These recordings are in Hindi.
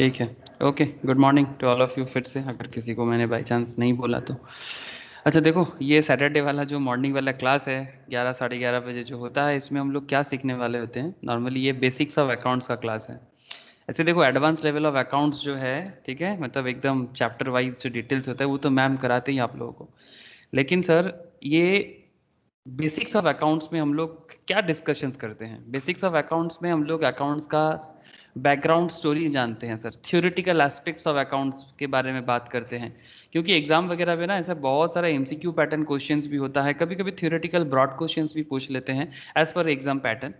ठीक है okay good morning to all of you फिर से अगर किसी को मैंने बाई चांस नहीं बोला तो अच्छा देखो ये सैटरडे वाला जो मॉर्निंग वाला क्लास है ग्यारह साढ़े ग्यारह बजे जो होता है इसमें हम लोग क्या सीखने वाले होते हैं नॉर्मली ये बेसिक्स ऑफ अकाउंट्स का क्लास है ऐसे देखो एडवांस लेवल ऑफ अकाउंट्स जो है ठीक है मतलब एकदम चैप्टर वाइज जो डिटेल्स होता है वो तो मैम कराते ही आप लोगों को लेकिन सर ये बेसिक्स ऑफ अकाउंट्स में हम लोग क्या डिस्कशंस करते हैं बेसिक्स ऑफ अकाउंट्स में हम लोग अकाउंट्स का बैकग्राउंड स्टोरी जानते हैं sir theoretical aspects of accounts के बारे में बात करते हैं क्योंकि एग्जाम वगैरह में ना ऐसा बहुत सारा एम पैटर्न क्वेश्चन भी होता है कभी कभी थ्योरेटिकल ब्रॉड क्वेश्चन भी पूछ लेते हैं एज पर एग्जाम पैटर्न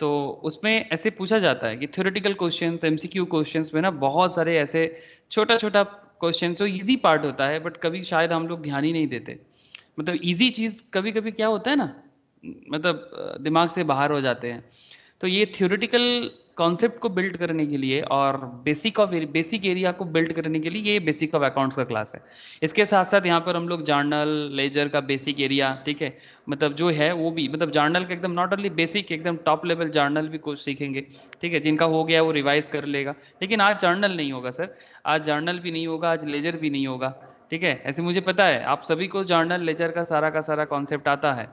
तो उसमें ऐसे पूछा जाता है कि थ्योरेटिकल क्वेश्चन एम क्वेश्चन में ना बहुत सारे ऐसे छोटा छोटा क्वेश्चन तो ईजी पार्ट होता है बट कभी शायद हम लोग ध्यान ही नहीं देते मतलब ईजी चीज़ कभी कभी क्या होता है ना मतलब दिमाग से बाहर हो जाते हैं तो ये थ्योरेटिकल कॉन्सेप्ट को बिल्ड करने के लिए और बेसिक ऑफ बेसिक एरिया को बिल्ड करने के लिए ये बेसिक ऑफ अकाउंट्स का क्लास है इसके साथ साथ यहाँ पर हम लोग जर्नल लेजर का बेसिक एरिया ठीक है मतलब जो है वो भी मतलब जर्नल का एकदम नॉट ओनली बेसिक एकदम टॉप लेवल जर्नल भी कुछ सीखेंगे ठीक है जिनका हो गया वो रिवाइज कर लेगा लेकिन आज जर्नल नहीं होगा सर आज जर्नल भी नहीं होगा आज लेजर भी नहीं होगा ठीक है ऐसे मुझे पता है आप सभी को जर्नल लेजर का सारा का सारा कॉन्सेप्ट आता है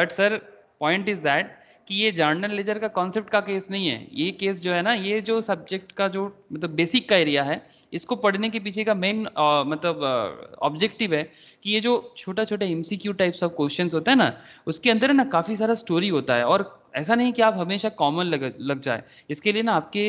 but sir point is that कि ये जर्नल लेजर का कॉन्सेप्ट का केस नहीं है ये केस जो है ना ये जो सब्जेक्ट का जो मतलब बेसिक का एरिया है इसको पढ़ने के पीछे का मेन मतलब ऑब्जेक्टिव है कि ये जो छोटा छोटा एम टाइप्स ऑफ क्वेश्चन होता है ना उसके अंदर ना काफ़ी सारा स्टोरी होता है और ऐसा नहीं कि आप हमेशा कॉमन लग लग जाए इसके लिए ना आपके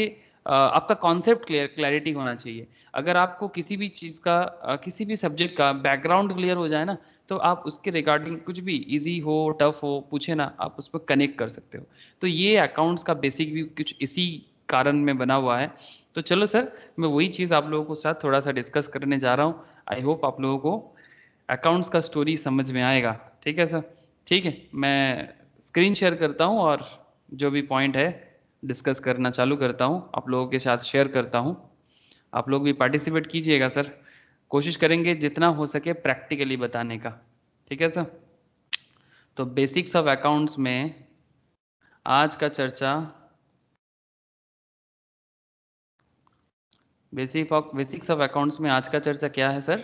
आपका कॉन्सेप्ट क्लियर क्लैरिटी होना चाहिए अगर आपको किसी भी चीज़ का किसी भी सब्जेक्ट का बैकग्राउंड क्लियर हो जाए ना तो आप उसके रिगार्डिंग कुछ भी इजी हो टफ हो पूछे ना आप उस पर कनेक्ट कर सकते हो तो ये अकाउंट्स का बेसिक भी कुछ इसी कारण में बना हुआ है तो चलो सर मैं वही चीज़ आप लोगों के साथ थोड़ा सा डिस्कस करने जा रहा हूँ आई होप आप लोगों को अकाउंट्स का स्टोरी समझ में आएगा ठीक है सर ठीक है मैं स्क्रीन शेयर करता हूँ और जो भी पॉइंट है डिस्कस करना चालू करता हूँ आप लोगों के साथ शेयर करता हूँ आप लोग भी पार्टिसिपेट कीजिएगा सर कोशिश करेंगे जितना हो सके प्रैक्टिकली बताने का ठीक है सर तो बेसिक्स ऑफ अकाउंट्स में आज का चर्चा basic of basics of accounts में आज का चर्चा क्या है sir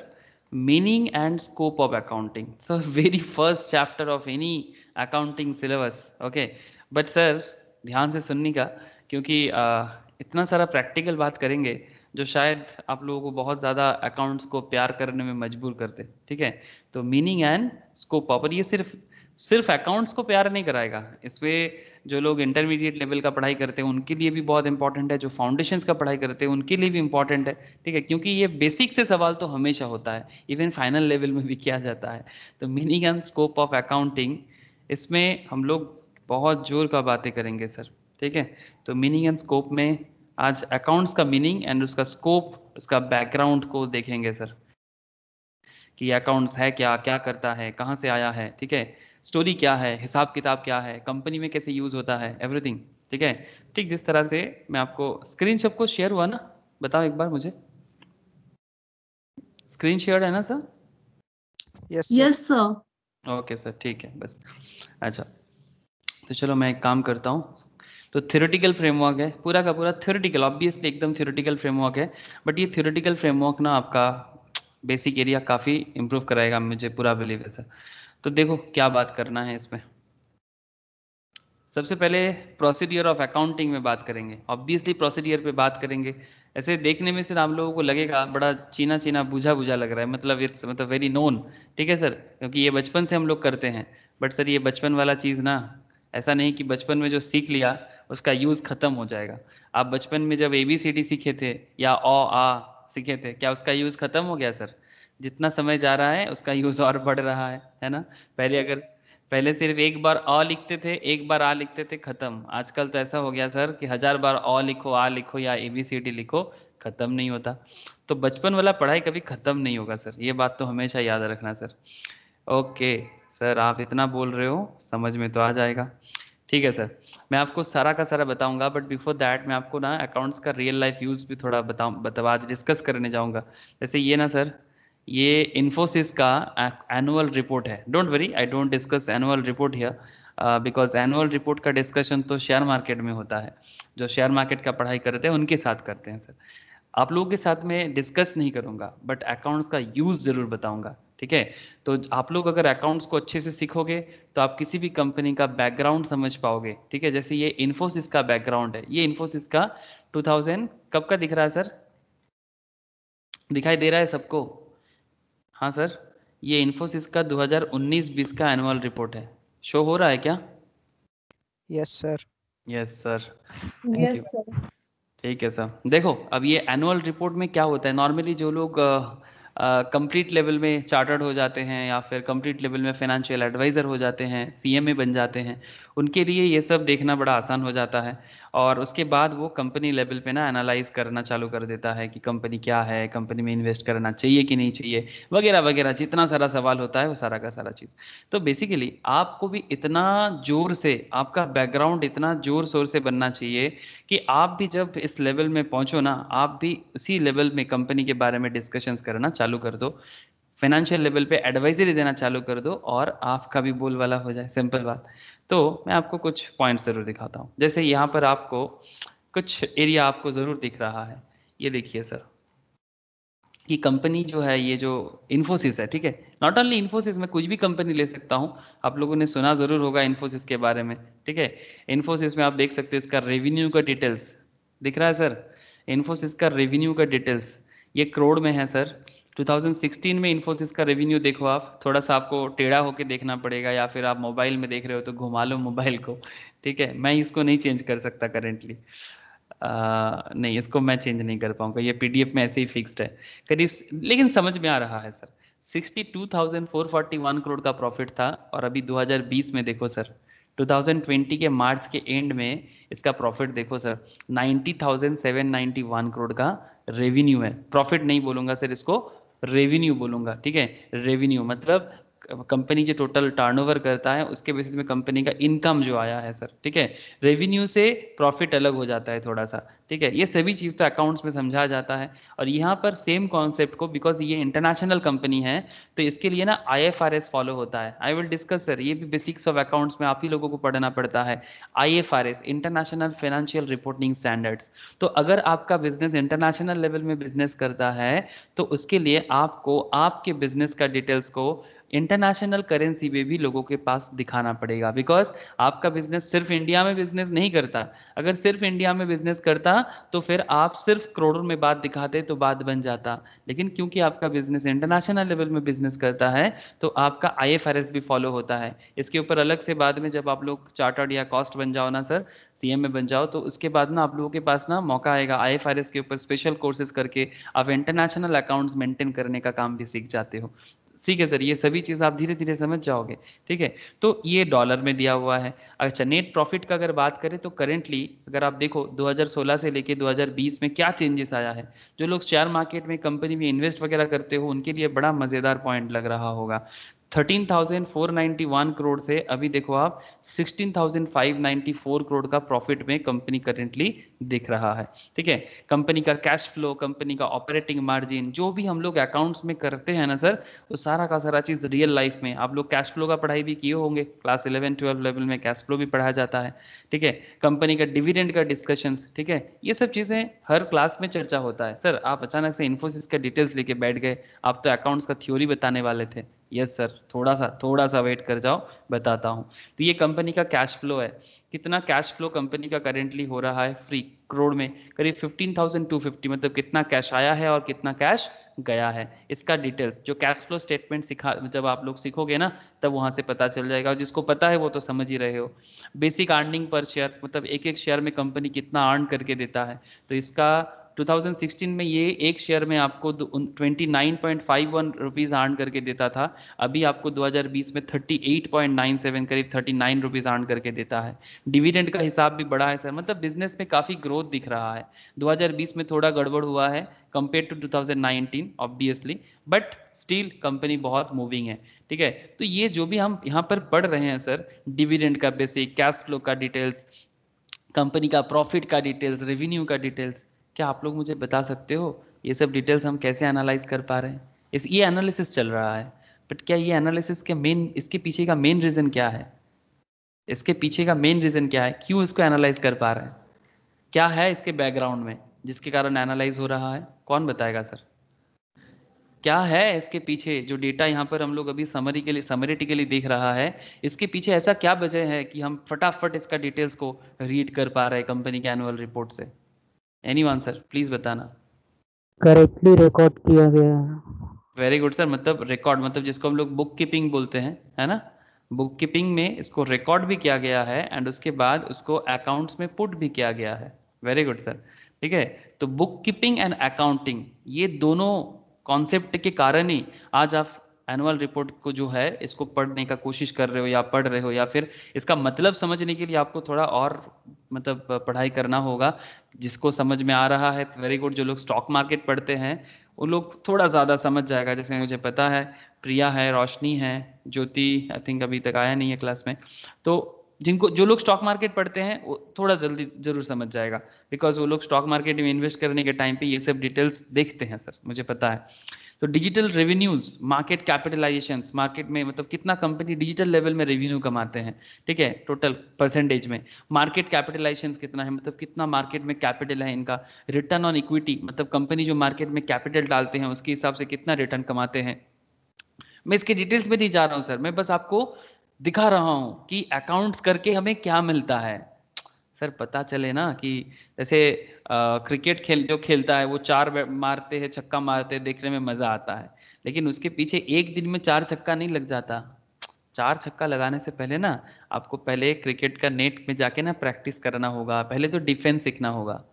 meaning and scope of accounting sir very first chapter of any accounting syllabus okay but sir ध्यान से सुनने का क्योंकि आ, इतना सारा प्रैक्टिकल बात करेंगे जो शायद आप लोगों को बहुत ज़्यादा अकाउंट्स को प्यार करने में मजबूर करते ठीक है तो मीनिंग एंड स्कोप ऑफ और ये सिर्फ सिर्फ अकाउंट्स को प्यार नहीं कराएगा इसमें जो लोग इंटरमीडिएट लेवल का पढ़ाई करते हैं उनके लिए भी बहुत इंपॉर्टेंट है जो फाउंडेशन का पढ़ाई करते हैं उनके लिए भी इंपॉर्टेंट है ठीक है क्योंकि ये बेसिक से सवाल तो हमेशा होता है इवन फाइनल लेवल में भी किया जाता है तो meaning and scope of accounting इसमें हम लोग बहुत जोर का बातें करेंगे सर ठीक है तो मीनिंग एंड स्कोप में आज अकाउंट्स का मीनिंग एंड उसका स्कोप उसका बैकग्राउंड को देखेंगे सर कि अकाउंट्स है क्या क्या करता है कहाँ से आया है ठीक है स्टोरी क्या है हिसाब किताब क्या है कंपनी में कैसे यूज होता है एवरीथिंग ठीक है ठीक जिस तरह से मैं आपको स्क्रीन सबको शेयर हुआ ना बताओ एक बार मुझे स्क्रीन शेयर है ना sir yes yes sir okay sir ठीक है बस अच्छा तो चलो मैं एक काम करता हूँ तो थ्योरेटिकल फ्रेमवर्क है पूरा का पूरा थ्योरेटिकल ऑब्वियसली एकदम थ्योरेटिकल फ्रेमवर्क है बट ये थ्योरेटिकल फ्रेमवर्क ना आपका बेसिक एरिया काफ़ी इम्प्रूव कराएगा मुझे पूरा बिलीव है सर तो देखो क्या बात करना है इसमें सबसे पहले प्रोसीडियर ऑफ अकाउंटिंग में बात करेंगे ऑब्वियसली प्रोसीडियर पे बात करेंगे ऐसे देखने में सिर्फ आप लोगों को लगेगा बड़ा चीना चीना बुझा बुझा लग रहा है मतलब इट्स मतलब वेरी नोन ठीक है सर क्योंकि ये बचपन से हम लोग करते हैं बट सर ये बचपन वाला चीज़ ना ऐसा नहीं कि बचपन में जो सीख लिया उसका यूज़ ख़त्म हो जाएगा आप बचपन में जब ए बी सी डी सीखे थे या ओ आ सीखे थे क्या उसका यूज़ ख़त्म हो गया सर जितना समय जा रहा है उसका यूज़ और बढ़ रहा है है ना पहले अगर पहले सिर्फ एक बार अ लिखते थे एक बार आ लिखते थे ख़त्म आजकल तो ऐसा हो गया सर कि हज़ार बार अ लिखो आ लिखो या ए बी सी डी लिखो ख़त्म नहीं होता तो बचपन वाला पढ़ाई कभी ख़त्म नहीं होगा सर ये बात तो हमेशा याद रखना सर ओके सर आप इतना बोल रहे हो समझ में तो आ जाएगा ठीक है सर मैं आपको सारा का सारा बताऊंगा बट बिफोर दैट मैं आपको ना अकाउंट्स का रियल लाइफ यूज़ भी थोड़ा बताऊँ बताओ डिस्कस करने जाऊँगा जैसे ये ना सर ये इन्फोसिस का एनुअल रिपोर्ट है don't worry I don't discuss annual report here because annual report का डिस्कशन तो शेयर मार्केट में होता है जो शेयर मार्केट का पढ़ाई करते हैं उनके साथ करते हैं सर आप लोगों के साथ में डिस्कस नहीं करूँगा बट अकाउंट्स का यूज़ ज़रूर बताऊँगा ठीक है तो आप लोग अगर अकाउंट्स को अच्छे से सीखोगे तो आप किसी भी कंपनी का बैकग्राउंड समझ पाओगे ठीक है जैसे ये इन्फोसिस का बैकग्राउंड है ये इन्फोसिस का 2000 कब का दिख रहा है सर दिखाई दे रहा है सबको हाँ सर ये इन्फोसिस का 2019-20 का एनुअल रिपोर्ट है शो हो रहा है क्या yes sir yes sir yes sir ठीक है सर देखो अब ये एनुअल रिपोर्ट में क्या होता है नॉर्मली जो लोग कंप्लीट लेवल में चार्टर्ड हो जाते हैं या फिर कंप्लीट लेवल में फाइनेंशियल एडवाइज़र हो जाते हैं सीएमए बन जाते हैं उनके लिए ये सब देखना बड़ा आसान हो जाता है और उसके बाद वो कंपनी लेवल पे ना एनालाइज करना चालू कर देता है कि कंपनी क्या है कंपनी में इन्वेस्ट करना चाहिए कि नहीं चाहिए वगैरह वगैरह जितना सारा सवाल होता है वो सारा का सारा चीज़ तो बेसिकली आपको भी इतना जोर से आपका बैकग्राउंड इतना जोर शोर से बनना चाहिए कि आप भी जब इस लेवल में पहुँचो ना आप भी उसी लेवल में कंपनी के बारे में डिस्कशंस करना चालू कर दो फाइनेंशियल लेवल पे एडवाइजरी देना चालू कर दो और आपका भी बोलवाला हो जाए सिंपल बात तो मैं आपको कुछ पॉइंट ज़रूर दिखाता हूँ जैसे यहाँ पर आपको कुछ एरिया आपको ज़रूर दिख रहा है ये देखिए सर कि कंपनी जो है ये जो इन्फोसिस है ठीक है नॉट ओनली इन्फोसिस मैं कुछ भी कंपनी ले सकता हूँ आप लोगों ने सुना ज़रूर होगा इन्फोसिस के बारे में ठीक है इन्फोसिस में आप देख सकते हो इसका रेवेन्यू का डिटेल्स दिख रहा है सर इन्फोसिस का रेवेन्यू का डिटेल्स ये करोड़ में है सर 2016 में इन्फोसिस का रेवेन्यू देखो आप थोड़ा सा आपको टेढ़ा होके देखना पड़ेगा या फिर आप मोबाइल में देख रहे हो तो घुमा लो मोबाइल को ठीक है मैं इसको नहीं चेंज कर सकता करेंटली नहीं इसको मैं चेंज नहीं कर पाऊंगा ये पीडीएफ में ऐसे ही फिक्स्ड है करीब लेकिन समझ में आ रहा है सर 62,441 करोड़ का प्रॉफिट था और अभी 2020 में देखो सर 2020 के मार्च के एंड में इसका प्रॉफिट देखो सर 90,791 करोड़ का रेवेन्यू है प्रॉफिट नहीं बोलूंगा सर इसको रेवेन्यू बोलूंगा ठीक है रेवेन्यू मतलब कंपनी जो टोटल टर्नओवर करता है उसके बेसिस में कंपनी का इनकम जो आया है सर ठीक है रेवेन्यू से प्रॉफिट अलग हो जाता है थोड़ा सा ठीक है ये सभी चीज़ तो अकाउंट्स में समझा जाता है और यहाँ पर सेम कॉन्सेप्ट को बिकॉज ये इंटरनेशनल कंपनी है तो इसके लिए ना I F R S follow होता है आई विल डिस्कस सर ये भी बेसिक्स ऑफ अकाउंट्स में आप ही लोगों को पढ़ना पड़ता है I F R S international financial reporting standards तो अगर आपका बिजनेस इंटरनेशनल लेवल में बिजनेस करता है तो उसके लिए आपको आपके बिजनेस का डिटेल्स को इंटरनेशनल करेंसी में भी लोगों के पास दिखाना पड़ेगा बिकॉज आपका बिजनेस सिर्फ इंडिया में बिजनेस नहीं करता अगर सिर्फ इंडिया में बिजनेस करता तो फिर आप सिर्फ करोड़ों में बात दिखाते तो बात बन जाता लेकिन क्योंकि आपका बिजनेस इंटरनेशनल लेवल में बिजनेस करता है तो आपका आई भी फॉलो होता है इसके ऊपर अलग से बाद में जब आप लोग चार्टर्ड या कॉस्ट बन जाओ ना सर सी में बन जाओ तो उसके बाद ना आप लोगों के पास ना मौका आएगा आई के ऊपर स्पेशल कोर्सेज करके आप इंटरनेशनल अकाउंट्स मेंटेन करने का काम भी सीख जाते हो ठीक है सर ये सभी चीज़ आप धीरे धीरे समझ जाओगे ठीक है तो ये डॉलर में दिया हुआ है अच्छा नेट प्रॉफिट का अगर बात करें तो करेंटली अगर आप देखो 2016 से लेके 2020 में क्या चेंजेस आया है जो लोग शेयर मार्केट में कंपनी में इन्वेस्ट वगैरह करते हो उनके लिए बड़ा मज़ेदार पॉइंट लग रहा होगा 13,491 करोड़ से अभी देखो आप 16,594 करोड़ का प्रॉफिट में कंपनी करेंटली दिख रहा है ठीक है कंपनी का कैश फ्लो कंपनी का ऑपरेटिंग मार्जिन जो भी हम लोग अकाउंट्स में करते हैं ना सर वो सारा का सारा चीज़ रियल लाइफ में आप लोग कैश फ्लो का पढ़ाई भी किए होंगे क्लास इलेवन ट्वेल्व लेवल में कैश फ्लो भी पढ़ाया जाता है ठीक है कंपनी का डिविडेंड का डिस्कशन ठीक है ये सब चीज़ें हर क्लास में चर्चा होता है सर आप अचानक से इन्फोसिस का डिटेल्स लेके बैठ गए आप तो अकाउंट्स का थ्योरी बताने वाले थे यस सर थोड़ा सा थोड़ा सा वेट कर जाओ बताता हूँ तो ये कंपनी का कैश फ्लो है कितना कैश फ्लो कंपनी का करेंटली हो रहा है फ्री करोड़ में करीब 15,250 मतलब कितना कैश आया है और कितना कैश गया है इसका डिटेल्स जो कैश फ्लो स्टेटमेंट सिखा जब आप लोग सीखोगे ना तब वहाँ से पता चल जाएगा और जिसको पता है वो तो समझ ही रहे हो बेसिक अर्निंग पर शेयर मतलब एक एक शेयर में कंपनी कितना अर्न करके देता है तो इसका 2016 में ये एक शेयर में आपको 29.51 रुपीस आर्न करके देता था अभी आपको 2020 में 38.97 करीब 39 रुपीज आर्न करके देता है डिविडेंड का हिसाब भी बड़ा है सर मतलब बिजनेस में काफ़ी ग्रोथ दिख रहा है 2020 में थोड़ा गड़बड़ हुआ है compare to 2019 obviously but still company बहुत मूविंग है ठीक है तो ये जो भी हम यहाँ पर पढ़ रहे हैं सर डिविडेंड का बेसिक कैश फ्लो का डिटेल्स कंपनी का प्रॉफिट का डिटेल्स रेवेन्यू का डिटेल्स क्या आप लोग मुझे बता सकते हो ये सब डिटेल्स हम कैसे एनालाइज कर पा रहे हैं इस ये एनालिसिस चल रहा है बट क्या ये एनालिसिस के मेन इसके पीछे का मेन रीज़न क्या है इसके पीछे का मेन रीज़न क्या है क्यों इसको एनालाइज कर पा रहे हैं क्या है इसके बैकग्राउंड में जिसके कारण एनालाइज हो रहा है कौन बताएगा सर क्या है इसके पीछे जो डेटा यहाँ पर हम लोग अभी समरी के लिए लिए देख रहा है इसके पीछे ऐसा क्या वजह है कि हम फटाफट इसका डिटेल्स को रीड कर पा रहे हैं कंपनी के एनुअल रिपोर्ट से एनी वन सर प्लीज बताना करेक्टली रिकॉर्ड किया गया वेरी गुड सर मतलब रिकॉर्ड मतलब जिसको हम लोग बुक कीपिंग बोलते हैं है ना बुक कीपिंग में इसको रिकॉर्ड भी किया गया है एंड उसके बाद उसको अकाउंट्स में पुट भी किया गया है वेरी गुड सर ठीक है तो बुक कीपिंग एंड अकाउंटिंग ये दोनों कॉन्सेप्ट के कारण ही आज आप एनुअल रिपोर्ट को जो है इसको पढ़ने का कोशिश कर रहे हो या पढ़ रहे हो या फिर इसका मतलब समझने के लिए आपको थोड़ा और मतलब पढ़ाई करना होगा जिसको समझ में आ रहा है वेरी गुड जो लोग स्टॉक मार्केट पढ़ते हैं वो लोग थोड़ा ज़्यादा समझ जाएगा जैसे मुझे पता है प्रिया है रोशनी है ज्योति आई थिंक अभी तक आया नहीं है क्लास में तो जिनको जो लोग स्टॉक मार्केट पढ़ते हैं वो थोड़ा जल्दी जरूर समझ जाएगा बिकॉज वो लोग स्टॉक मार्केट में इन्वेस्ट करने के टाइम पे ये सब डिटेल्स देखते हैं सर मुझे पता है तो digital revenues market capitalization market में मतलब कितना कंपनी डिजिटल लेवल में रेवेन्यू कमाते हैं ठीक है टोटल परसेंटेज में मार्केट कैपिटलाइजेशन कितना है मतलब कितना मार्केट में कैपिटल है इनका रिटर्न ऑन इक्विटी मतलब कंपनी जो मार्केट में कैपिटल डालते हैं उसके हिसाब से कितना रिटर्न कमाते हैं मैं इसके डिटेल्स में नहीं जा रहा हूँ सर मैं बस आपको दिखा रहा हूँ कि अकाउंट्स करके हमें क्या मिलता है सर पता चले ना कि जैसे क्रिकेट खेल जो खेलता है वो चार मारते हैं छक्का मारते हैं देखने में मजा आता है लेकिन उसके पीछे एक दिन में चार छक्का नहीं लग जाता चार छक्का लगाने से पहले ना आपको पहले क्रिकेट का नेट में जाके ना प्रैक्टिस करना होगा पहले तो डिफेंस सीखना होगा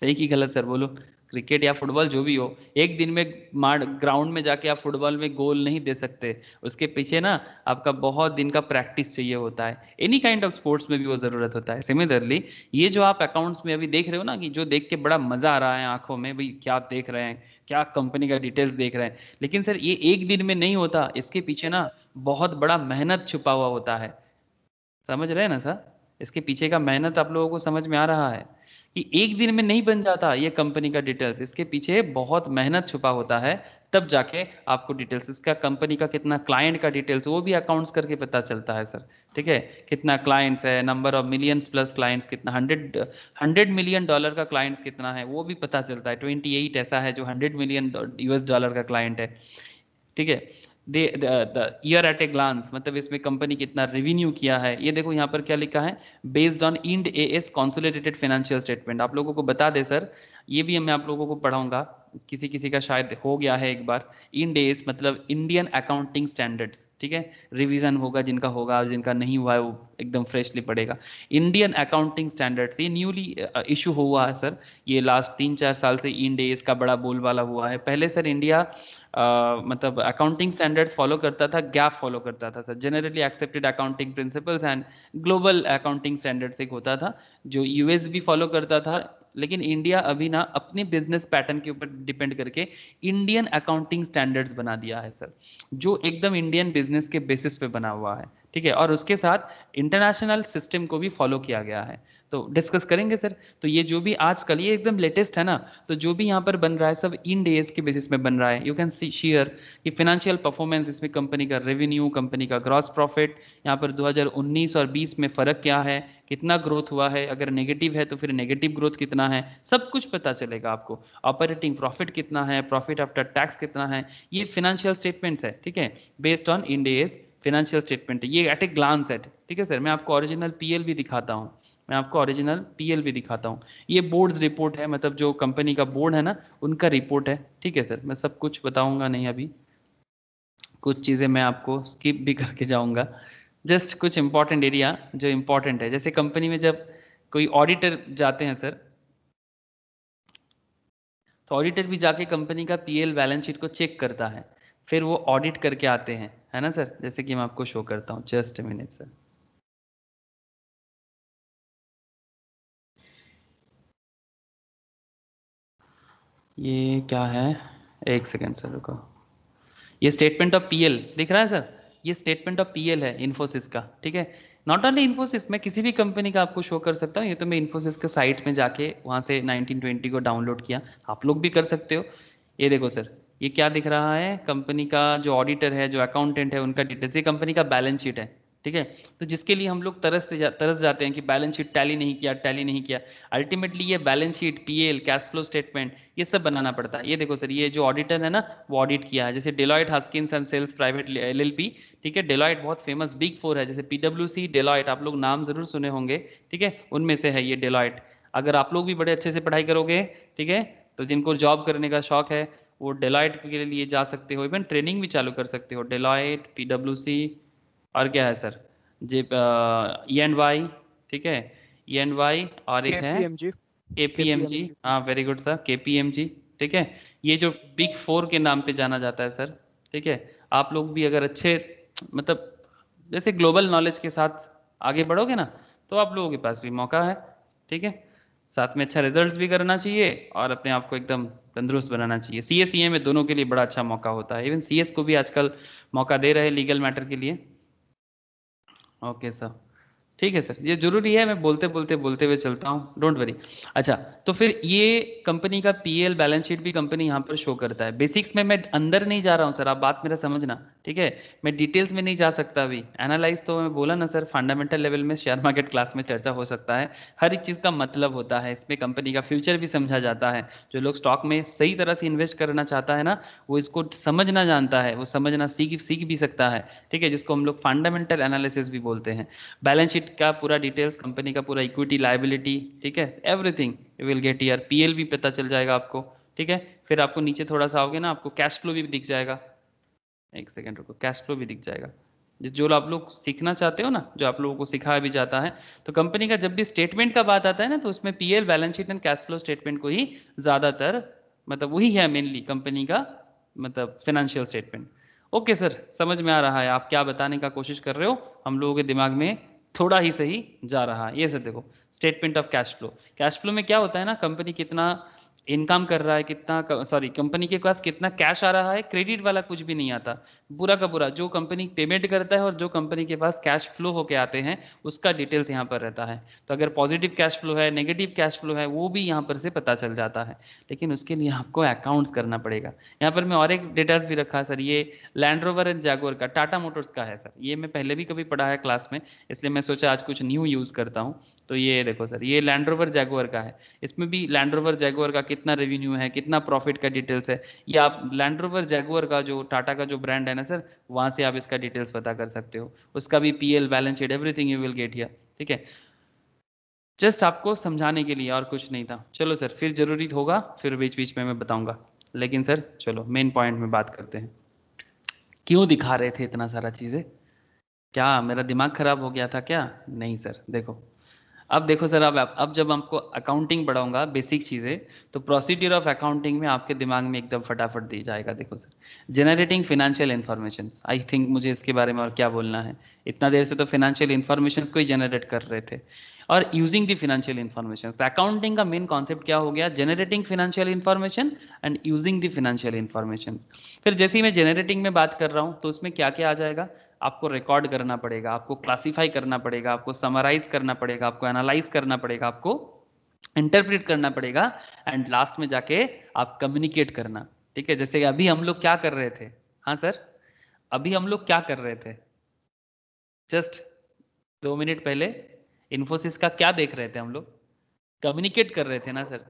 सही की गलत सर बोलो क्रिकेट या फुटबॉल जो भी हो एक दिन में मार ग्राउंड में जाके आप फुटबॉल में गोल नहीं दे सकते उसके पीछे ना आपका बहुत दिन का प्रैक्टिस चाहिए होता है एनी काइंड ऑफ स्पोर्ट्स में भी वो ज़रूरत होता है सिमिलरली ये जो आप अकाउंट्स में अभी देख रहे हो ना कि जो देख के बड़ा मज़ा आ रहा है आंखों में भाई क्या आप देख रहे हैं क्या कंपनी का डिटेल्स देख रहे हैं लेकिन सर ये एक दिन में नहीं होता इसके पीछे ना बहुत बड़ा मेहनत छुपा हुआ होता है समझ रहे हैं ना सर इसके पीछे का मेहनत आप लोगों को समझ में आ रहा है कि एक दिन में नहीं बन जाता ये कंपनी का डिटेल्स इसके पीछे बहुत मेहनत छुपा होता है तब जाके आपको डिटेल्स इसका कंपनी का कितना क्लाइंट का डिटेल्स वो भी अकाउंट्स करके पता चलता है सर ठीक है कितना क्लाइंट्स है number of millions plus clients कितना हंड्रेड हंड्रेड मिलियन डॉलर का क्लाइंट्स कितना है वो भी पता चलता है ट्वेंटी एट ऐसा है जो हंड्रेड मिलियन यूएस डॉलर का क्लाइंट है ठीक है the year at a glance मतलब इसमें कंपनी कितना रेवेन्यू किया है ये देखो यहाँ पर क्या लिखा है based on Ind A S consolidated financial statement आप लोगों को बता दे सर ये भी मैं आप लोगों को पढ़ाऊंगा किसी किसी का शायद हो गया है एक बार ए एस मतलब इंडियन अकाउंटिंग स्टैंडर्ड्स ठीक है रिविजन होगा जिनका होगा और जिनका नहीं हुआ है वो एकदम फ्रेशली पड़ेगा इंडियन अकाउंटिंग स्टैंडर्ड्स ये न्यूली इशू हुआ है सर ये लास्ट तीन चार साल से ए एस का बड़ा बोलबाला हुआ है पहले सर इंडिया मतलब अकाउंटिंग स्टैंडर्ड्स फॉलो करता था गैप फॉलो करता था sir generally accepted accounting principles and global accounting standards एक होता था जो यूएस भी फॉलो करता था लेकिन इंडिया अभी ना अपने बिजनेस पैटर्न के ऊपर डिपेंड करके इंडियन अकाउंटिंग स्टैंडर्ड्स बना दिया है सर जो एकदम इंडियन बिजनेस के बेसिस पे बना हुआ है ठीक है और उसके साथ इंटरनेशनल सिस्टम को भी फॉलो किया गया है तो डिस्कस करेंगे सर तो ये जो भी आजकल ये एकदम लेटेस्ट है ना तो जो भी यहाँ पर बन रहा है सब इन डेज के बेसिस में बन रहा है यू कैन सी शेयर कि फिनेंशियल परफॉर्मेंस इसमें कंपनी का रेवेन्यू कंपनी का ग्रॉस प्रॉफिट यहाँ पर 2019 और 20 में फ़र्क क्या है कितना ग्रोथ हुआ है अगर नेगेटिव है तो फिर नेगेटिव ग्रोथ कितना है सब कुछ पता चलेगा आपको ऑपरेटिंग प्रॉफिट कितना है प्रॉफिट आफ्टर टैक्स कितना है ये फिनेंशियल स्टेटमेंट्स है ठीक है based on these financial statement ये एट ए ग्लांस एट ठीक है सर मैं आपको ओरिजिनल पीएल भी दिखाता हूँ मैं आपको ओरिजिनल पीएल भी दिखाता हूँ ये बोर्ड्स रिपोर्ट है मतलब जो कंपनी का बोर्ड है ना उनका रिपोर्ट है ठीक है सर मैं सब कुछ बताऊँगा नहीं अभी कुछ चीज़ें मैं आपको स्किप भी करके जाऊँगा जस्ट कुछ इम्पॉर्टेंट एरिया जो इम्पॉर्टेंट है जैसे कंपनी में जब कोई ऑडिटर जाते हैं सर तो ऑडिटर भी जाके कंपनी का पीएल बैलेंस शीट को चेक करता है फिर वो ऑडिट करके आते हैं है ना सर जैसे कि मैं आपको शो करता हूँ जस्ट मिनट सर ये क्या है एक सेकेंड सर रुको ये स्टेटमेंट ऑफ पीएल दिख रहा है सर ये स्टेटमेंट ऑफ पीएल है इन्फोसिस का ठीक है नॉट ओनली इन्फोसिस मैं किसी भी कंपनी का आपको शो कर सकता हूँ ये तो मैं इन्फोसिस के साइट में जाके वहाँ से 1920 को डाउनलोड किया आप लोग भी कर सकते हो ये देखो सर ये क्या दिख रहा है कंपनी का जो ऑडिटर है जो अकाउंटेंट है उनका डिटेल्स ये कंपनी का बैलेंस शीट है ठीक है तो जिसके लिए हम लोग तरस जा, तरस जाते हैं कि बैलेंस शीट टैली नहीं किया टैली नहीं किया अल्टीमेटली ये balance sheet PL cash flow statement ये सब बनाना पड़ता है ये देखो सर ये जो ऑडिटर है ना वो ऑडिट किया है जैसे Deloitte Haskins and Sells private L ठीक है डेलॉइट बहुत फेमस बिग फोर है जैसे पीडब्ल्यू डेलॉइट आप लोग नाम जरूर सुने होंगे ठीक है उनमें से है ये डेलॉइट अगर आप लोग भी बड़े अच्छे से पढ़ाई करोगे ठीक है तो जिनको जॉब करने का शौक है वो डेलॉइट के लिए जा सकते हो इवन ट्रेनिंग भी चालू कर सकते हो डेलॉइट पी और क्या है sir J E and Y ठीक है ई एंड वाई और एक है के पी एम जी हाँ very good sir K P M G ठीक है ये जो बिग फोर के नाम पे जाना जाता है सर ठीक है आप लोग भी अगर अच्छे मतलब जैसे ग्लोबल नॉलेज के साथ आगे बढ़ोगे ना तो आप लोगों के पास भी मौका है ठीक है साथ में अच्छा रिजल्ट्स भी करना चाहिए और अपने आप को एकदम तंदुरुस्त बनाना चाहिए सी एस e में दोनों के लिए बड़ा अच्छा मौका होता है इवन सी को भी आजकल मौका दे रहे हैं लीगल मैटर के लिए ओके सर ठीक है सर ये जरूरी है मैं बोलते बोलते बोलते हुए चलता हूँ डोंट वरी अच्छा तो फिर ये कंपनी का पीएल बैलेंस शीट भी कंपनी यहाँ पर शो करता है बेसिक्स में मैं अंदर नहीं जा रहा हूँ सर आप बात मेरा समझना ठीक है मैं डिटेल्स में नहीं जा सकता अभी एनालाइज तो मैं बोला ना सर फंडामेंटल लेवल में शेयर मार्केट क्लास में चर्चा हो सकता है हर एक चीज़ का मतलब होता है इसमें कंपनी का फ्यूचर भी समझा जाता है जो लोग स्टॉक में सही तरह से इन्वेस्ट करना चाहता है ना वो इसको समझना जानता है वो समझना सीख सीख भी सकता है ठीक है जिसको हम लोग फंडामेंटल एनालिसिस भी बोलते हैं बैलेंस शीट डेट का पूरा डिटेल्स कंपनी का पूरा इक्विटी लाइबिलिटी ठीक है everything you will get here P भी पता चल जाएगा आपको ठीक है फिर आपको नीचे थोड़ा सा आओगे ना आपको कैश फ्लो भी दिख जाएगा एक सेकेंड रुको कैश फ्लो भी दिख जाएगा जो आप लोग सीखना चाहते हो ना जो आप लोगों को सिखाया भी जाता है तो कंपनी का जब भी स्टेटमेंट का बात आता है ना तो उसमें PL balance sheet and cash flow statement को ही ज़्यादातर मतलब वही है मेनली कंपनी का मतलब फाइनेंशियल स्टेटमेंट ओके सर समझ में आ रहा है आप क्या बताने का कोशिश कर रहे हो हम लोगों के दिमाग में थोड़ा ही सही जा रहा है ये सर देखो statement of cash flow cash flow में क्या होता है ना कंपनी कितना इनकम कर रहा है कितना सॉरी कंपनी के पास कितना कैश आ रहा है क्रेडिट वाला कुछ भी नहीं आता बुरा का बुरा जो कंपनी पेमेंट करता है और जो कंपनी के पास कैश फ्लो होके आते हैं उसका डिटेल्स यहाँ पर रहता है तो अगर पॉजिटिव कैश फ्लो है नेगेटिव कैश फ्लो है वो भी यहाँ पर से पता चल जाता है लेकिन उसके लिए आपको अकाउंट्स करना पड़ेगा यहाँ पर मैं और एक डेटास भी रखा सर ये लैंड रोवर एंड जागोर का टाटा मोटर्स का है सर ये मैं पहले भी कभी पढ़ा है क्लास में इसलिए मैं सोचा आज कुछ न्यू यूज़ करता हूँ तो ये देखो सर ये लैंड रोवर जैगोर का है इसमें भी लैंड रोवर का कितना रेवेन्यू है कितना प्रॉफिट का डिटेल्स है ये आप लैंड रोवर का जो टाटा का जो ब्रांड है ना सर वहाँ से आप इसका डिटेल्स पता कर सकते हो उसका भी P L balance sheet everything you will get here ठीक है जस्ट आपको समझाने के लिए और कुछ नहीं था चलो सर फिर ज़रूरी होगा फिर बीच बीच में मैं बताऊँगा लेकिन सर चलो मेन पॉइंट में बात करते हैं क्यों दिखा रहे थे इतना सारा चीज़ें क्या मेरा दिमाग खराब हो गया था क्या नहीं सर देखो अब देखो सर अब अब जब आपको अकाउंटिंग पढ़ाऊंगा बेसिक चीज़ें तो प्रोसीड्यूर ऑफ अकाउंटिंग में आपके दिमाग में एकदम फटाफट दी जाएगा देखो sir generating financial information I think मुझे इसके बारे में और क्या बोलना है इतना देर से तो फिनेंशियल इन्फॉर्मेशन को ही जनरेट कर रहे थे और यूजिंग दी फिनेंशियल इन्फॉर्मेशन तो अकाउंटिंग का मेन कॉन्सेप्ट क्या हो गया generating financial information and using the financial information फिर जैसे ही मैं जनरेटिंग में बात कर रहा हूँ तो उसमें क्या क्या आ जाएगा आपको रिकॉर्ड करना पड़ेगा आपको क्लासिफाई करना पड़ेगा आपको समराइज करना पड़ेगा आपको एनालाइज करना पड़ेगा आपको इंटरप्रेट करना पड़ेगा एंड लास्ट में जाके आप कम्युनिकेट करना ठीक है जैसे अभी हम लोग क्या कर रहे थे हाँ सर अभी हम लोग क्या कर रहे थे जस्ट दो मिनट पहले इन्फोसिस का क्या देख रहे थे हम लोग कम्युनिकेट कर रहे थे ना सर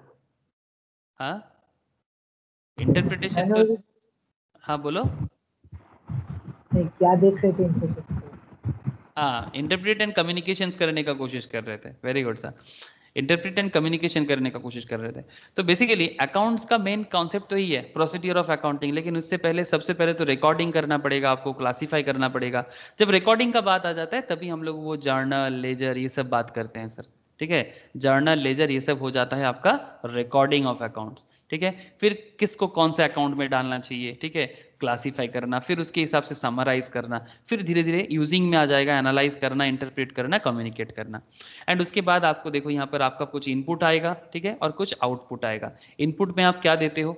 हाँ इंटरप्रिटेशन तो हाँ बोलो नहीं क्या देख रहे थे इनको हाँ इंटरप्रेट एंड कम्युनिकेशन करने का कोशिश कर रहे थे very good sir interpret and communication करने का कोशिश कर रहे थे तो बेसिकली अकाउंट्स का मेन कॉन्सेप्ट तो ही है प्रोसीड्यूर ऑफ अकाउंटिंग लेकिन उससे पहले सबसे पहले तो रिकॉर्डिंग करना पड़ेगा आपको क्लासीफाई करना पड़ेगा जब रिकॉर्डिंग का बात आ जाता है तभी हम लोग वो जर्नल लेजर ये सब बात करते हैं सर ठीक है जर्नल लेजर ये सब हो जाता है आपका रिकॉर्डिंग ऑफ अकाउंट्स ठीक है फिर किसको कौन से अकाउंट में डालना चाहिए ठीक है क्लासीफाई करना फिर उसके हिसाब से समराइज करना फिर धीरे धीरे यूजिंग में आ जाएगा एनालाइज करना इंटरप्रेट करना कम्युनिकेट करना एंड उसके बाद आपको देखो यहाँ पर आपका कुछ इनपुट आएगा ठीक है और कुछ आउटपुट आएगा इनपुट में आप क्या देते हो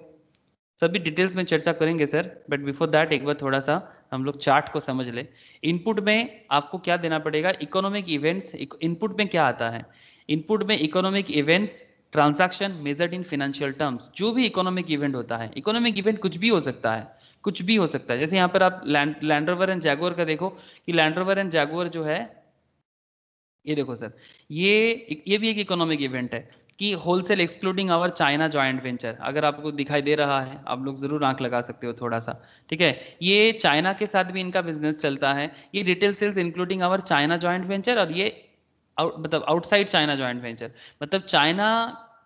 सभी डिटेल्स में चर्चा करेंगे सर बट बिफोर दैट एक बार थोड़ा सा हम लोग चार्ट को समझ ले इनपुट में आपको क्या देना पड़ेगा इकोनॉमिक इवेंट्स इनपुट में क्या आता है इनपुट में economic events transaction measured in financial terms जो भी इकोनॉमिक इवेंट होता है इकोनॉमिक इवेंट कुछ भी हो सकता है कुछ भी हो सकता है जैसे यहाँ पर आप लैंड लैंडरवर एंड जैगवर का देखो कि लैंडरवर एंड जैगवर जो है ये देखो सर ये ये भी एक इकोनॉमिक इवेंट है कि wholesale excluding our China joint venture अगर आपको दिखाई दे रहा है आप लोग ज़रूर आंख लगा सकते हो थोड़ा सा ठीक है ये चाइना के साथ भी इनका बिजनेस चलता है ये retail sales including our China joint venture और ये मतलब आउटसाइड चाइना जॉइंट वेंचर मतलब चाइना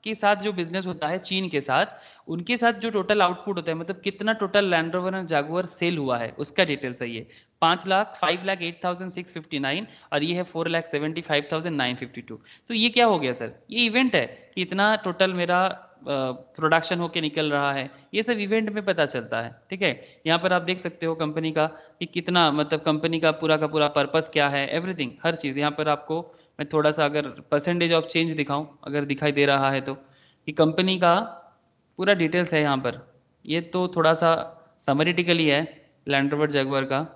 के साथ जो बिजनेस होता है चीन के साथ उनके साथ जो टोटल आउटपुट होता है मतलब कितना total Land Rover and Jaguar sale हुआ है उसका डिटेल चाहिए पाँच lakh five lakh eight thousand six fifty nine और ये है four lakh seventy five thousand nine fifty two तो ये क्या हो गया सर ये इवेंट है कि इतना टोटल मेरा प्रोडक्शन होके निकल रहा है ये सब इवेंट में पता चलता है ठीक है यहाँ पर आप देख सकते हो कंपनी का कि कितना मतलब कंपनी का पूरा का पूरा पर्पस क्या है एवरीथिंग हर चीज़ यहाँ पर आपको मैं थोड़ा सा अगर परसेंटेज ऑफ चेंज दिखाऊं अगर दिखाई दे रहा है तो कि कंपनी का पूरा डिटेल्स है यहाँ पर ये तो थोड़ा सा समरिटिकली है लैंडरवर्ड जगवर का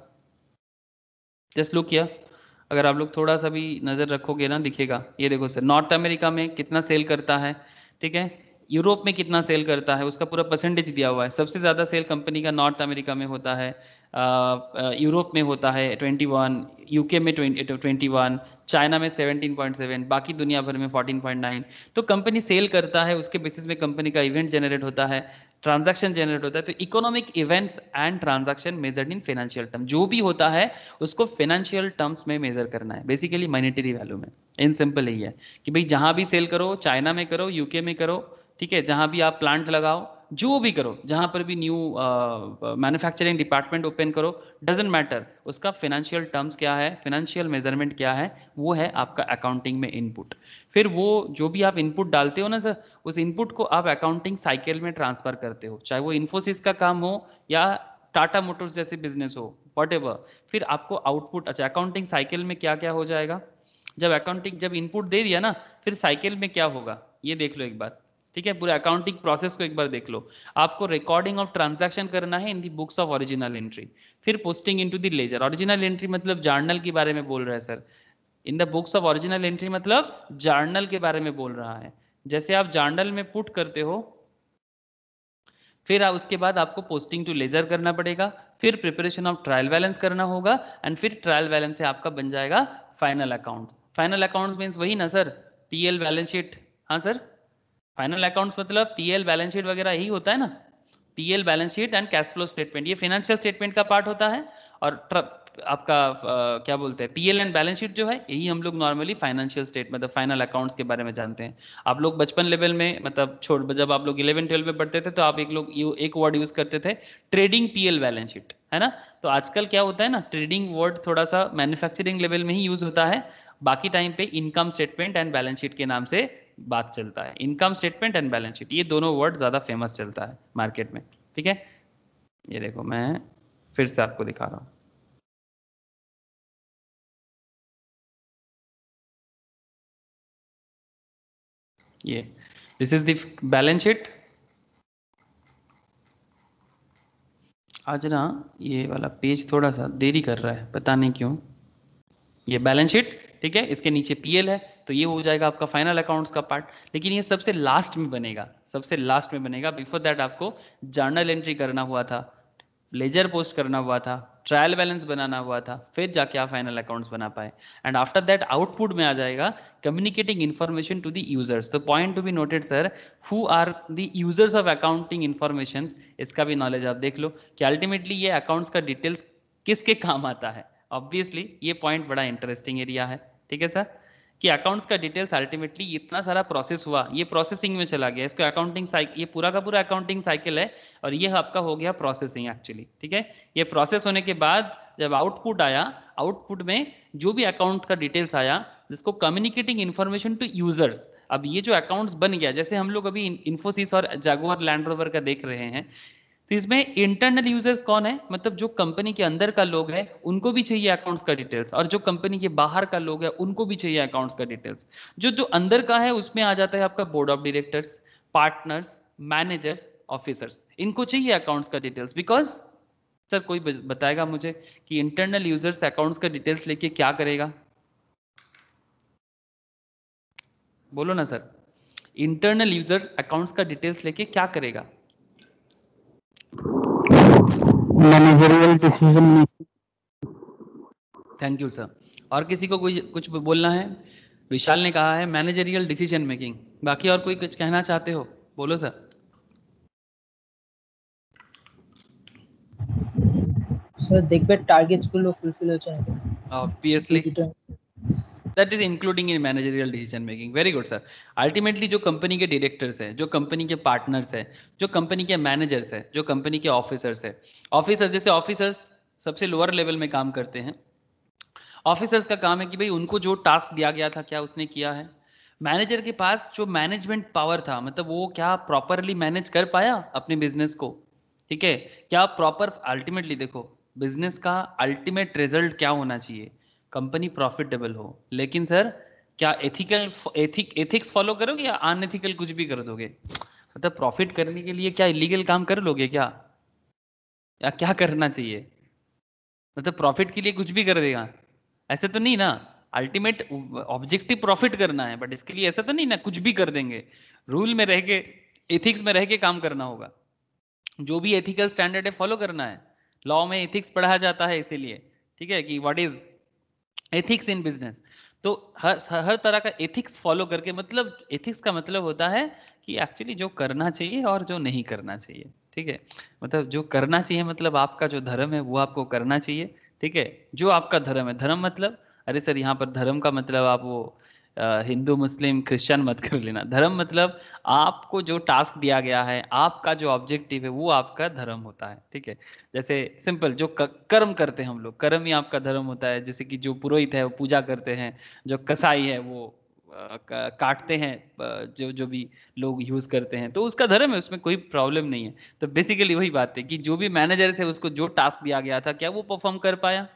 जस्ट लुक किया अगर आप लोग थोड़ा सा भी नज़र रखोगे ना दिखेगा ये देखो सर नॉर्थ अमेरिका में कितना सेल करता है ठीक है यूरोप में कितना सेल करता है उसका पूरा परसेंटेज दिया हुआ है सबसे ज़्यादा सेल कंपनी का नॉर्थ अमेरिका में होता है यूरोप में होता है 21 यूके में 20, 21 चाइना में 17.7 बाकी दुनिया भर में 14.9 तो कंपनी सेल करता है उसके बेसिस में कंपनी का इवेंट जनरेट होता है ट्रांजैक्शन जनरेट होता है तो economic events and transaction measured in financial term जो भी होता है उसको फाइनेंशियल टर्म्स में मेजर करना है बेसिकली मॉनेटरी वैल्यू में इन सिंपल यही है कि भाई जहां भी सेल करो चाइना में करो यूके में करो ठीक है जहां भी आप प्लांट लगाओ जो भी करो जहां पर भी न्यू मैन्युफैक्चरिंग डिपार्टमेंट ओपन करो डजेंट मैटर उसका फिनेंशियल टर्म्स क्या है फिनेंशियल मेजरमेंट क्या है वो है आपका अकाउंटिंग में इनपुट फिर वो जो भी आप इनपुट डालते हो ना सर उस इनपुट को आप अकाउंटिंग साइकिल में ट्रांसफर करते हो चाहे वो इन्फोसिस का काम हो या टाटा मोटर्स जैसे बिजनेस हो वॉट फिर आपको आउटपुट अच्छा अकाउंटिंग साइकिल में क्या क्या हो जाएगा जब अकाउंटिंग जब इनपुट दे दिया ना फिर साइकिल में क्या होगा ये देख लो एक बार ठीक है पूरे अकाउंटिंग प्रोसेस को एक बार देख लो आपको रिकॉर्डिंग ऑफ ट्रांजैक्शन करना है in the books of original entry फिर posting into the ledger original entry मतलब जर्नल के बारे में बोल रहा है sir in the books of original entry मतलब जर्नल के बारे में बोल रहा है जैसे आप जर्नल में पुट करते हो फिर उसके बाद आपको पोस्टिंग टू लेजर करना पड़ेगा फिर प्रिपरेशन ऑफ ट्रायल बैलेंस करना होगा एंड फिर ट्रायल बैलेंस से आपका बन जाएगा final account final account means वही ना सर पीएल बैलेंस शीट हाँ सर फाइनल अकाउंट्स मतलब पीएल बैलेंस शीट वगैरह ही होता है ना PL balance sheet and cash flow statement ये फाइनेंशियल स्टेटमेंट का पार्ट होता है और आपका आ, क्या बोलते हैं पीएल एंड बैलेंस शीट जो है यही हम लोग नॉर्मली फाइनेंशियल स्टेट मतलब फाइनल अकाउंट्स के बारे में जानते हैं आप लोग बचपन लेवल में मतलब छोड़ जब आप लोग इलेवन ट्वेल्व में पढ़ते थे तो आप एक लोग एक वर्ड यूज करते थे ट्रेडिंग पीएल बैलेंस शीट है ना तो आजकल क्या होता है ना ट्रेडिंग वर्ड थोड़ा सा मैन्युफैक्चरिंग लेवल में ही यूज होता है बाकी टाइम पे income statement and balance sheet के नाम से बात चलता है income statement and balance sheet ये दोनों वर्ड ज़्यादा फेमस चलता है मार्केट में ठीक है ये देखो मैं फिर से आपको दिखा रहा हूं ये this is balance balance sheet आज ना ये वाला पेज थोड़ा सा देरी कर रहा है पता नहीं क्यों ये बैलेंस शीट ठीक है इसके नीचे पीएल है तो ये हो जाएगा आपका फाइनल अकाउंट्स का पार्ट लेकिन ये सबसे लास्ट में बनेगा सबसे लास्ट में बनेगा बिफोर दैट आपको जर्नल एंट्री करना हुआ था लेजर पोस्ट करना हुआ था ट्रायल बैलेंस बनाना हुआ था फिर जाके आप फाइनल अकाउंट्स बना पाए एंड आफ्टर दैट आउटपुट में आ जाएगा communicating information to the users तो point to be noted sir who are the users of accounting information इसका भी नॉलेज आप देख लो कि अल्टीमेटली ये अकाउंट्स का डिटेल्स किसके काम आता है ऑब्वियसली ये पॉइंट बड़ा इंटरेस्टिंग एरिया है ठीक है सर कि अकाउंट्स का डिटेल्स अल्टीमेटली इतना सारा प्रोसेस हुआ ये प्रोसेसिंग में चला गया इसको अकाउंटिंग ये पूरा का पूरा अकाउंटिंग साइकिल है और ये आपका हो गया प्रोसेसिंग एक्चुअली ठीक है ये प्रोसेस होने के बाद जब आउटपुट आया आउटपुट में जो भी अकाउंट का डिटेल्स आया जिसको कम्युनिकेटिंग इन्फॉर्मेशन टू यूजर्स अब ये जो अकाउंट्स बन गया जैसे हम लोग अभी इन्फोसिस और जागोर लैंड रोवर का देख रहे हैं तो इसमें इंटरनल यूजर्स कौन है मतलब जो कंपनी के अंदर का लोग है उनको भी चाहिए अकाउंट्स का डिटेल्स और जो कंपनी के बाहर का लोग है उनको भी चाहिए अकाउंट्स का डिटेल्स जो जो अंदर का है उसमें आ जाता है आपका board of directors partners managers officers इनको चाहिए अकाउंट्स का डिटेल्स बिकॉज सर कोई बताएगा मुझे कि इंटरनल यूजर्स अकाउंट्स का डिटेल्स लेके क्या करेगा बोलो ना सर इंटरनल यूजर्स अकाउंट्स का डिटेल्स लेके क्या करेगा managerial decision making thank you sir और किसी को कोई कुछ बोलना है विशाल ने कहा है मैनेजरियल डिसीजन मेकिंग बाकी और कोई कुछ कहना चाहते हो बोलो सर सर देख टारगेट्स को গুলো फुलफिल हो जाएंगे obviously that is including in managerial decision making very good sir ultimately जो कंपनी के डायरेक्टर्स हैं जो कंपनी के पार्टनर्स हैं जो कंपनी के मैनेजर्स हैं जो कंपनी के ऑफिसर्स हैं ऑफिसर्स जैसे ऑफिसर्स सबसे लोअर लेवल में काम करते हैं ऑफिसर्स का काम है कि भाई उनको जो टास्क दिया गया था क्या उसने किया है मैनेजर के पास जो मैनेजमेंट पावर था मतलब वो क्या प्रॉपरली मैनेज कर पाया अपने बिजनेस को ठीक है क्या प्रॉपर अल्टीमेटली देखो बिजनेस का अल्टीमेट रिजल्ट क्या होना चाहिए कंपनी प्रॉफिटेबल हो लेकिन सर क्या एथिकल एथिक एथिक्स फॉलो करोगे या अनएथिकल कुछ भी कर दोगे मतलब प्रॉफिट करने के लिए क्या इलीगल काम कर लोगे क्या या क्या करना चाहिए मतलब प्रॉफिट के लिए कुछ भी कर देगा ऐसे तो नहीं ना अल्टीमेट ऑब्जेक्टिव प्रॉफिट करना है बट इसके लिए ऐसा तो नहीं ना कुछ भी कर देंगे रूल में रह के एथिक्स में रह के काम करना होगा जो भी एथिकल स्टैंडर्ड है फॉलो करना है लॉ में एथिक्स पढ़ाया जाता है इसीलिए ठीक है कि what is ethics in business तो हर हर तरह का एथिक्स फॉलो करके मतलब एथिक्स का मतलब होता है कि एक्चुअली जो करना चाहिए और जो नहीं करना चाहिए ठीक है मतलब जो करना चाहिए मतलब आपका जो धर्म है वो आपको करना चाहिए ठीक है जो आपका धर्म है धर्म मतलब अरे सर यहाँ पर धर्म का मतलब आप वो हिंदू मुस्लिम क्रिश्चियन मत कर लेना धर्म मतलब आपको जो टास्क दिया गया है आपका जो ऑब्जेक्टिव है वो आपका धर्म होता है ठीक है जैसे सिंपल जो कर्म करते हैं हम लोग कर्म ही आपका धर्म होता है जैसे कि जो पुरोहित है वो पूजा करते हैं जो कसाई है वो काटते हैं जो जो भी लोग यूज करते हैं तो उसका धर्म है उसमें कोई प्रॉब्लम नहीं है तो बेसिकली वही बात है कि जो भी मैनेजर है उसको जो टास्क दिया गया था क्या वो परफॉर्म कर पाया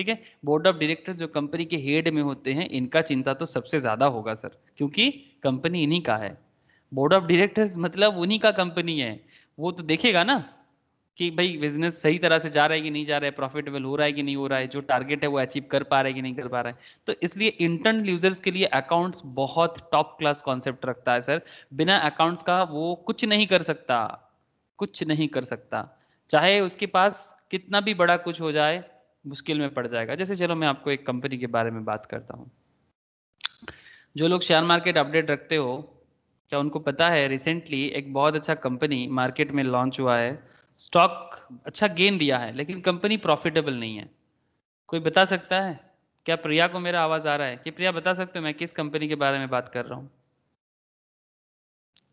ठीक है बोर्ड ऑफ डायरेक्टर्स जो कंपनी के हेड में होते हैं इनका चिंता तो सबसे ज्यादा होगा सर क्योंकि कंपनी इन्हीं का है बोर्ड ऑफ डायरेक्टर्स मतलब उन्हीं का कंपनी है वो तो देखेगा ना कि भाई बिजनेस सही तरह से जा रहा है कि नहीं जा रहा है प्रॉफिटेबल हो रहा है कि नहीं हो रहा है जो टारगेट है वो अचीव कर पा रहा है कि नहीं कर पा रहा है तो इसलिए इंटर्न यूजर्स के लिए अकाउंट्स बहुत टॉप क्लास कॉन्सेप्ट रखता है सर बिना अकाउंट्स का वो कुछ नहीं कर सकता कुछ नहीं कर सकता चाहे उसके पास कितना भी बड़ा कुछ हो जाए मुश्किल में पड़ जाएगा जैसे चलो मैं आपको एक कंपनी के बारे में बात करता हूँ जो लोग शेयर मार्केट अपडेट रखते हो क्या उनको पता है रिसेंटली एक बहुत अच्छा कंपनी मार्केट में लॉन्च हुआ है स्टॉक अच्छा गेन दिया है लेकिन कंपनी प्रॉफिटेबल नहीं है कोई बता सकता है क्या प्रिया को मेरा आवाज़ आ रहा है कि प्रिया बता सकते हो मैं किस कंपनी के बारे में बात कर रहा हूँ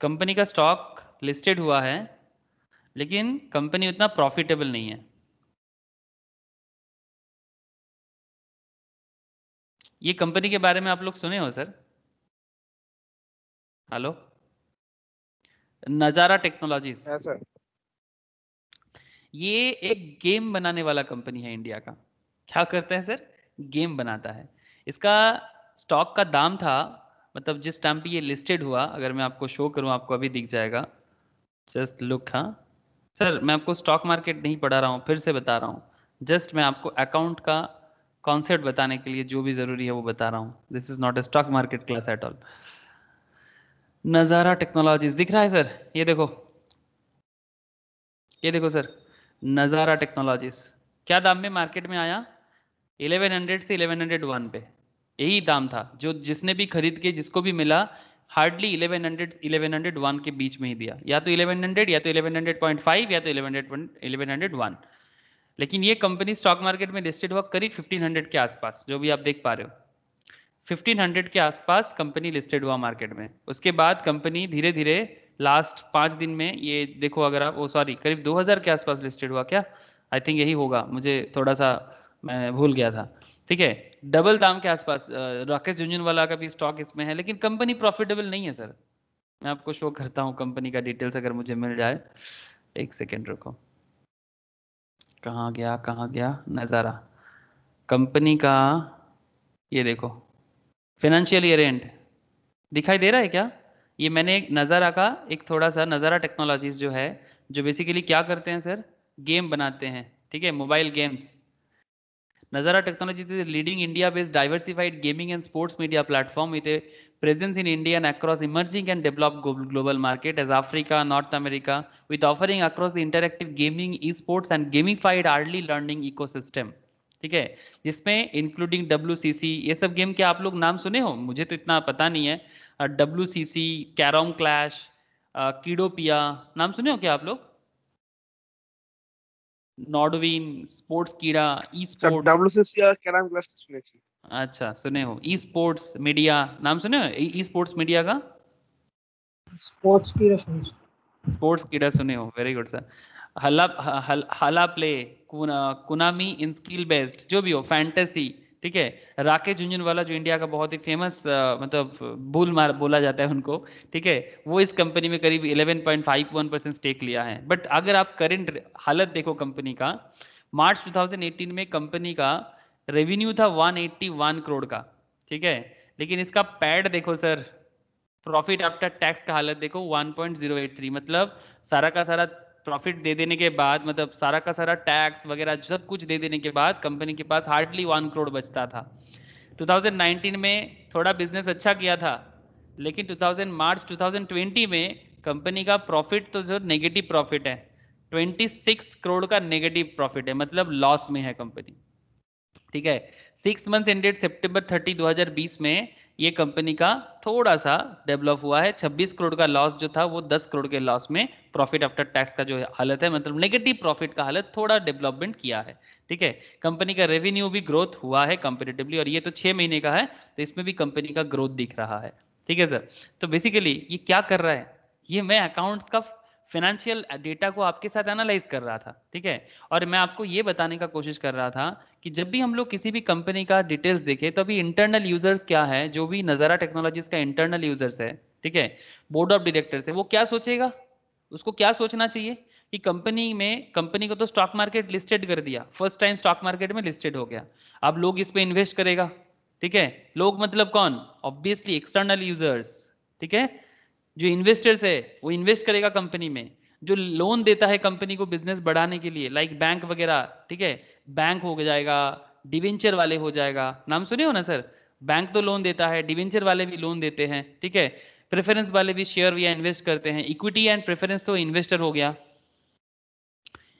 कंपनी का स्टॉक लिस्टेड हुआ है लेकिन कंपनी उतना प्रॉफिटेबल नहीं है ये कंपनी के बारे में आप लोग सुने हो सर हेलो नजारा टेक्नोलॉजीज ये एक गेम बनाने वाला कंपनी है इंडिया का क्या करते हैं सर गेम बनाता है इसका स्टॉक का दाम था मतलब जिस टाइम पे ये लिस्टेड हुआ अगर मैं आपको शो करूं आपको अभी दिख जाएगा जस्ट लुक हाँ सर मैं आपको स्टॉक मार्केट नहीं पढ़ा रहा हूँ फिर से बता रहा हूँ जस्ट मैं आपको अकाउंट का कॉन्सेप्ट बताने के लिए जो भी ज़रूरी है वो बता रहा हूँ this is not a stock market class at all Nazara technologies दिख रहा है सर ये देखो ये देखो सर नज़ारा टेक्नोलॉजीज क्या दाम में मार्केट में आया 1100 से 1101 पे यही दाम था जो जिसने भी खरीद के जिसको भी मिला हार्डली 1100 1101 के बीच में ही दिया या तो 1100 या तो 1100.5 या तो 1100 1101 लेकिन ये कंपनी स्टॉक मार्केट में लिस्टेड हुआ करीब 1500 के आसपास जो भी आप देख पा रहे हो 1500 के आसपास कंपनी लिस्टेड हुआ मार्केट में उसके बाद कंपनी धीरे धीरे लास्ट पाँच दिन में ये देखो अगर आप वो सॉरी करीब 2000 के आसपास लिस्टेड हुआ क्या आई थिंक यही होगा मुझे थोड़ा सा मैं भूल गया था ठीक है डबल दाम के आसपास राकेश झुंझुनवाला का भी स्टॉक इसमें है लेकिन कंपनी प्रॉफिटेबल नहीं है सर मैं आपको शो करता हूँ कंपनी का डिटेल्स अगर मुझे मिल जाए एक सेकेंड रुको कहाँ गया कहाँ गया नज़ारा कंपनी का ये देखो फाइनेंशियल ईयर एंड दिखाई दे रहा है क्या ये मैंने एक नज़ारा का एक थोड़ा सा नज़ारा टेक्नोलॉजीज जो है जो बेसिकली क्या करते हैं सर गेम बनाते हैं ठीक है mobile games Nazara technology leading India based diversified gaming and sports media platform with a presence in India and across emerging and developed global market as Africa, North America, with offering across the interactive gaming, esports and gamified early learning ecosystem. ठीक है जिसमें इंक्लूडिंग डब्ल्यू ये सब गेम के आप लोग नाम सुने हो मुझे तो इतना पता नहीं है W C C carrom clash Kiddopia नाम सुने हो क्या आप लोग नॉडविन स्पोर्ट्स कीड़ा ई स्पोर्ट्स डब्ल्यू सी सी और कैरम क्लैश सुने अच्छा सुने हो ई स्पोर्ट्स मीडिया नाम सुने हो ई स्पोर्ट्स मीडिया का स्पोर्ट्स कीड़ा सुने स्पोर्ट्स कीड़ा सुने हो वेरी गुड सर हला हल, हला प्ले कुना, कुनामी इन स्किल बेस्ड जो भी हो फैंटेसी ठीक है राकेश झुंझुनवाला जो इंडिया का बहुत ही फेमस मतलब बुल मार बोला जाता है उनको ठीक है वो इस कंपनी में करीब 11.51 परसेंट स्टेक लिया है बट अगर आप करंट हालत देखो कंपनी का मार्च 2018 में कंपनी का रेवेन्यू था 181 करोड़ का ठीक है लेकिन इसका पैड देखो सर प्रॉफिट आफ्टर टैक्स का हालत देखो 1.083 मतलब सारा का सारा प्रॉफिट दे देने के बाद मतलब सारा का सारा टैक्स वगैरह सब कुछ दे देने के बाद कंपनी के पास हार्डली वन करोड़ बचता था 2019 में थोड़ा बिजनेस अच्छा किया था लेकिन 2000 मार्च 2020 में कंपनी का प्रॉफिट तो जो नेगेटिव प्रॉफिट है 26 करोड़ का नेगेटिव प्रॉफिट है मतलब लॉस में है कंपनी ठीक है six month ended September thirty दो में ये कंपनी का थोड़ा सा डेवलप हुआ है 26 करोड़ का लॉस जो था वो 10 करोड़ के लॉस में प्रॉफिट आफ्टर टैक्स का जो हालत है मतलब नेगेटिव प्रॉफिट का हालत थोड़ा डेवलपमेंट किया है ठीक है कंपनी का रेवेन्यू भी ग्रोथ हुआ है कंपेरेटिवली और ये तो छः महीने का है तो इसमें भी कंपनी का ग्रोथ दिख रहा है ठीक है सर तो बेसिकली ये क्या कर रहा है ये मैं अकाउंट्स का फाइनेंशियल डेटा uh, को आपके साथ एनालाइज कर रहा था ठीक है और मैं आपको ये बताने का कोशिश कर रहा था कि जब भी हम लोग किसी भी कंपनी का डिटेल्स देखें तो अभी इंटरनल यूजर्स क्या है जो भी नज़ारा टेक्नोलॉजीज का इंटरनल यूजर्स है ठीक है बोर्ड ऑफ डायरेक्टर्स है वो क्या सोचेगा उसको क्या सोचना चाहिए कि कंपनी में कंपनी को तो स्टॉक मार्केट लिस्टेड कर दिया फर्स्ट टाइम स्टॉक मार्केट में लिस्टेड हो गया अब लोग इस पर इन्वेस्ट करेगा ठीक है लोग मतलब कौन ऑब्वियसली एक्सटर्नल यूजर्स ठीक है जो इन्वेस्टर्स है वो इन्वेस्ट करेगा कंपनी में जो लोन देता है कंपनी को बिजनेस बढ़ाने के लिए लाइक बैंक वगैरह ठीक है बैंक हो जाएगा डिवेंचर वाले हो जाएगा नाम सुने हो ना सर बैंक तो लोन देता है डिवेंचर वाले भी लोन देते हैं ठीक है प्रेफरेंस वाले भी शेयर या इन्वेस्ट करते हैं इक्विटी एंड प्रेफरेंस तो इन्वेस्टर हो गया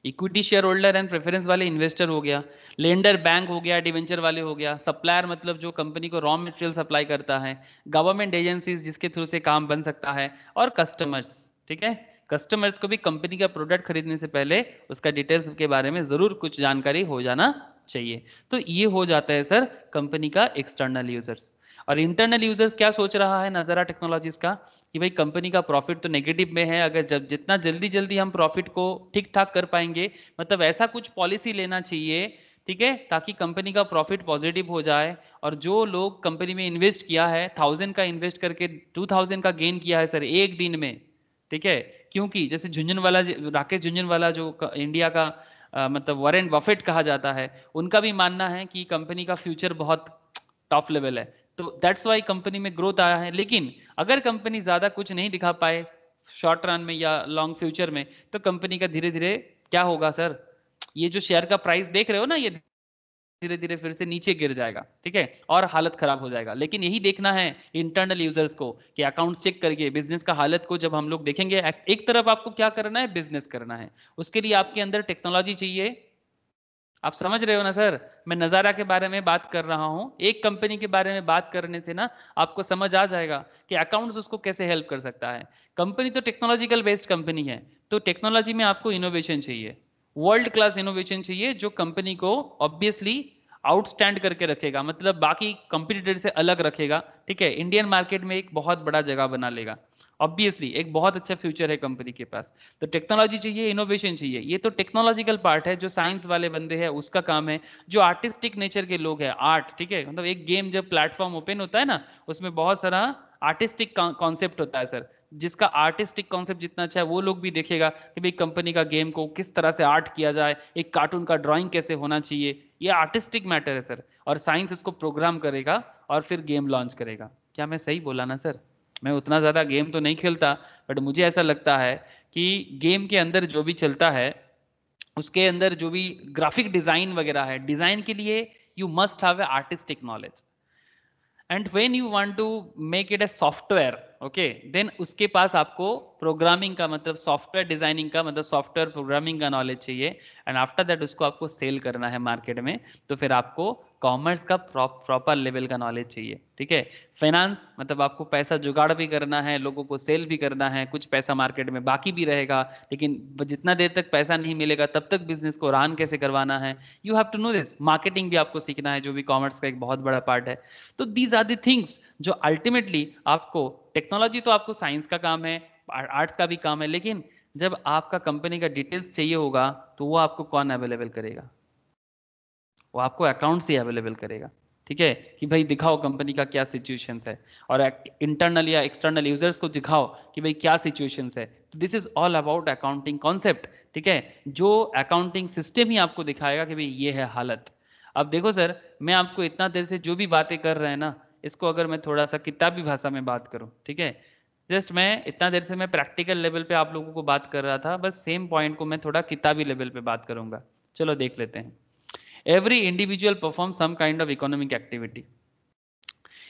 equity share holder and preference वाले इन्वेस्टर हो गया लेंडर बैंक हो गया डिवेंचर वाले हो गया सप्लायर मतलब जो कंपनी को रॉ मटेरियल सप्लाई करता है गवर्नमेंट एजेंसीज जिसके थ्रू से काम बन सकता है और कस्टमर्स ठीक है कस्टमर्स को भी कंपनी का प्रोडक्ट खरीदने से पहले उसका डिटेल्स के बारे में ज़रूर कुछ जानकारी हो जाना चाहिए तो ये हो जाता है सर कंपनी का एक्सटर्नल यूजर्स और इंटरनल यूजर्स क्या सोच रहा है नज़ारा टेक्नोलॉजीज़ का कि भाई कंपनी का प्रॉफिट तो नेगेटिव में है अगर जब जितना जल्दी जल्दी हम प्रॉफिट को ठीक ठाक कर पाएंगे मतलब ऐसा कुछ पॉलिसी लेना चाहिए ठीक है ताकि कंपनी का प्रॉफिट पॉजिटिव हो जाए और जो लोग कंपनी में इन्वेस्ट किया है थाउजेंड का इन्वेस्ट करके टू थाउजेंड का गेन किया है सर एक दिन में ठीक है क्योंकि जैसे झुंझुनवाला राकेश झुंझुनवाला जो इंडिया का आ, मतलब वरेन वफेट कहा जाता है उनका भी मानना है कि कंपनी का फ्यूचर बहुत टॉप लेवल है तो दैट्स वाई कंपनी में ग्रोथ आया है लेकिन अगर कंपनी ज़्यादा कुछ नहीं दिखा पाए शॉर्ट रन में या लॉन्ग फ्यूचर में तो कंपनी का धीरे धीरे क्या होगा सर ये जो शेयर का प्राइस देख रहे हो ना ये धीरे धीरे फिर से नीचे गिर जाएगा ठीक है और हालत खराब हो जाएगा लेकिन यही देखना है इंटरनल यूजर्स को कि अकाउंट चेक करके बिजनेस का हालत को जब हम लोग देखेंगे एक तरफ आपको क्या करना है बिजनेस करना है उसके लिए आपके अंदर टेक्नोलॉजी चाहिए आप समझ रहे हो ना सर मैं नज़ारा के बारे में बात कर रहा हूँ एक कंपनी के बारे में बात करने से ना आपको समझ आ जाएगा कि अकाउंट्स उसको कैसे हेल्प कर सकता है कंपनी तो टेक्नोलॉजिकल बेस्ड कंपनी है तो टेक्नोलॉजी में आपको इनोवेशन चाहिए वर्ल्ड क्लास इनोवेशन चाहिए जो कंपनी को ऑब्वियसली आउटस्टैंड करके रखेगा मतलब बाकी कंपिटिटर से अलग रखेगा ठीक है इंडियन मार्केट में एक बहुत बड़ा जगह बना लेगा ऑब्वियसली एक बहुत अच्छा फ्यूचर है कंपनी के पास तो टेक्नोलॉजी चाहिए इनोवेशन चाहिए ये तो टेक्नोलॉजिकल पार्ट है जो साइंस वाले बंदे हैं उसका काम है जो आर्टिस्टिक नेचर के लोग हैं आर्ट ठीक है मतलब एक गेम जब प्लेटफॉर्म ओपन होता है ना उसमें बहुत सारा आर्टिस्टिक कॉन्सेप्ट होता है सर जिसका आर्टिस्टिक कॉन्सेप्ट जितना अच्छा है वो लोग भी देखेगा कि भाई कंपनी का गेम को किस तरह से आर्ट किया जाए एक कार्टून का ड्राइंग कैसे होना चाहिए ये आर्टिस्टिक मैटर है सर और साइंस इसको प्रोग्राम करेगा और फिर गेम लॉन्च करेगा क्या मैं सही बोला ना सर मैं उतना ज़्यादा गेम तो नहीं खेलता बट मुझे ऐसा लगता है कि गेम के अंदर जो भी चलता है उसके अंदर जो भी ग्राफिक डिज़ाइन वगैरह है डिज़ाइन के लिए you must have a artistic knowledge and when you want to make it a software okay okay, then उसके पास आपको प्रोग्रामिंग का मतलब सॉफ्टवेयर डिजाइनिंग का मतलब सॉफ्टवेयर प्रोग्रामिंग का नॉलेज चाहिए एंड आफ्टर दैट उसको आपको सेल करना है मार्केट में तो फिर आपको कॉमर्स का प्रॉपर लेवल का नॉलेज चाहिए ठीक है फाइनेंस मतलब आपको पैसा जुगाड़ भी करना है लोगों को सेल भी करना है कुछ पैसा मार्केट में बाकी भी रहेगा लेकिन जितना देर तक पैसा नहीं मिलेगा तब तक बिजनेस को रान कैसे करवाना है you have to know this marketing भी आपको सीखना है जो भी कॉमर्स का एक बहुत बड़ा पार्ट है तो दीज आर दी थिंग्स जो अल्टीमेटली आपको टेक्नोलॉजी तो आपको साइंस का काम है आर्ट्स का भी काम है लेकिन जब आपका कंपनी का डिटेल्स चाहिए होगा तो वो आपको कौन अवेलेबल करेगा वो आपको अकाउंट से अवेलेबल करेगा ठीक है कि भाई दिखाओ कंपनी का क्या सिचुएशन है और इंटरनल या एक्सटर्नल यूजर्स को दिखाओ कि भाई क्या सिचुएशन है तो this is all about accounting concept ठीक है जो अकाउंटिंग सिस्टम ही आपको दिखाएगा कि भाई ये है हालत अब देखो सर मैं आपको इतना देर से जो भी बातें कर रहे हैं ना इसको अगर मैं थोड़ा सा किताबी भाषा में बात करूँ ठीक है जस्ट मैं इतना देर से मैं प्रैक्टिकल लेवल पे आप लोगों को बात कर रहा था बस सेम पॉइंट को मैं थोड़ा किताबी लेवल पे बात करूंगा चलो देख लेते हैं every individual perform some kind of economic activity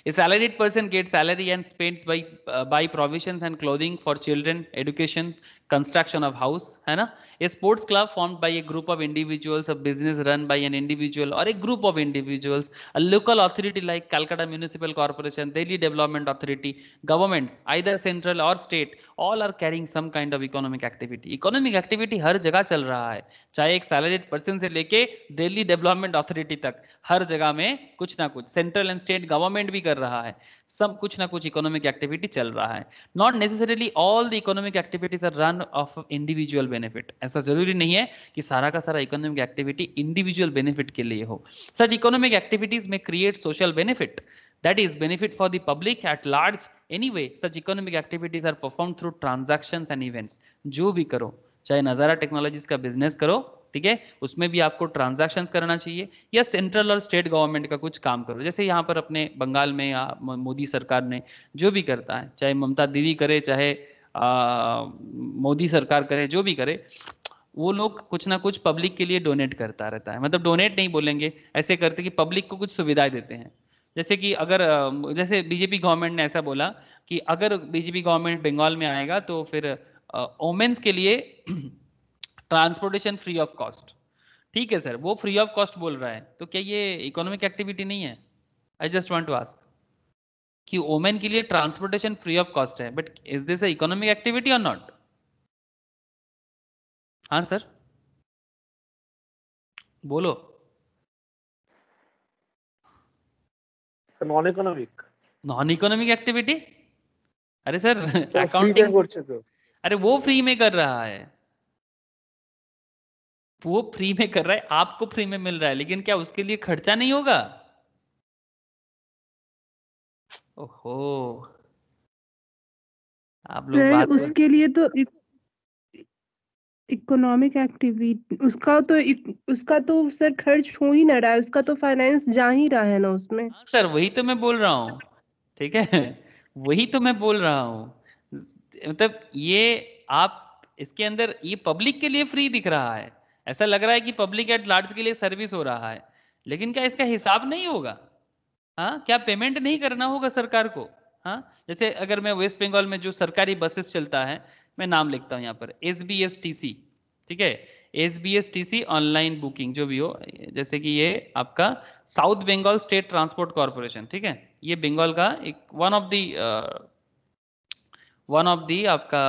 a salaried person get salary and spends by by provision and clothing for children education construction of house है ना A sports club formed by a group of individuals, a business run by an individual or a group of individuals, a local authority like Calcutta Municipal Corporation, Delhi Development Authority, governments, either central or state, all are carrying some kind of economic activity. Economic activity हर जगह चल रहा है चाहे एक सैलरीड पर्सन से लेके दिल्ली डेवलपमेंट अथॉरिटी तक हर जगह में कुछ ना कुछ सेंट्रल एंड स्टेट गवर्नमेंट भी कर रहा है सब कुछ ना कुछ इकोनॉमिक एक्टिविटी चल रहा है not necessarily all the economic activities are run of individual benefit ऐसा जरूरी नहीं है कि सारा का सारा इकोनॉमिक एक्टिविटी इंडिविजुअल बेनिफिट के लिए हो सच इकोनॉमिक एक्टिविटीज में create social benefit that is benefit for the public at large anyway such economic activities are perform through transaction and events जो भी करो चाहे नजारा टेक्नोलॉजीज का बिजनेस करो ठीक है उसमें भी आपको ट्रांजैक्शन करना चाहिए या सेंट्रल और स्टेट गवर्नमेंट का कुछ काम करो जैसे यहाँ पर अपने बंगाल में या मोदी सरकार ने जो भी करता है चाहे ममता दीदी करे चाहे मोदी सरकार करे जो भी करे वो लोग कुछ ना कुछ पब्लिक के लिए डोनेट करता रहता है मतलब डोनेट नहीं बोलेंगे ऐसे करते कि पब्लिक को कुछ सुविधाएं देते हैं जैसे कि अगर जैसे बीजेपी गवर्नमेंट ने ऐसा बोला कि अगर बीजेपी गवर्नमेंट बंगाल में आएगा तो फिर ओमेंस के लिए ट्रांसपोर्टेशन फ्री ऑफ कॉस्ट ठीक है सर वो फ्री ऑफ कॉस्ट बोल रहा है तो क्या ये इकोनॉमिक एक्टिविटी नहीं है I just want to ask कि वोमेन के लिए ट्रांसपोर्टेशन फ्री ऑफ कॉस्ट है but is this economic activity और नॉट हाँ सर बोलो non economic non economic activity अरे सर अकाउंटिंग अरे वो फ्री में कर रहा है वो फ्री में कर रहा है आपको फ्री में मिल रहा है लेकिन क्या उसके लिए खर्चा नहीं होगा ओहो आप लोग उसके लिए तो इकोनॉमिक एक्टिविटी उसका तो उसका तो सर खर्च हो ही ना रहा है उसका तो फाइनेंस जा ही रहा है ना उसमें हाँ सर वही तो मैं बोल रहा हूँ ठीक है वही तो मैं बोल रहा हूँ मतलब ये आप इसके अंदर ये पब्लिक के लिए फ्री दिख रहा है ऐसा लग रहा है कि पब्लिक एट लार्ज के लिए सर्विस हो रहा है लेकिन क्या इसका हिसाब नहीं होगा हाँ क्या पेमेंट नहीं करना होगा सरकार को हाँ जैसे अगर मैं वेस्ट बंगाल में जो सरकारी बसेस चलता है मैं नाम लिखता हूँ यहाँ पर S B S T C ठीक है S B S T C online booking जो भी हो जैसे कि ये आपका south Bengal state transport corporation ठीक है ये बंगाल का एक one of the one of the आपका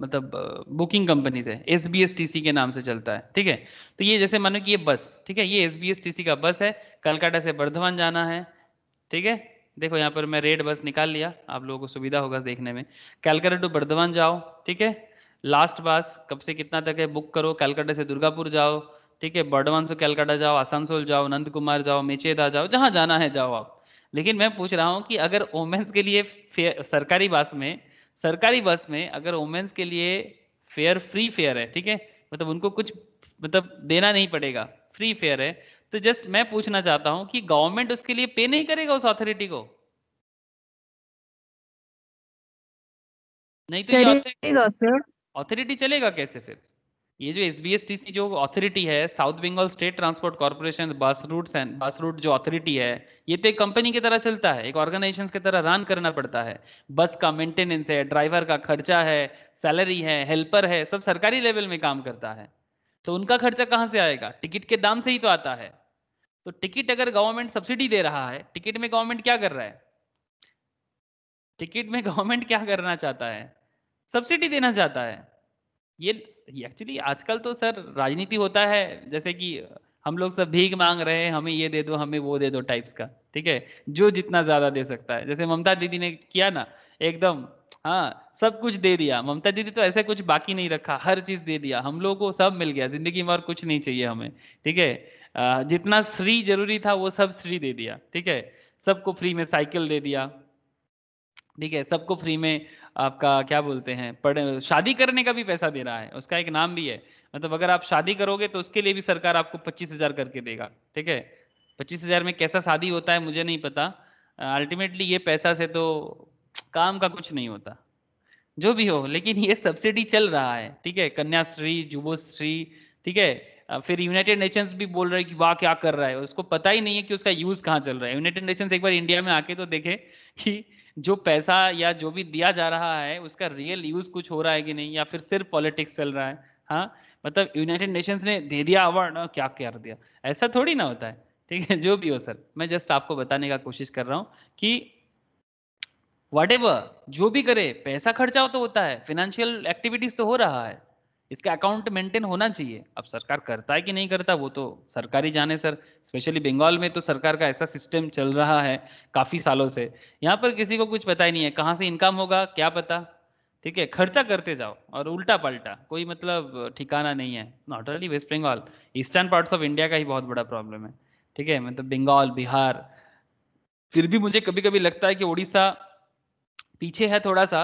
मतलब बुकिंग uh, कंपनीज है S B S T C के नाम से चलता है ठीक है तो ये जैसे मानो कि ये बस ठीक है ये S B S T C का बस है कलकाटा से बर्धमान जाना है ठीक है देखो यहाँ पर मैं रेड बस निकाल लिया आप लोगों को सुविधा होगा देखने में कैलकाटा टू बर्धमान जाओ ठीक है लास्ट बस कब से कितना तक है बुक करो कैलकाटा से दुर्गापुर जाओ ठीक है बर्धमान से कैलकाटा जाओ आसानसोल जाओ नंद कुमार जाओ मेचेदा जाओ जहाँ जाना है जाओ आप लेकिन मैं पूछ रहा हूँ कि अगर वोमेंस के लिए सरकारी बस में सरकारी बस में अगर वुमेन्स के लिए फेयर फ्री फेयर है ठीक है मतलब उनको कुछ मतलब देना नहीं पड़ेगा फ्री फेयर है तो जस्ट मैं पूछना चाहता हूं कि गवर्नमेंट उसके लिए पे नहीं करेगा उस अथॉरिटी को नहीं तो अथॉरिटी चलेगा कैसे फिर ये जो एस जो अथॉरिटी है south Bengal state transport corporation bus route and bus route जो अथॉरिटी है ये तो एक कंपनी की तरह चलता है एक ऑर्गेनाइजेशन की तरह रन करना पड़ता है बस का मेंटेनेंस है ड्राइवर का खर्चा है सैलरी है हेल्पर है सब सरकारी लेवल में काम करता है तो उनका खर्चा कहाँ से आएगा टिकट के दाम से ही तो आता है तो टिकट अगर गवर्नमेंट सब्सिडी दे रहा है टिकट में गवर्नमेंट क्या कर रहा है टिकट में गवर्नमेंट क्या करना चाहता है सब्सिडी देना चाहता है ये एक्चुअली आजकल तो सर राजनीति होता है जैसे कि हम लोग सब भीख मांग रहे हैं हमें ये दे दो हमें वो दे दो टाइप्स का ठीक है जो जितना ज्यादा दे सकता है जैसे ममता दीदी ने किया ना एकदम हाँ सब कुछ दे दिया ममता दीदी तो ऐसे कुछ बाकी नहीं रखा हर चीज दे दिया हम लोगों को सब मिल गया जिंदगी में और कुछ नहीं चाहिए हमें ठीक है जितना श्री जरूरी था वो सब श्री दे दिया ठीक है सबको फ्री में साइकिल दे दिया ठीक है सबको फ्री में आपका क्या बोलते हैं पढ़ शादी करने का भी पैसा दे रहा है उसका एक नाम भी है मतलब अगर आप शादी करोगे तो उसके लिए भी सरकार आपको पच्चीस हजार करके देगा ठीक है पच्चीस हजार में कैसा शादी होता है मुझे नहीं पता अल्टीमेटली ये पैसा से तो काम का कुछ नहीं होता जो भी हो लेकिन ये सब्सिडी चल रहा है ठीक है कन्याश्री जुबोश्री ठीक है फिर यूनाइटेड नेशंस भी बोल रहे हैं कि वाह क्या कर रहा है उसको पता ही नहीं है कि उसका यूज कहाँ चल रहा है यूनाइटेड नेशंस एक बार इंडिया में आके तो देखे कि जो पैसा या जो भी दिया जा रहा है उसका रियल यूज कुछ हो रहा है कि नहीं या फिर सिर्फ पॉलिटिक्स चल रहा है हाँ मतलब यूनाइटेड नेशंस ने दे दिया अवार्ड ना क्या कर दिया ऐसा थोड़ी ना होता है ठीक है जो भी हो सर मैं जस्ट आपको बताने का कोशिश कर रहा हूँ कि वट जो भी करे पैसा खर्चा हो तो होता है फिनेंशियल एक्टिविटीज तो हो रहा है इसका अकाउंट मेंटेन होना चाहिए अब सरकार करता है कि नहीं करता वो तो सरकारी जाने सर स्पेशली बंगाल में तो सरकार का ऐसा सिस्टम चल रहा है काफ़ी सालों से यहाँ पर किसी को कुछ पता ही नहीं है कहाँ से इनकम होगा क्या पता ठीक है खर्चा करते जाओ और उल्टा पलटा कोई मतलब ठिकाना नहीं है not only west Bengal eastern parts of India का ही बहुत बड़ा प्रॉब्लम है ठीक है मतलब बंगाल बिहार फिर भी मुझे कभी कभी लगता है कि उड़ीसा पीछे है थोड़ा सा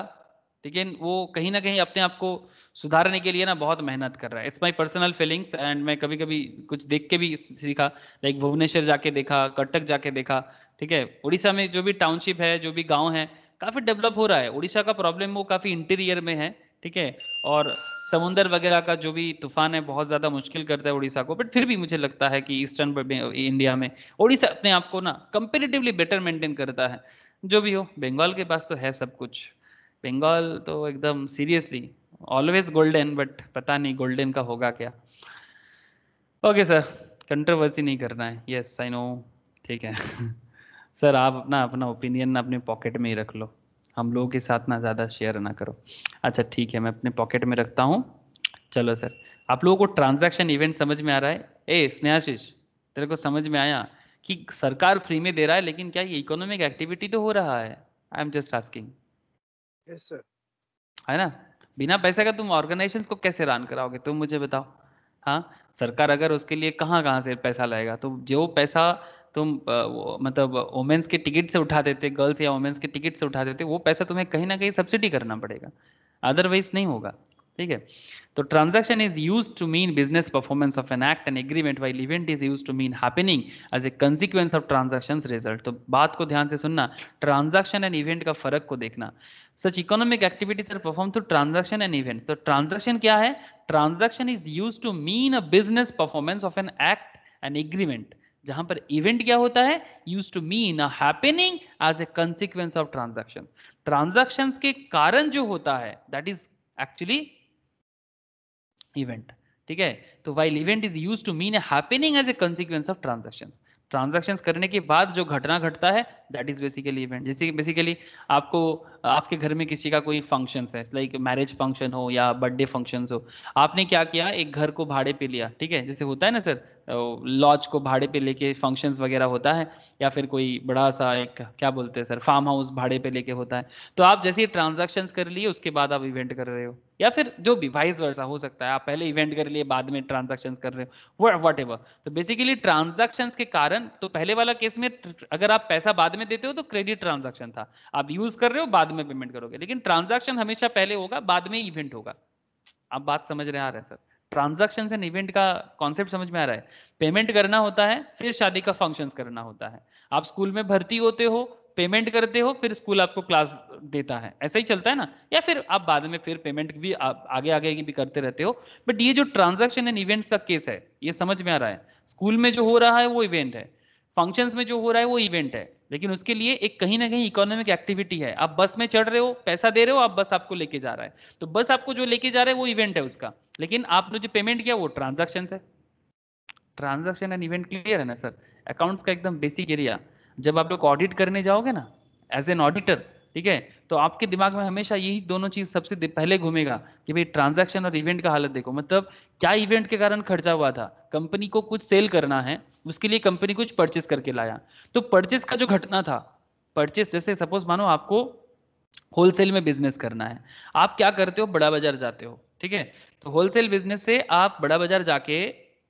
लेकिन वो कहीं ना कहीं अपने आप को सुधारने के लिए ना बहुत मेहनत कर रहा है it's my personal feelings and मैं कभी कभी कुछ देख के भी सीखा लाइक भुवनेश्वर जाके देखा कटक जाके देखा ठीक है उड़ीसा में जो भी टाउनशिप है जो भी गाँव है काफ़ी डेवलप हो रहा है उड़ीसा का प्रॉब्लम वो काफ़ी इंटीरियर में है ठीक है और समुंदर वगैरह का जो भी तूफान है बहुत ज़्यादा मुश्किल करता है उड़ीसा को बट फिर भी मुझे लगता है कि ईस्टर्न इंडिया में उड़ीसा अपने आप को ना कंपेरेटिवली बेटर मेंटेन करता है जो भी हो बंगाल के पास तो है सब कुछ बंगाल तो एकदम सीरियसली ऑलवेज गोल्डन बट पता नहीं गोल्डन का होगा क्या ओके सर कंट्रोवर्सी नहीं करना है यस आई नो ठीक है सर आप अपना अपना ओपिनियन अपने पॉकेट में ही रख लो हम लोगों के साथ ना ज़्यादा शेयर ना करो अच्छा ठीक है मैं अपने पॉकेट में रखता हूँ चलो सर आप लोगों को ट्रांजैक्शन इवेंट समझ में आ रहा है ए स्नेहाशीष तेरे को समझ में आया कि सरकार फ्री में दे रहा है लेकिन क्या ये इकोनॉमिक एक्टिविटी तो हो रहा है आई एम जस्ट आस्किंग है ना बिना पैसे का तुम ऑर्गेनाइजेशन को कैसे रन कराओगे तुम मुझे बताओ हाँ सरकार अगर उसके लिए कहाँ कहाँ से पैसा लाएगा तो जो पैसा तुम मतलब वोमेंस के टिकट से उठा देते गर्ल्स या वोमेंस के टिकट से उठा देते वो पैसा तुम्हें कहीं ना कहीं सब्सिडी करना पड़ेगा अदरवाइज नहीं होगा ठीक है तो transaction is use to mean business performance of an act and agreement while event is use to mean happening as a consequence of transaction result तो बात को ध्यान से सुनना ट्रांजेक्शन एंड इवेंट का फर्क को देखना such economic activities are perform through transaction and event तो ट्रांजेक्शन क्या है transaction is use to mean a business performance of an act and agreement जहां पर इवेंट क्या होता है use to mean a happening as a consequence of transaction transaction के कारण जो होता है दैट इज एक्चुअली इवेंट ठीक है तो while event is use to mean happening as a consequence of transaction transaction करने के बाद जो घटना घटता है दैट इज बेसिकली इवेंट जैसे बेसिकली आपको आपके घर में किसी का कोई फंक्शन है लाइक मैरिज फंक्शन हो या बर्थडे फंक्शन हो आपने क्या किया एक घर को भाड़े पे लिया ठीक है जैसे होता है ना सर लॉज को भाड़े पे लेके फंक्शंस वगैरह होता है या फिर कोई बड़ा सा एक क्या बोलते हैं सर फार्म हाउस भाड़े पे लेके होता है तो आप जैसे ट्रांजेक्शन कर लिए उसके बाद आप इवेंट कर रहे हो या फिर जो भी वाइस वर्सा हो सकता है आप पहले इवेंट कर लिए बाद में ट्रांजेक्शन कर रहे हो वट एवर तो बेसिकली ट्रांजेक्शन के कारण तो पहले वाला केस में अगर आप पैसा बाद में देते हो तो क्रेडिट ट्रांजेक्शन था आप यूज कर रहे हो बाद में पेमेंट करोगे लेकिन ट्रांजेक्शन हमेशा पहले होगा बाद में इवेंट होगा आप बात समझ रहे आ रहे हैं सर ट्रांजेक्शन एंड इवेंट का कॉन्सेप्ट समझ में आ रहा है पेमेंट करना होता है फिर शादी का फंक्शन करना होता है आप स्कूल में भर्ती होते हो पेमेंट करते हो फिर स्कूल आपको क्लास देता है ऐसा ही चलता है ना या फिर आप बाद में फिर पेमेंट भी आप आगे आगे भी करते रहते हो बट ये जो ट्रांजेक्शन एंड इवेंट्स का केस है ये समझ में आ रहा है स्कूल में जो हो रहा है वो इवेंट है फंक्शंस में जो हो रहा है वो इवेंट है लेकिन उसके लिए एक कहीं ना कहीं इकोनॉमिक एक्टिविटी है आप बस में चढ़ रहे हो पैसा दे रहे हो आप बस आपको लेके जा रहा है तो बस आपको जो लेके जा रहा है वो इवेंट है उसका लेकिन आपने जो पेमेंट किया वो ट्रांजेक्शन है ट्रांजेक्शन एंड इवेंट क्लियर है ना सर अकाउंट्स का एकदम बेसिक एरिया जब आप लोग ऑडिट करने जाओगे ना एज एन ऑडिटर ठीक है तो आपके दिमाग में हमेशा यही दोनों चीज सबसे पहले घूमेगा कि भाई ट्रांजैक्शन और इवेंट का हालत देखो मतलब क्या इवेंट के कारण खर्चा हुआ था कंपनी को कुछ सेल करना है उसके लिए कंपनी कुछ परचेस करके लाया तो परचेस का जो घटना था परचेस जैसे सपोज मानो आपको होलसेल में बिजनेस करना है आप क्या करते हो बड़ा बाजार जाते हो ठीक है तो होलसेल बिजनेस से आप बड़ा बाजार जाके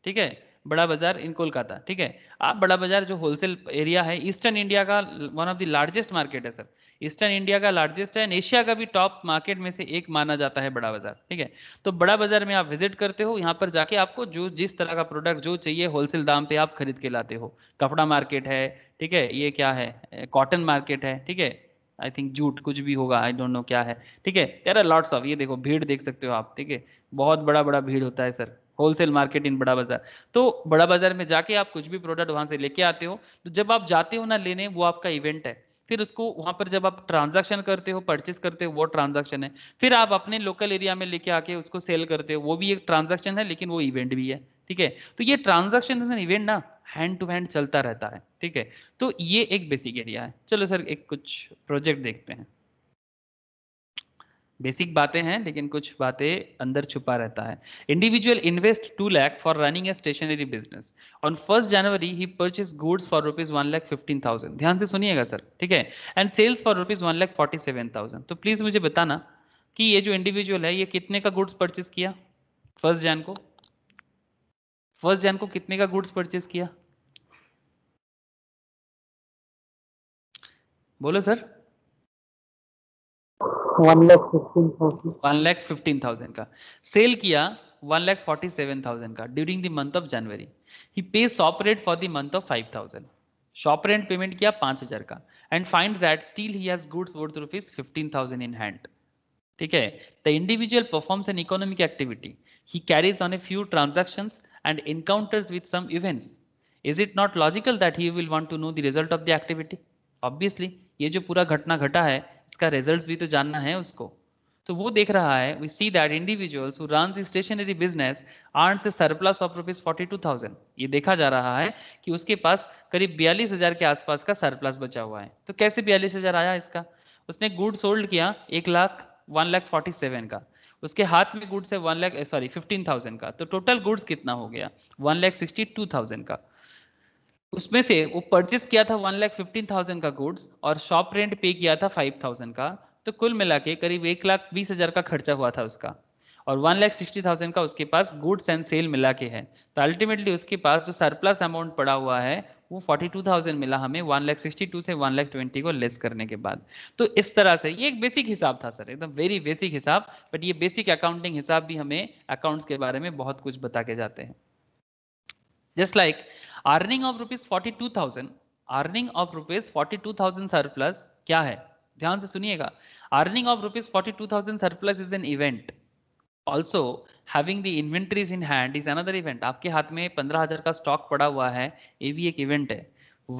ठीक है बड़ा बाजार इन कोलकाता ठीक है आप बड़ा बाजार जो होलसेल एरिया है ईस्टर्न इंडिया का one of the largest market है सर ईस्टर्न इंडिया का लार्जेस्ट है एंड एशिया का भी टॉप मार्केट में से एक माना जाता है बड़ा बाजार ठीक है तो बड़ा बाजार में आप विजिट करते हो यहाँ पर जाके आपको जो जिस तरह का प्रोडक्ट जो चाहिए होलसेल दाम पे आप खरीद के लाते हो कपड़ा मार्केट है ठीक है ये क्या है कॉटन मार्केट है ठीक है आई थिंक जूट कुछ भी होगा आई डोंट नो क्या है ठीक है देर आर लॉट्स ऑफ ये देखो भीड़ देख सकते हो आप ठीक है बहुत बड़ा बड़ा भीड़ होता है सर होलसेल मार्केट इन बड़ा बाजार तो बड़ा बाजार में जाके आप कुछ भी प्रोडक्ट वहां से लेके आते हो तो जब आप जाते हो ना लेने वो आपका इवेंट है फिर उसको वहां पर जब आप ट्रांजैक्शन करते हो परचेस करते हो वो ट्रांजैक्शन है फिर आप अपने लोकल एरिया में लेके आके उसको सेल करते हो वो भी एक ट्रांजैक्शन है लेकिन वो इवेंट भी है ठीक है तो ये ट्रांजैक्शन इवेंट ना हैंड टू हैंड चलता रहता है ठीक है तो ये एक बेसिक एरिया है चलो सर एक कुछ प्रोजेक्ट देखते हैं बेसिक बातें हैं लेकिन कुछ बातें अंदर छुपा रहता है individual invest two lakh for running a stationery business on first January ही purchase goods for rupees one lakh fifteen thousand ध्यान से सुनिएगा सर ठीक है and sales for rupees one lakh forty seven thousand तो प्लीज मुझे बताना कि ये जो इंडिविजुअल है ये कितने का गुड्स परचेज किया फर्स्ट जैन को फर्स्ट जैन को कितने का गुड्स परचेज किया बोलो sir one lakh fifteen thousand one lakh fifteen thousand का सेल किया one lakh forty seven thousand का during the month of January ही pay shop rent for the month of five thousand shop rent payment किया पाँच हज़ार का and find that still he has goods worth rupees fifteen thousand in hand ठीक है the individual performs an economic activity he carries on a few transaction and encounters with some events is it not logical that he will want to know the result of the activity obviously ये जो पूरा घटना घटा है इसका रिजल्ट भी तो जानना है उसको तो वो देख रहा है we see that individuals who run the stationery business earn से surplus of rupees forty two thousand ये देखा जा रहा है कि उसके पास करीब बयालीस हजार के आसपास का सरप्लस बचा हुआ है तो कैसे बयालीस हजार आया इसका उसने गुड सोल्ड किया एक lakh one lakh forty seven का उसके हाथ में गुड्स है one lakh sorry fifteen thousand का तो टोटल गुड्स कितना हो गया one lakh sixty two thousand का उसमें से वो परचेस किया था वन लाख फिफ्टीन थाउजेंड का गुड्स और शॉप रेंट पे किया था फाइव थाउजेंड का तो कुल मिला के करीब एक लाख बीस हजार का खर्चा हुआ था उसका और वन लाख सिक्सटी थाउजेंड का उसके पास गुड्स एंड सेल मिला के है तो अल्टीमेटली उसके पास जो सरप्लस अमाउंट पड़ा हुआ है वो फोर्टी टू थाउजेंड मिला हमें वन लाख सिक्सटी टू से वन लाख ट्वेंटी को लेस करने के बाद तो इस तरह से ये एक बेसिक हिसाब था सर एकदम वेरी बेसिक हिसाब बट ये बेसिक अकाउंटिंग हिसाब भी हमें अकाउंट्स के बारे में बहुत कुछ बता के जाते हैं just like like, earning of rupees forty two thousand earning of rupees forty two thousand surplus क्या है ध्यान से सुनिएगा earning of rupees forty two thousand surplus is an event also having the inventories in hand is another event आपके हाथ में पंद्रह हजार का स्टॉक पड़ा हुआ है ये भी एक इवेंट है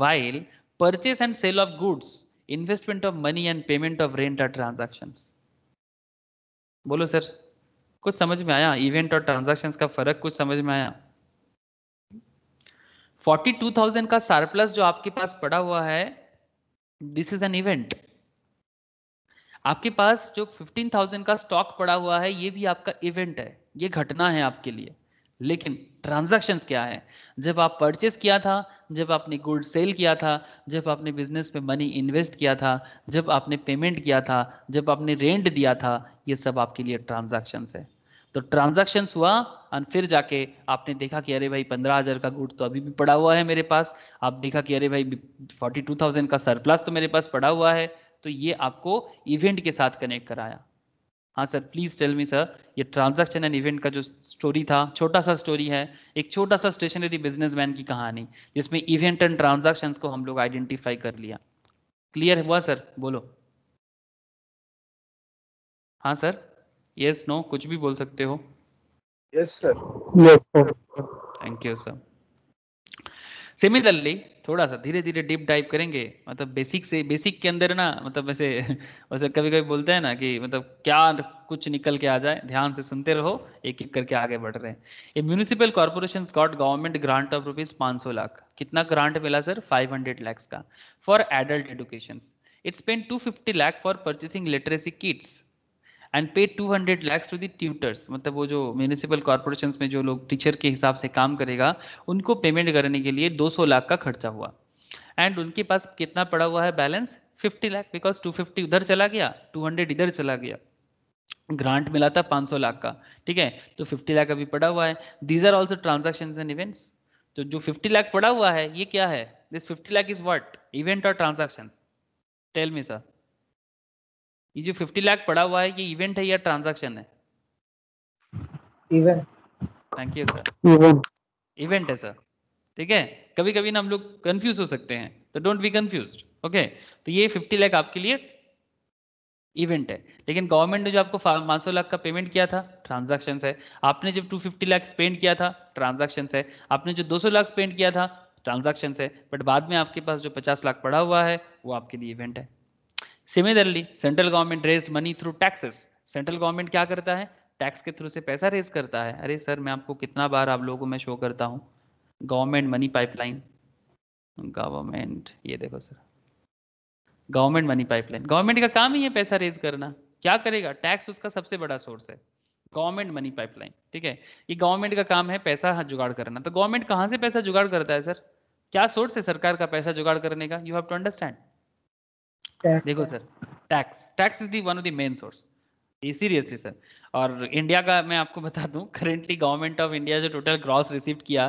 while purchase and sale of goods investment of money and payment of rent are transaction बोलो सर कुछ समझ में आया इवेंट और ट्रांजेक्शन का फर्क कुछ समझ में आया फोर्टी टू थाउजेंड का सरप्लस जो आपके पास पड़ा हुआ है दिस इज एन इवेंट आपके पास जो फिफ्टीन थाउजेंड का स्टॉक पड़ा हुआ है ये भी आपका इवेंट है ये घटना है आपके लिए लेकिन ट्रांजेक्शन क्या है जब आप परचेस किया था जब आपने गुड सेल किया था जब आपने बिजनेस में मनी इन्वेस्ट किया था जब आपने पेमेंट किया था जब आपने रेंट दिया था ये सब आपके लिए ट्रांजेक्शन है तो ट्रांजेक्शन हुआ और फिर जाके आपने देखा कि अरे भाई पंद्रह हजार का गुड तो अभी भी पड़ा हुआ है मेरे पास आप देखा कि अरे भाई फोर्टी टू थाउजेंड का सरप्लस तो मेरे पास पड़ा हुआ है तो ये आपको इवेंट के साथ कनेक्ट कराया हाँ sir please tell me sir ये ट्रांजेक्शन एंड इवेंट का जो स्टोरी था छोटा सा स्टोरी है एक छोटा सा स्टेशनरी बिजनेसमैन की कहानी जिसमें इवेंट एंड ट्रांजेक्शन को हम लोग आइडेंटिफाई कर लिया क्लियर हुआ सर बोलो हाँ सर यस नो कुछ भी बोल सकते हो yes sir yes sir thank you sir similarly थोड़ा सा धीरे धीरे डीप डाइव करेंगे मतलब बेसिक से बेसिक के अंदर ना मतलब वैसे वैसे कभी कभी बोलते हैं ना कि मतलब क्या कुछ निकल के आ जाए ध्यान से सुनते रहो एक एक करके आगे बढ़ रहे हैं municipal corporation got government grant of rupees पाँच सौ लाख कितना ग्रांट मिला सर फाइव हंड्रेड लैक्स का for adult education it's pen two fifty lakh for purchasing literacy kits and pay 200 lakhs to the tutors मतलब वो जो म्यूनिसिपल कॉरपोरेशन में जो लोग टीचर के हिसाब से काम करेगा उनको पेमेंट करने के लिए 200 लाख का खर्चा हुआ एंड उनके पास कितना पड़ा हुआ है बैलेंस 50 लाख बिकॉज 250 उधर चला गया 200 इधर चला गया ग्रांट मिला था 500 लाख का ठीक है तो 50 लाख अभी पड़ा हुआ है these are also transaction and events तो जो 50 लाख पड़ा हुआ है ये क्या है this 50 lakh is what event और ट्रांजेक्शन टेल मी सर ये जो फिफ्टी लाख पड़ा हुआ है ये इवेंट है या ट्रांजैक्शन है event thank you sir event event है सर ठीक है कभी कभी ना हम लोग कंफ्यूज हो सकते हैं तो डोंट बी कंफ्यूज ओके तो ये फिफ्टी लाख आपके लिए इवेंट है लेकिन गवर्नमेंट ने जो आपको पाँच सौ लाख का पेमेंट किया था ट्रांजेक्शन है आपने जब फिफ्टी लाख स्पेंड किया था ट्रांजेक्शन है आपने जो सौ लाख स्पेंड किया था ट्रांजेक्शन है बट बाद में आपके पास जो पचास लाख पड़ा हुआ है वो आपके लिए इवेंट है similarly central government raise money through taxes central government क्या करता है टैक्स के थ्रू से पैसा रेज करता है अरे सर मैं आपको कितना बार आप लोगों में शो करता हूँ गवर्नमेंट मनी पाइपलाइन गवर्नमेंट ये देखो sir government money pipeline government का काम ही है पैसा रेज करना क्या करेगा टैक्स उसका सबसे बड़ा सोर्स है गवर्नमेंट मनी पाइपलाइन ठीक है ये गवर्नमेंट का काम है पैसा जुगाड़ करना तो गवर्नमेंट कहाँ से पैसा जुगाड़ करता है सर क्या सोर्स है सरकार का पैसा जुगाड़ करने का यू हैव टू अंडरस्टैंड देखो sir tax tax is the one of the main source seriously sir और इंडिया का मैं आपको बता दूं करेंटली गवर्नमेंट ऑफ इंडिया जो टोटल ग्रॉस रिसिप्ट किया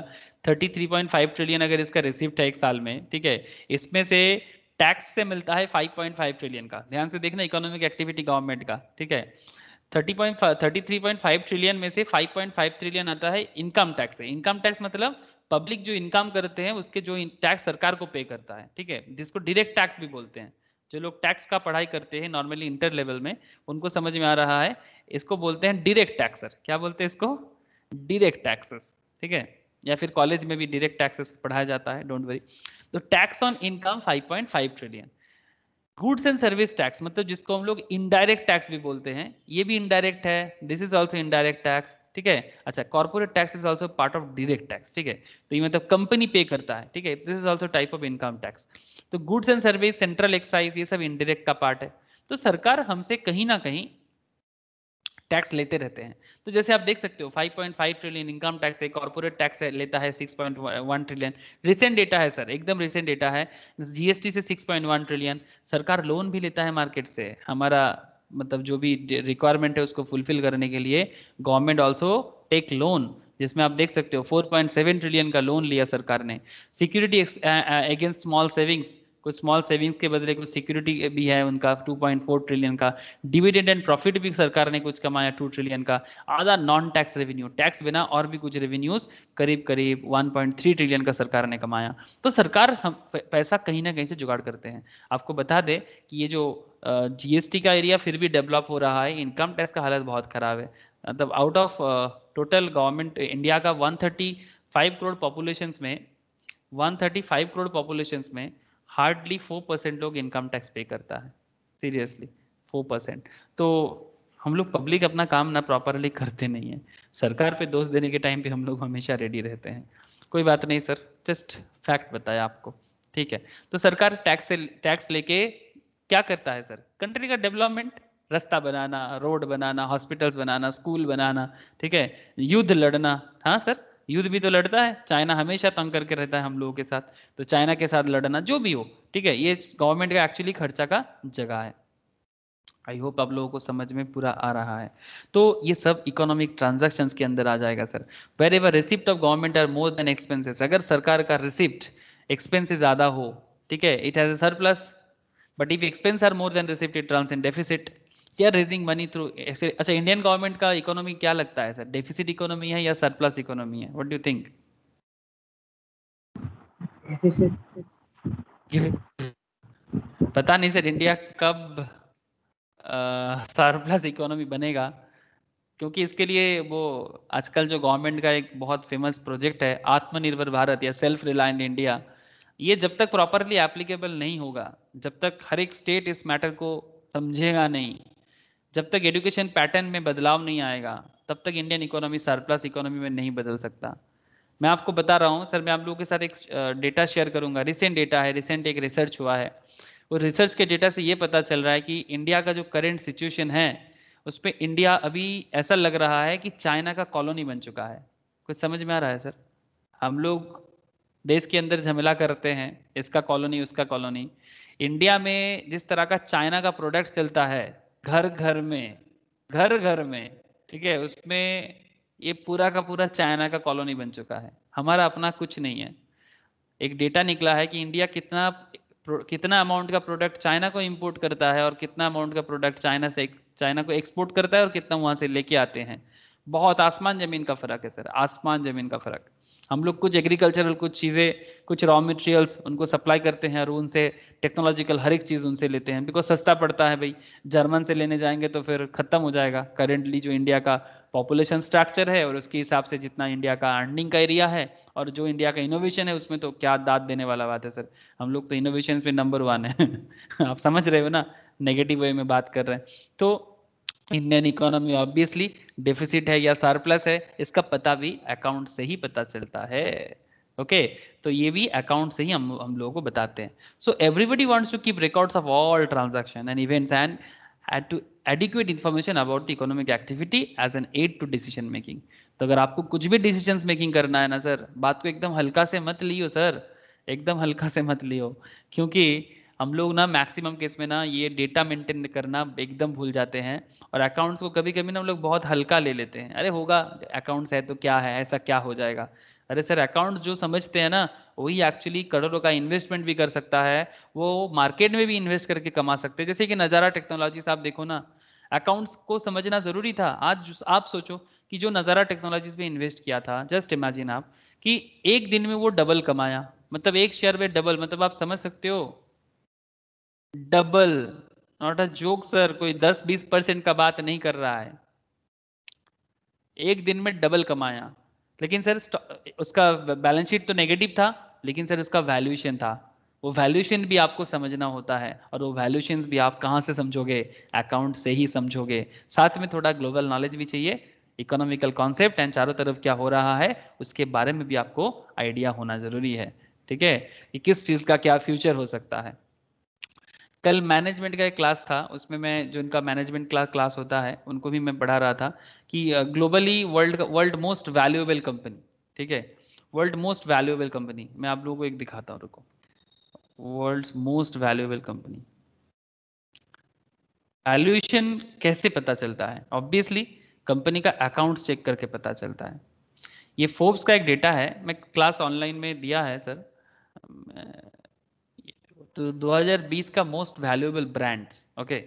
33.5 ट्रिलियन अगर इसका रिसिप्ट है एक साल में ठीक है इसमें से टैक्स से मिलता है 5.5 ट्रिलियन का ध्यान से देखना इकोनॉमिक एक्टिविटी गवर्नमेंट का ठीक है 30.33.5 ट्रिलियन में से 5.5 ट्रिलियन आता है इनकम टैक्स से इनकम टैक्स मतलब पब्लिक जो इनकम करते हैं उसके जो टैक्स सरकार को पे करता है ठीक है जिसको डायरेक्ट टैक्स भी बोलते हैं जो लोग टैक्स का पढ़ाई करते हैं नॉर्मली इंटर लेवल में उनको समझ में आ रहा है इसको बोलते हैं डिरेक्ट टैक्सर क्या बोलते हैं इसको डिरेक्ट टैक्सेस ठीक है या फिर कॉलेज में भी डिरेक्ट टैक्सेस पढ़ाया जाता है डोंट वरी तो tax on income 5.5 trillion goods and service tax मतलब जिसको हम लोग इनडायरेक्ट टैक्स भी बोलते हैं ये भी इनडायरेक्ट है this is also indirect tax ठीक है अच्छा corporate tax is also part of direct tax ठीक है तो ये मतलब कंपनी पे करता है ठीक है this is also type of income tax तो goods and service central excise ये सब इनडायरेक्ट का पार्ट है तो सरकार हमसे कहीं ना कहीं टैक्स लेते रहते हैं तो जैसे आप देख सकते हो 5.5 ट्रिलियन इनकम टैक्स है कॉर्पोरेट टैक्स लेता है 6.1 ट्रिलियन रिसेंट डेटा है सर एकदम रिसेंट डेटा है जीएसटी से 6.1 ट्रिलियन सरकार लोन भी लेता है मार्केट से हमारा मतलब जो भी रिक्वायरमेंट है उसको फुलफिल करने के लिए गवर्नमेंट ऑल्सो टेक लोन जिसमें आप देख सकते हो 4.7 ट्रिलियन का लोन लिया सरकार ने सिक्योरिटी अगेंस्ट स्मॉल सेविंग्स कुछ स्मॉल सेविंग्स के बदले कुछ सिक्योरिटी भी है उनका 2.4 ट्रिलियन का डिविडेंड एंड प्रॉफिट भी सरकार ने कुछ कमाया 2 ट्रिलियन का आधा नॉन टैक्स रेवेन्यू टैक्स बिना और भी कुछ रेवेन्यूज करीब करीब 1.3 ट्रिलियन का सरकार ने कमाया तो सरकार हम पैसा कहीं ना कहीं से जुगाड़ करते हैं आपको बता दें कि ये जो जीएसटी का एरिया फिर भी डेवलप हो रहा है इनकम टैक्स का हालत बहुत खराब है मतलब out of total government India का वन करोड़ पॉपुलेशन में वन करोड़ पॉपुलेशन में हार्डली फोर परसेंट लोग इनकम टैक्स पे करता है सीरियसली फोर परसेंट तो हम लोग पब्लिक अपना काम ना प्रॉपरली करते नहीं है सरकार पे दोष देने के टाइम पे हम लोग हमेशा रेडी रहते हैं कोई बात नहीं सर जस्ट फैक्ट बताया आपको ठीक है तो सरकार टैक्स से टैक्स लेके क्या करता है सर कंट्री का डेवलपमेंट रास्ता बनाना रोड बनाना हॉस्पिटल्स बनाना स्कूल बनाना ठीक है युद्ध लड़ना हाँ सर युद्ध भी तो लड़ता है चाइना हमेशा तंग करके रहता है हम लोगों के साथ तो चाइना के साथ लड़ना जो भी हो ठीक है ये गवर्नमेंट का एक्चुअली खर्चा का जगह है आई होप आप लोगों को समझ में पूरा आ रहा है तो ये सब इकोनॉमिक ट्रांजेक्शन के अंदर आ जाएगा sir wherever receipt of government are more than expenses अगर सरकार का रिसिप्ट एक्सपेंसेस ज़्यादा हो ठीक है it has sir plus but if expense are more than receipt it turns in deficit they are raising money through अच्छा इंडियन गवर्नमेंट का इकोनॉमी क्या लगता है सर डेफिसिट इकोनॉमी है या सरप्लस इकोनॉमी है व्हाट डू थिंक पता नहीं सर इंडिया कब सरप्लस इकोनॉमी बनेगा क्योंकि इसके लिए वो आजकल जो गवर्नमेंट का एक बहुत फेमस प्रोजेक्ट है आत्मनिर्भर भारत या सेल्फ रिलायंट इंडिया ये जब तक प्रॉपरली एप्लीकेबल नहीं होगा जब तक हर एक स्टेट इस मैटर को समझेगा नहीं जब तक एजुकेशन पैटर्न में बदलाव नहीं आएगा तब तक इंडियन इकोनॉमी सरप्लस इकोनॉमी में नहीं बदल सकता मैं आपको बता रहा हूँ सर मैं आप लोगों के साथ एक डेटा शेयर करूँगा रिसेंट डेटा है रिसेंट एक रिसर्च हुआ है उस रिसर्च के डेटा से ये पता चल रहा है कि इंडिया का जो करेंट सिचुएशन है उस पर इंडिया अभी ऐसा लग रहा है कि चाइना का कॉलोनी बन चुका है कुछ समझ में आ रहा है सर हम लोग देश के अंदर झमेला करते हैं इसका कॉलोनी उसका कॉलोनी इंडिया में जिस तरह का चाइना का प्रोडक्ट चलता है घर घर में घर घर में ठीक है उसमें ये पूरा का पूरा चाइना का कॉलोनी बन चुका है हमारा अपना कुछ नहीं है एक डेटा निकला है कि इंडिया कितना कितना अमाउंट का प्रोडक्ट चाइना को इंपोर्ट करता है और कितना अमाउंट का प्रोडक्ट चाइना से चाइना को एक्सपोर्ट करता है और कितना वहाँ से लेके आते हैं बहुत आसमान जमीन का फर्क है सर आसमान जमीन का फर्क हम लोग कुछ एग्रीकल्चरल कुछ चीज़ें कुछ रॉ मटेरियल्स उनको सप्लाई करते हैं और उनसे टेक्नोलॉजिकल हर एक चीज़ उनसे लेते हैं बिकॉज सस्ता पड़ता है भाई जर्मन से लेने जाएंगे तो फिर ख़त्म हो जाएगा करेंटली जो इंडिया का पॉपुलेशन स्ट्रक्चर है और उसके हिसाब से जितना इंडिया का अर्निंग का एरिया है और जो इंडिया का इनोवेशन है उसमें तो क्या दाद देने वाला बात है सर हम लोग तो इनोवेशन पे नंबर वन है आप समझ रहे हो ना नेगेटिव वे में बात कर रहे हैं तो इंडियन इकोनॉमी ऑब्वियसली डेफिसिट है या सरप्लस है इसका पता भी अकाउंट से ही पता चलता है ओके okay, तो ये भी अकाउंट से ही हम हम लोगों को बताते हैं so everybody wants to keep records of all transaction and events and aid to adequate information about the economic activity as an aid to decision making तो अगर आपको कुछ भी डिसीजन मेकिंग करना है ना सर बात को एकदम हल्का से मत लियो सर एकदम हल्का से मत लियो क्योंकि हम लोग ना मैक्सिमम केस में ना ये डेटा मेंटेन करना एकदम भूल जाते हैं और अकाउंट्स को कभी कभी ना हम लोग बहुत हल्का ले लेते हैं अरे होगा अकाउंट्स है तो क्या है ऐसा क्या हो जाएगा अरे सर अकाउंट जो समझते हैं ना वही एक्चुअली करोड़ों का इन्वेस्टमेंट भी कर सकता है वो मार्केट में भी इन्वेस्ट करके कमा सकते हैं जैसे कि नज़ारा टेक्नोलॉजीज आप देखो ना अकाउंट्स को समझना ज़रूरी था आज आप सोचो कि जो नज़ारा टेक्नोलॉजीज में इन्वेस्ट किया था जस्ट इमेजिन आप कि एक दिन में वो डबल कमाया मतलब एक शेयर में डबल मतलब आप समझ सकते हो double not a joke sir कोई दस बीस परसेंट का बात नहीं कर रहा है एक दिन में डबल कमाया लेकिन सर उसका बैलेंस शीट तो नेगेटिव था लेकिन सर उसका वैल्यूएशन था वो वैल्यूएशन भी आपको समझना होता है और वो वैल्यूएशन भी आप कहाँ से समझोगे अकाउंट से ही समझोगे साथ में थोड़ा ग्लोबल नॉलेज भी चाहिए इकोनॉमिकल कॉन्सेप्ट एंड चारों तरफ क्या हो रहा है उसके बारे में भी आपको आइडिया होना जरूरी है ठीक है कि किस चीज़ का क्या फ्यूचर हो सकता है कल मैनेजमेंट का एक क्लास था उसमें मैं जो इनका मैनेजमेंट क्लास क्लास होता है उनको भी मैं पढ़ा रहा था कि globally world world most valuable company ठीक है वर्ल्ड मोस्ट वैल्यूएबल कंपनी मैं आप लोगों को एक दिखाता हूँ रुको world most valuable company valuation कैसे पता चलता है ऑब्वियसली कंपनी का अकाउंट चेक करके पता चलता है ये फोर्ब्स का एक डेटा है मैं क्लास ऑनलाइन में दिया है सर तो 2020 का मोस्ट वैल्यूएबल ब्रांड्स ओके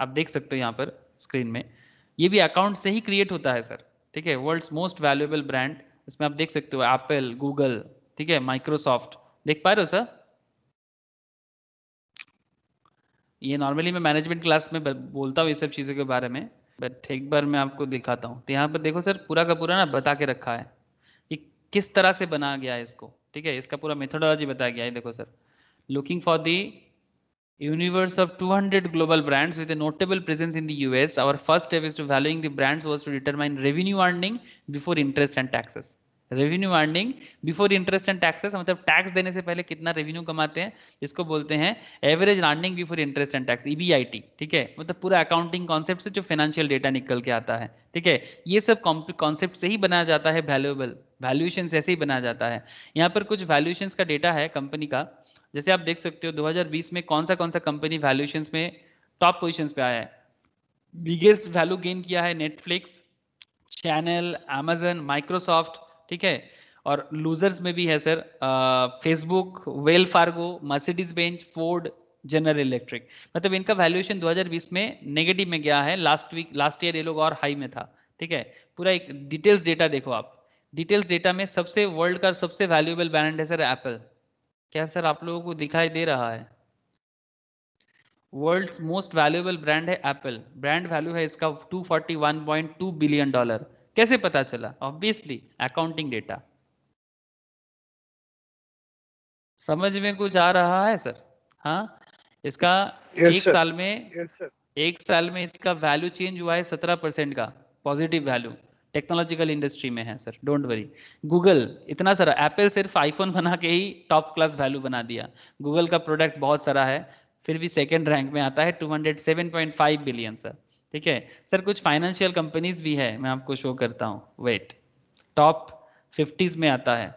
आप देख सकते हो यहाँ पर स्क्रीन में ये भी अकाउंट से ही क्रिएट होता है सर ठीक है वर्ल्ड्स मोस्ट वैल्यूएबल ब्रांड इसमें आप देख सकते हो एप्पल गूगल ठीक है माइक्रोसॉफ्ट देख पा रहे हो सर ये नॉर्मली मैं मैनेजमेंट क्लास में बोलता हूँ ये सब चीज़ों के बारे में बट एक बार मैं आपको दिखाता हूँ तो यहाँ पर देखो सर पूरा का पूरा ना बता के रखा है कि किस तरह से बनाया गया है इसको ठीक है इसका पूरा मेथोडोलॉजी बताया गया है देखो sir looking for the universe of 200 global brands with a notable presence in the US, our first step is to valuing the brands was to determine revenue earning before interest and taxes. Revenue earning before interest and taxes मतलब टैक्स देने से पहले कितना रेवेन्यू कमाते हैं इसको बोलते हैं average earning before interest and tax EBIT ठीक है मतलब पूरा अकाउंटिंग कॉन्सेप्ट से जो फाइनेंशियल डेटा निकल के आता है ठीक है ये सब कॉन्सेप्ट से ही बनाया जाता है वैल्यूएबल वैल्यूएशन ऐसे ही बनाया जाता है यहाँ पर कुछ वैल्यूएशन का डेटा है कंपनी का जैसे आप देख सकते हो 2020 में कौन सा कौन सा कंपनी वैल्यूशन में टॉप पोजिशन पे आया है बिगेस्ट वैल्यू गेन किया है नेटफ्लिक्स चैनल अमेजन माइक्रोसॉफ्ट ठीक है और लूजर्स में भी है sir Facebook Wells Fargo Mercedes Benz Ford General Electric मतलब इनका वैल्यूएशन 2020 में नेगेटिव में गया है लास्ट वीक लास्ट ईयर ये लोग और हाई में था ठीक है पूरा एक डिटेल्स डेटा देखो आप डिटेल्स डेटा में सबसे वर्ल्ड का सबसे वैल्यूएबल ब्रांड है सर एप्पल क्या सर आप लोगों को दिखाई दे रहा है वर्ल्ड्स मोस्ट वैल्यूएबल ब्रांड है एप्पल ब्रांड वैल्यू है इसका 241.2 बिलियन डॉलर कैसे पता चला ऑब्वियसली अकाउंटिंग डेटा समझ में कुछ आ रहा है सर हाँ इसका yes, एक sir. साल में yes, एक साल में इसका वैल्यू चेंज हुआ है सत्रह परसेंट का पॉजिटिव वैल्यू टेक्नोलॉजिकल इंडस्ट्री में है सर डोंट वरी गूगल इतना सारा एप्पल सिर्फ आईफोन बना के ही टॉप क्लास वैल्यू बना दिया गूगल का प्रोडक्ट बहुत सारा है फिर भी सेकेंड रैंक में आता है 207.5 बिलियन सर ठीक है सर कुछ फाइनेंशियल कंपनीज भी है मैं आपको शो करता हूँ वेट टॉप फिफ्टीज में आता है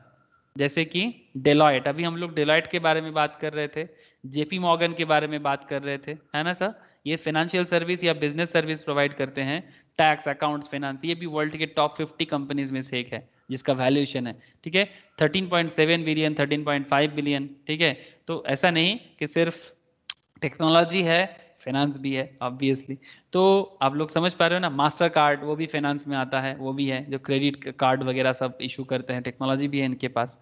जैसे कि डेलॉयट अभी हम लोग डेलॉयट के बारे में बात कर रहे थे जेपी मॉगन के बारे में बात कर रहे थे है ना सर ये फाइनेंशियल सर्विस या बिजनेस सर्विस प्रोवाइड करते हैं टैक्स अकाउंट्स फाइनेंस ये भी वर्ल्ड के टॉप 50 कंपनीज में से एक है जिसका वैल्यूएशन है ठीक है 13.7 बिलियन 13.5 बिलियन ठीक है तो ऐसा नहीं कि सिर्फ टेक्नोलॉजी है फाइनेंस भी है ऑब्वियसली तो आप लोग समझ पा रहे हो ना मास्टर कार्ड वो भी फाइनेंस में आता है वो भी है जो क्रेडिट कार्ड वगैरह सब इशू करते हैं टेक्नोलॉजी भी है इनके पास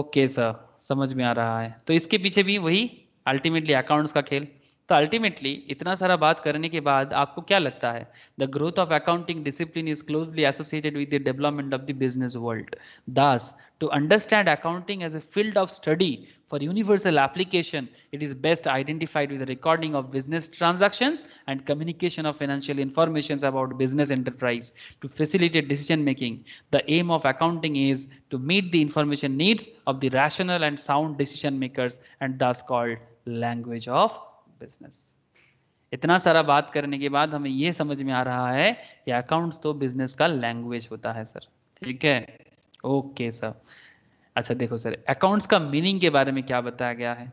ओके सर समझ में आ रहा है तो इसके पीछे भी वही अल्टीमेटली अकाउंट्स का खेल तो अल्टीमेटली इतना सारा बात करने के बाद आपको क्या लगता है the growth of accounting discipline is closely associated with the development of the business world thus to understand accounting as a field of study For universal application, it is best identified with the recording of business transactions and communication of financial informations about business enterprise to facilitate decision making. The aim of accounting is to meet the information needs of the rational and sound decision makers and thus called language of business इतना सारा बात करने के बाद हमें यह समझ में आ रहा है कि अकाउंट्स तो बिजनेस का लैंग्वेज होता है सर ठीक है ओके सर अच्छा देखो सर अकाउंट्स का मीनिंग के बारे में क्या बताया गया है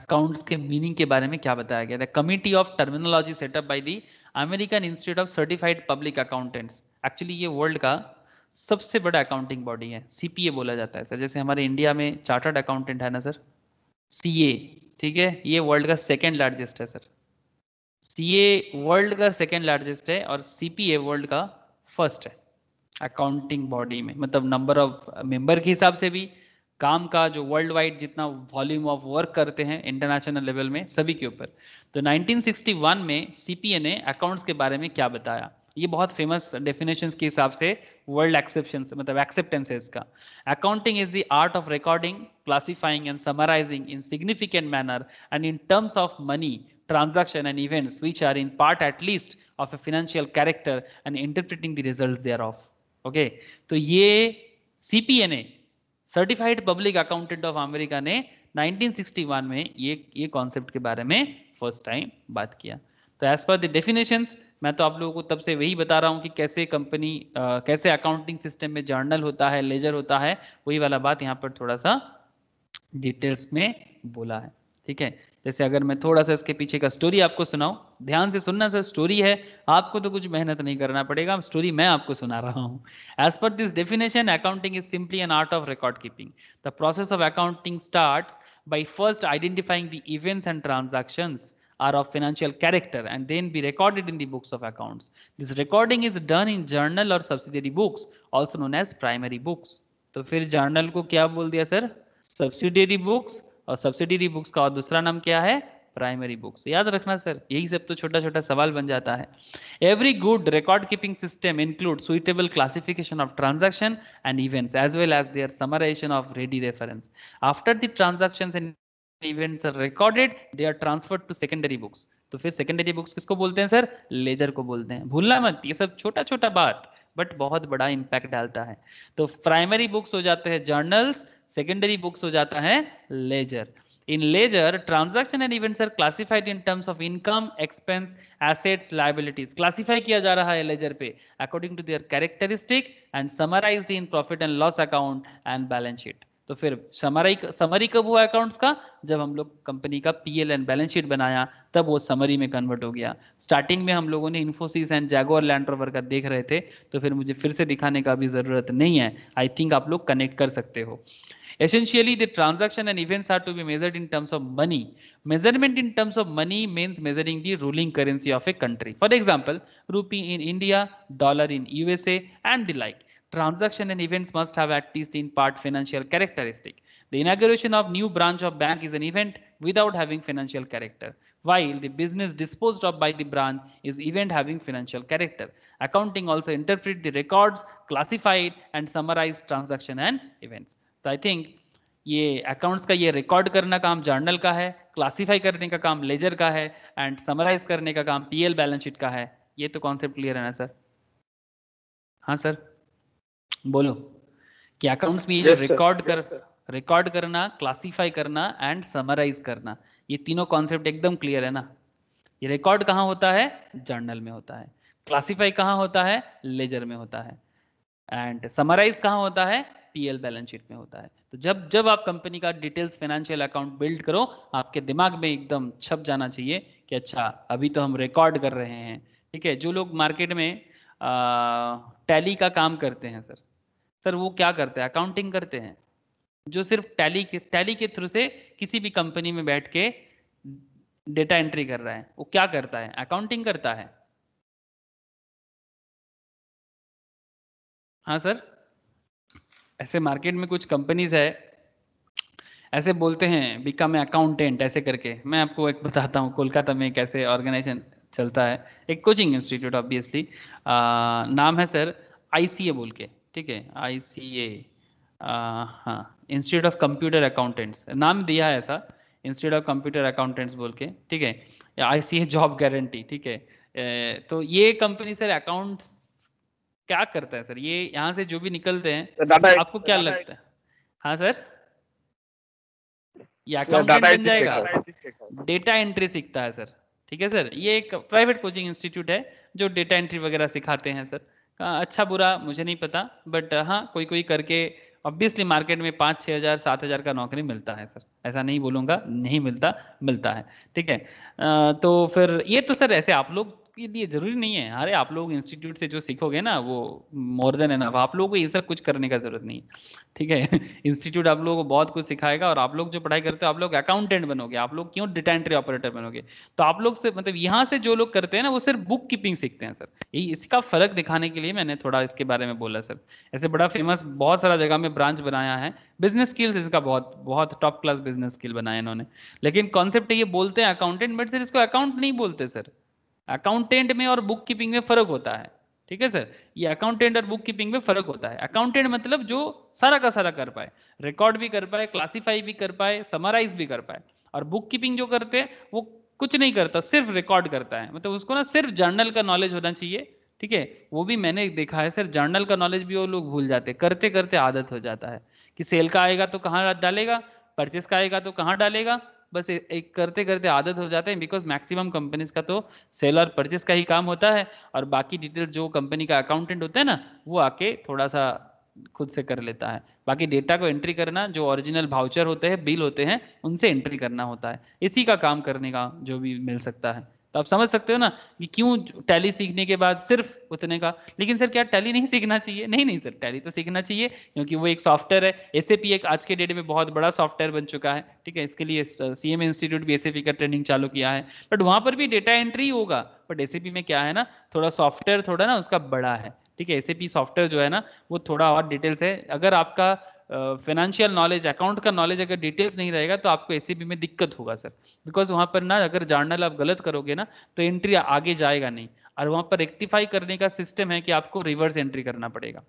अकाउंट्स के मीनिंग के बारे में क्या बताया गया था committee of terminology set up by the American Institute of Certified Public Accountants actually ये वर्ल्ड का सबसे बड़ा अकाउंटिंग बॉडी है सीपीए बोला जाता है सर जैसे हमारे इंडिया में चार्टर्ड अकाउंटेंट है ना सर सीए ठीक है ये वर्ल्ड का सेकेंड लार्जेस्ट है सर सी ए वर्ल्ड का सेकेंड लार्जेस्ट है और सी पी ए वर्ल्ड का फर्स्ट है अकाउंटिंग बॉडी में मतलब नंबर ऑफ मेंबर के हिसाब से भी काम का जो वर्ल्ड वाइड जितना वॉल्यूम ऑफ वर्क करते हैं इंटरनेशनल लेवल में सभी के ऊपर तो 1961 में सीपीए ने अकाउंट्स के बारे में क्या बताया ये बहुत फेमस डेफिनेशन के हिसाब से वर्ल्ड एक्सेप्शन मतलब एक्सेप्टेंस है इसका accounting is the art of recording classifying and summarising in significant manner and in terms of money transaction and events which are in part at least of a financial character and interpreting the result thereof okay तो ये C P N A certified public accountant of America ने 1961 में ये ये कॉन्सेप्ट के बारे में फर्स्ट टाइम बात किया तो एज पर द डेफिनेशंस मैं तो आप लोगों को तब से वही बता रहा हूँ कि कैसे कंपनी कैसे अकाउंटिंग सिस्टम में जर्नल होता है लेजर होता है वही वाला बात यहाँ पर थोड़ा सा डिटेल्स में बोला है ठीक है जैसे अगर मैं थोड़ा सा इसके पीछे का स्टोरी आपको सुनाऊं ध्यान से सुनना सर स्टोरी है आपको तो कुछ मेहनत नहीं करना पड़ेगा स्टोरी मैं आपको सुना रहा हूँ as per this definition accounting is simply an art of record keeping the process of accounting start by first identifying the events and transactions are of financial character and then be recorded in the books of accounts. This recording is done in journal or subsidiary books, also known as primary books. तो फिर जर्नल को क्या बोल दिया सर सब्सिडियरी बुक्स और सब्सिडियरी बुक्स का और दूसरा नाम क्या है प्राइमरी बुक्स याद रखना सर यही सब तो छोटा छोटा सवाल बन जाता है every good record keeping system include suitable classification of transaction and events as well as their summarisation of ready reference after the transactions and events are recorded they are transferred to secondary books तो फिर सेकेंडरी बुक्स किसको बोलते हैं सर लेजर को बोलते हैं भूलना मत ये सब छोटा छोटा बात बट बहुत बड़ा इम्पैक्ट डालता है तो प्राइमरी बुक्स हो जाते हैं जर्नल्स सेकेंडरी बुक्स हो जाता है ledger In ledger, transaction and events are classified in terms of income, expense, assets, liabilities. Classify किया जा रहा है ledger पे according to their characteristic and summarized in profit and loss account and balance sheet. तो फिर समरी समरी कब हुआ अकाउंट्स का जब हम लोग कंपनी का पीएल एंड बैलेंस शीट बनाया तब वो समरी में कन्वर्ट हो गया स्टार्टिंग में हम लोगों ने Infosys and Jaguar Land Rover का देख रहे थे तो फिर मुझे फिर से दिखाने का भी ज़रूरत नहीं है आई थिंक आप लोग कनेक्ट कर सकते हो essentially the transaction and events are to be measured in terms of money measurement in terms of money means measuring the ruling currency of a country for example rupee in india dollar in usa and the like transaction and events must have at least in part financial characteristic. The inauguration of new branch of bank is an event without having financial character, while the business disposed of by the branch is event having financial character. Accounting also interpret the records, classify it and summarize transaction and events. So I think ye accounts ka ye record karna kaam journal ka hai classify karne ka kaam ledger ka hai and summarize karne ka kaam pl balance sheet ka hai ye to concept clear hai na sir हाँ सर बोलो कि अकाउंट्स में रिकॉर्ड कर रिकॉर्ड करना क्लासिफाई करना एंड समराइज करना ये तीनों कॉन्सेप्ट एकदम क्लियर है ना ये रिकॉर्ड कहाँ होता है जर्नल में होता है क्लासिफाई कहाँ होता है लेजर में होता है एंड समराइज कहाँ होता है पीएल बैलेंस शीट में होता है तो जब जब आप कंपनी का डिटेल्स फाइनेंशियल अकाउंट बिल्ड करो आपके दिमाग में एकदम छप जाना चाहिए कि अच्छा अभी तो हम रिकॉर्ड कर रहे हैं ठीक है जो लोग मार्केट में टैली का काम करते हैं सर सर वो क्या करते हैं अकाउंटिंग करते हैं जो सिर्फ टैली के टैली के थ्रू से किसी भी कंपनी में बैठ के डेटा एंट्री कर रहा है वो क्या करता है अकाउंटिंग करता है हाँ सर ऐसे मार्केट में कुछ कंपनीज है ऐसे बोलते हैं बिका में अकाउंटेंट ऐसे करके मैं आपको एक बताता हूँ कोलकाता में एक ऐसे ऑर्गेनाइजेशन चलता है एक कोचिंग इंस्टीट्यूट ऑब्वियसली नाम है सर आई बोल के ठीक है आई हाँ इंस्टीट्यूट ऑफ कंप्यूटर अकाउंटेंट्स नाम दिया है ऐसा इंस्टीट्यूट ऑफ कंप्यूटर अकाउंटेंट्स बोल के ठीक है आई सी ए जॉब गारंटी ठीक है तो ये कंपनी सर अकाउंट्स क्या करता है सर ये यहाँ से जो भी निकलते हैं तो आपको क्या लगता है हाँ सर ये अकाउंटेंट तो बन जाएगा डेटा एंट्री सीखता है सर ठीक है सर ये एक प्राइवेट कोचिंग इंस्टीट्यूट है जो डेटा एंट्री वगैरह सिखाते हैं सर हाँ, अच्छा बुरा मुझे नहीं पता बट हाँ कोई कोई करके ऑब्वियसली मार्केट में पाँच छः हज़ार सात हज़ार का नौकरी मिलता है सर ऐसा नहीं बोलूँगा नहीं मिलता मिलता है ठीक है तो फिर ये तो सर ऐसे आप लोग आपके लिए जरूरी नहीं है अरे आप लोग इंस्टीट्यूट से जो सीखोगे ना वो मोर देन एनफ आप लोगों को ये सब कुछ करने का जरूरत नहीं ठीक है इंस्टीट्यूट आप लोगों को बहुत कुछ सिखाएगा और आप लोग जो पढ़ाई करते हो आप लोग अकाउंटेंट बनोगे आप लोग क्यों डिटेंट्री ऑपरेटर बनोगे तो आप लोग से मतलब यहाँ से जो लोग करते हैं ना वो सिर्फ बुक कीपिंग सीखते हैं सर यही इसका फर्क दिखाने के लिए मैंने थोड़ा इसके बारे में बोला सर ऐसे बड़ा फेमस बहुत सारा जगह में ब्रांच बनाया है बिजनेस स्किल्स इसका बहुत बहुत टॉप क्लास बिजनेस स्किल बनाया इन्होंने लेकिन कॉन्सेप्ट ये बोलते हैं अकाउंटेंट बट सर इसको अकाउंट नहीं बोलते सर अकाउंटेंट में और बुक कीपिंग में फर्क होता है ठीक है सर ये अकाउंटेंट और बुक कीपिंग में फर्क होता है अकाउंटेंट मतलब जो सारा का सारा कर पाए रिकॉर्ड भी कर पाए क्लासीफाई भी कर पाए समराइज भी कर पाए और बुक कीपिंग जो करते हैं वो कुछ नहीं करता सिर्फ रिकॉर्ड करता है मतलब उसको ना सिर्फ जर्नल का नॉलेज होना चाहिए ठीक है वो भी मैंने देखा है सर जर्नल का नॉलेज भी वो लोग भूल जाते करते करते आदत हो जाता है कि सेल का आएगा तो कहाँ डालेगा परचेस का आएगा तो कहाँ डालेगा बस एक करते करते आदत हो जाते हैं बिकॉज मैक्सिमम कंपनीज का तो सेल और परचेस का ही काम होता है और बाकी डिटेल्स जो कंपनी का अकाउंटेंट होता है ना वो आके थोड़ा सा खुद से कर लेता है बाकी डेटा को एंट्री करना जो ओरिजिनल भाउचर होते हैं बिल होते हैं उनसे एंट्री करना होता है इसी का काम करने का जो भी मिल सकता है तो आप समझ सकते हो ना कि क्यों टैली सीखने के बाद सिर्फ उतने का लेकिन सर क्या टैली नहीं सीखना चाहिए नहीं नहीं सर टैली तो सीखना चाहिए क्योंकि वो एक सॉफ्टवेयर है एस एक आज के डेट में बहुत बड़ा सॉफ्टवेयर बन चुका है ठीक है इसके लिए सी एम इंस्टीट्यूट भी एस का ट्रेनिंग चालू किया है बट वहाँ पर भी डेटा एंट्री होगा बट एस में क्या है ना थोड़ा सॉफ्टवेयर थोड़ा ना उसका बड़ा है ठीक है एस सॉफ्टवेयर जो है ना वो थोड़ा और डिटेल्स है अगर आपका फाइनेंशियल नॉलेज अकाउंट का नॉलेज अगर डिटेल्स नहीं रहेगा तो आपको एस e में दिक्कत होगा सर बिकॉज वहाँ पर ना अगर जर्नल आप गलत करोगे ना तो एंट्री आगे जाएगा नहीं और वहाँ पर रेक्टिफाई करने का सिस्टम है कि आपको रिवर्स एंट्री करना पड़ेगा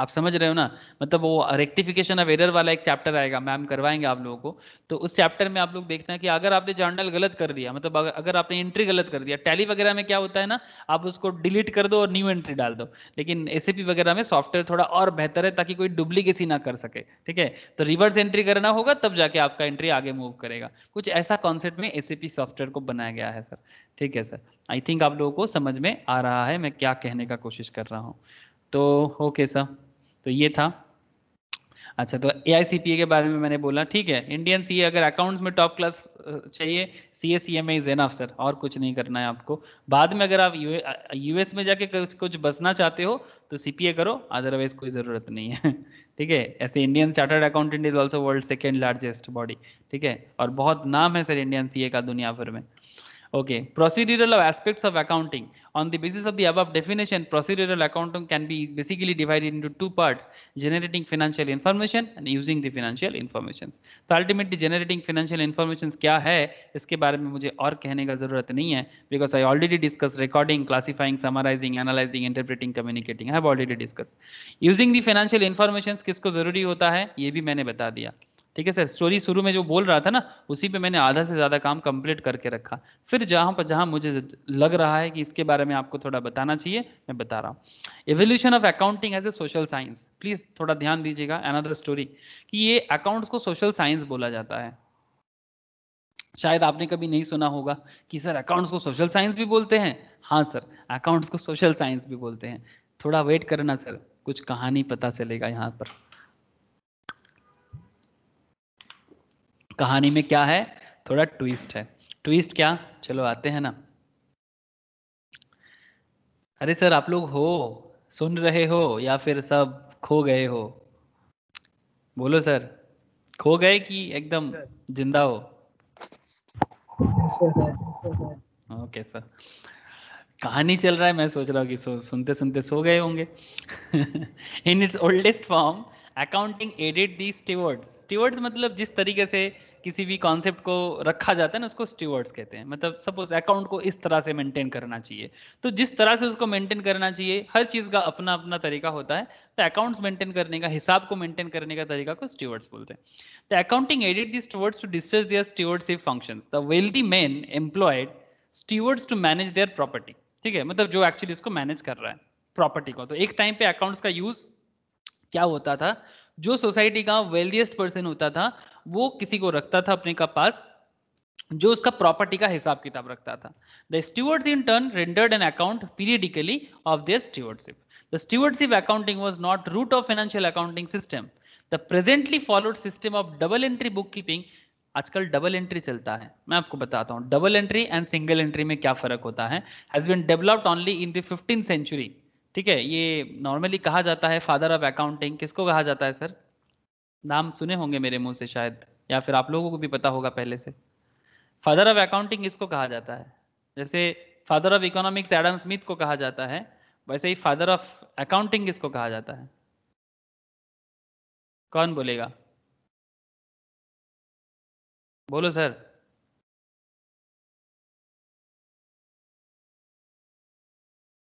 आप समझ रहे हो ना मतलब वो रेक्टिफिकेशन ऑफ एरर वाला एक चैप्टर आएगा मैम करवाएंगे आप लोगों को तो उस चैप्टर में आप लोग देखते हैं कि अगर आपने जर्नल गलत कर दिया मतलब अगर, आपने एंट्री गलत कर दिया टैली वगैरह में क्या होता है ना आप उसको डिलीट कर दो और न्यू एंट्री डाल दो लेकिन एस वगैरह में सॉफ्टवेयर थोड़ा और बेहतर है ताकि कोई डुप्लीकेसी ना कर सके ठीक है तो रिवर्स एंट्री करना होगा तब जाके आपका एंट्री आगे मूव करेगा कुछ ऐसा कॉन्सेप्ट में एस सॉफ्टवेयर को बनाया गया है सर ठीक है सर आई थिंक आप लोगों को समझ में आ रहा है मैं क्या कहने का कोशिश कर रहा हूँ तो ओके सर तो ये था अच्छा तो ए के बारे में मैंने बोला ठीक है इंडियन सी अगर अकाउंट्स में टॉप क्लास चाहिए C A C M is enough sir और कुछ नहीं करना है आपको बाद में अगर आप यूएस में जाके कुछ कुछ बसना चाहते हो तो सीपीए करो अदरवाइज कोई ज़रूरत नहीं है ठीक है ऐसे Indian chartered accountant is also world second largest body ठीक है और बहुत नाम है सर इंडियन सी का दुनिया भर में Okay, procedural aspects of accounting. On the basis of the above definition, procedural accounting can be basically divided into two parts, generating financial information and using the financial information. so ultimately generating financial information kya hai iske bare mein mujhe aur kehne ka zarurat nahi hai because I already discussed recording, classifying, summarizing, analyzing, interpreting, communicating. I have already discussed. Using the financial information kisko zaruri hota hai ye bhi maine bata diya ठीक है सर स्टोरी शुरू में जो बोल रहा था ना उसी पे मैंने आधा से ज़्यादा काम कंप्लीट करके रखा फिर जहाँ पर जहाँ मुझे लग रहा है कि इसके बारे में आपको थोड़ा बताना चाहिए मैं बता रहा हूँ evolution of accounting as a social science please थोड़ा ध्यान दीजिएगा अनदर स्टोरी कि ये अकाउंट्स को सोशल साइंस बोला जाता है शायद आपने कभी नहीं सुना होगा कि सर अकाउंट्स को सोशल साइंस भी बोलते हैं हाँ सर अकाउंट्स को सोशल साइंस भी बोलते हैं थोड़ा वेट करना सर कुछ कहानी पता चलेगा यहाँ पर कहानी में क्या है थोड़ा ट्विस्ट है ट्विस्ट क्या चलो आते हैं ना अरे सर आप लोग हो सुन रहे हो या फिर सब खो गए हो बोलो सर खो गए कि एकदम जिंदा हो ओके सर कहानी चल रहा है मैं सोच रहा हूँ कि सो, सुनते सुनते सो गए होंगे in its oldest form accounting aided the stewards stewards मतलब जिस तरीके से किसी भी कॉन्सेप्ट को रखा जाता है ना उसको स्टीवर्ड्स कहते हैं मतलब सपोज अकाउंट को इस तरह से मेंटेन करना चाहिए तो जिस तरह से उसको मेंटेन करना चाहिए हर चीज़ का अपना अपना तरीका होता है तो अकाउंट्स मेंटेन करने का हिसाब को मेंटेन करने का तरीका को स्टीवर्ड्स बोलते हैं the accounting aided the stewards to discuss their stewardship function the wealthy man employed stewards to manage their property ठीक है मतलब जो एक्चुअली इसको मैनेज कर रहा है प्रॉपर्टी को तो एक टाइम पे अकाउंट्स का यूज क्या होता था जो सोसाइटी का वेल्दियस्ट पर्सन होता था वो किसी को रखता था अपने का पास जो उसका प्रॉपर्टी का हिसाब किताब रखता था the stewards in turn rendered an account periodically of their stewardship the stewardship accounting was not root of financial accounting system the presently followed system of double entry book keeping आजकल डबल एंट्री चलता है मैं आपको बताता हूँ double entry and single entry में क्या फर्क होता है has been developed only in the fifteen century ठीक है ये नॉर्मली कहा जाता है फादर ऑफ अकाउंटिंग किसको कहा जाता है सर नाम सुने होंगे मेरे मुंह से शायद या फिर आप लोगों को भी पता होगा पहले से फादर ऑफ अकाउंटिंग इसको कहा जाता है जैसे father of economics Adam Smith को कहा जाता है वैसे ही फादर ऑफ अकाउंटिंग किसको कहा जाता है कौन बोलेगा बोलो सर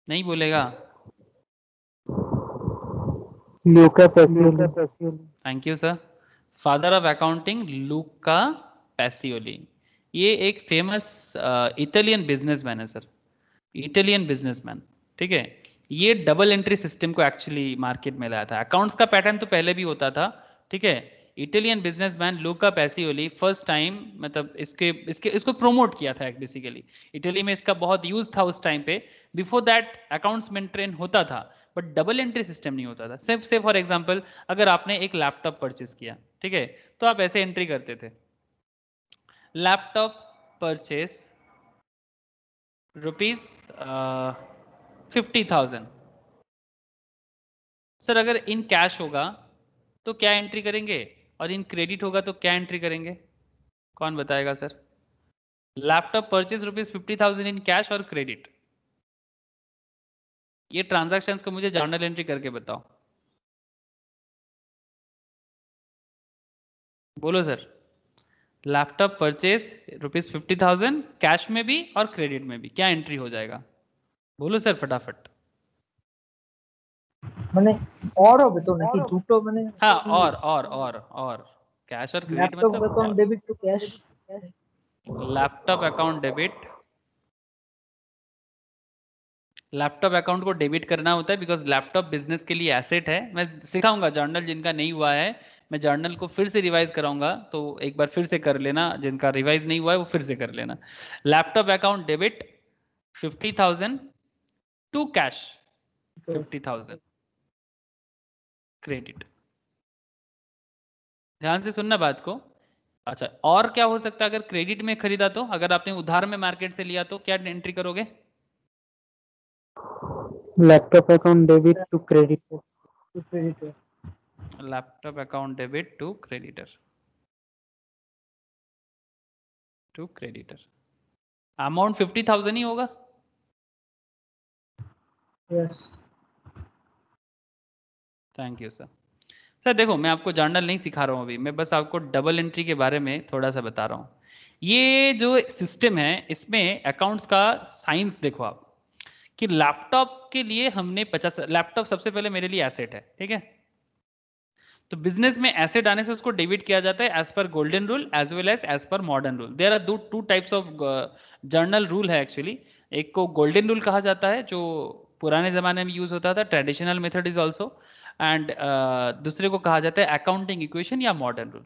नहीं बोलेगा Luca Pacioli. Thank you, sir. Father of accounting, Luca Pacioli. ये एक फेमस इटालियन बिजनेसमैन है सर इटालियन बिजनेसमैन ठीक है ये डबल एंट्री सिस्टम को एक्चुअली मार्केट में लाया था अकाउंट्स का पैटर्न तो पहले भी होता था ठीक है Italian businessman Luca Pacioli first time मतलब इसके इसके इसको प्रोमोट किया था बेसिकली इटली में इसका बहुत यूज था उस टाइम पे बिफोर दैट अकाउंट्स मेंटेन होता था बट डबल एंट्री सिस्टम नहीं होता था सिर्फ से फॉर एग्जाम्पल अगर आपने एक लैपटॉप परचेज किया ठीक है तो आप ऐसे एंट्री करते थे laptop purchase rupees fifty thousand sir अगर इन कैश होगा तो क्या एंट्री करेंगे और इन क्रेडिट होगा तो क्या एंट्री करेंगे कौन बताएगा sir laptop purchase rupees fifty thousand in cash और क्रेडिट ये ट्रांजेक्शन को मुझे जर्नल एंट्री करके बताओ बोलो sir laptop purchase rupees fifty thousand cash में भी और क्रेडिट में भी क्या एंट्री हो जाएगा बोलो सर फटाफट मैंने और हो तो नहीं दुटो मैंने हां और और और और कैश और क्रेडिट मतलब debit to cash laptop account debit laptop account को डेबिट करना होता है बिकॉज लैपटॉप बिजनेस के लिए एसेट है मैं सिखाऊंगा जर्नल जिनका नहीं हुआ है मैं जर्नल को फिर से रिवाइज कराऊंगा तो एक बार फिर से कर लेना जिनका रिवाइज नहीं हुआ है वो फिर से कर लेना laptop account debit fifty thousand to cash fifty thousand credit ध्यान से सुनना बात को अच्छा और क्या हो सकता है अगर क्रेडिट में खरीदा तो अगर आपने उधार में मार्केट से लिया तो क्या एंट्री करोगे laptop account debit to creditor to creditor laptop account debit to creditor to creditor amount fifty thousand ही होगा yes thank you sir sir देखो मैं आपको जर्नल नहीं सिखा रहा हूँ अभी मैं बस आपको डबल एंट्री के बारे में थोड़ा सा बता रहा हूँ ये जो सिस्टम है इसमें अकाउंट्स का साइंस देखो आप कि लैपटॉप के लिए हमने पचास लैपटॉप सबसे पहले मेरे लिए एसेट है ठीक है तो बिजनेस में एसेट आने से उसको डेबिट किया जाता है as per golden rule as well as as per modern rule there are दो two types of journal rule है एक्चुअली एक को गोल्डन रूल कहा जाता है जो पुराने ज़माने में यूज़ होता था traditional method is also and दूसरे को कहा जाता है अकाउंटिंग इक्वेशन या मॉडर्न रूल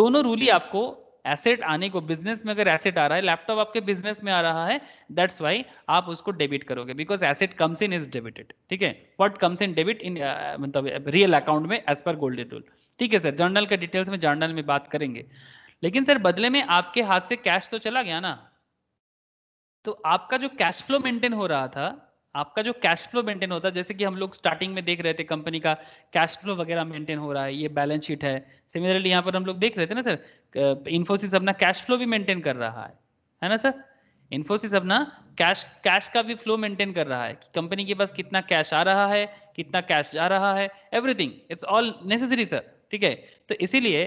दोनों रूल ही आपको एसेट आने को बिजनेस में अगर एसेट आ रहा है लैपटॉप आपके बिजनेस में आ रहा है दैट्स वाई आप उसको डेबिट करोगे because asset comes in is debited ठीक है what comes in debit in मतलब रियल अकाउंट में एज पर गोल्डन रूल ठीक है सर जर्नल के डिटेल्स में जर्नल में बात करेंगे लेकिन सर बदले में आपके हाथ से कैश तो चला गया ना तो आपका जो कैश फ्लो मेंटेन हो रहा था आपका जो कैश फ्लो मेंटेन होता है जैसे कि हम लोग स्टार्टिंग में देख रहे थे कंपनी का कैश फ्लो वगैरह मेंटेन हो रहा है ये बैलेंस शीट है सिमिलरली यहाँ पर हम लोग देख रहे थे ना सर इन्फोसिस अपना कैश फ्लो भी मेंटेन कर रहा है है ना सर इन्फोसिस अपना कैश कैश का भी फ्लो मेंटेन कर रहा है कंपनी के पास कितना कैश आ रहा है कितना कैश जा रहा है everything it's all necessary sir ठीक है तो इसीलिए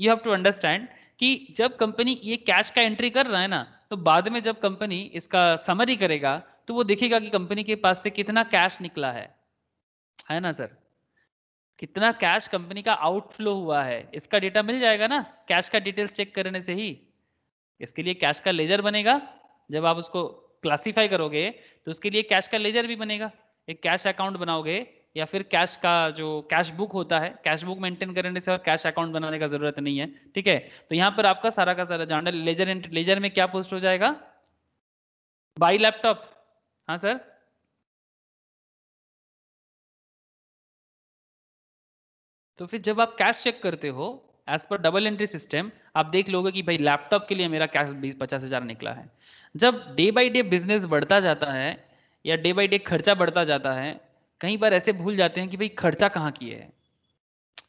यू हैव टू अंडरस्टैंड कि जब कंपनी ये कैश का एंट्री कर रहा है ना तो बाद में जब कंपनी इसका समरी करेगा तो वो देखेगा कि कंपनी के पास से कितना कैश निकला है है ना सर कितना कैश कंपनी का आउटफ्लो हुआ है इसका डेटा मिल जाएगा ना कैश का डिटेल्स चेक करने से ही इसके लिए कैश का लेजर बनेगा जब आप उसको क्लासीफाई करोगे तो उसके लिए कैश का लेजर भी बनेगा एक कैश अकाउंट बनाओगे या फिर कैश का जो कैश बुक होता है कैश बुक मेंटेन करने से और कैश अकाउंट बनाने का जरूरत नहीं है ठीक है तो यहाँ पर आपका सारा का सारा जानना लेजर लेजर में क्या पोस्ट हो जाएगा बाई लैपटॉप हाँ सर तो फिर जब आप कैश चेक करते हो as per double entry system आप देख लोगे कि भाई लैपटॉप के लिए मेरा कैश बीस पचास हज़ार निकला है जब डे बाई डे बिजनेस बढ़ता जाता है या डे बाई डे खर्चा बढ़ता जाता है कई बार ऐसे भूल जाते हैं कि भाई खर्चा कहाँ किए है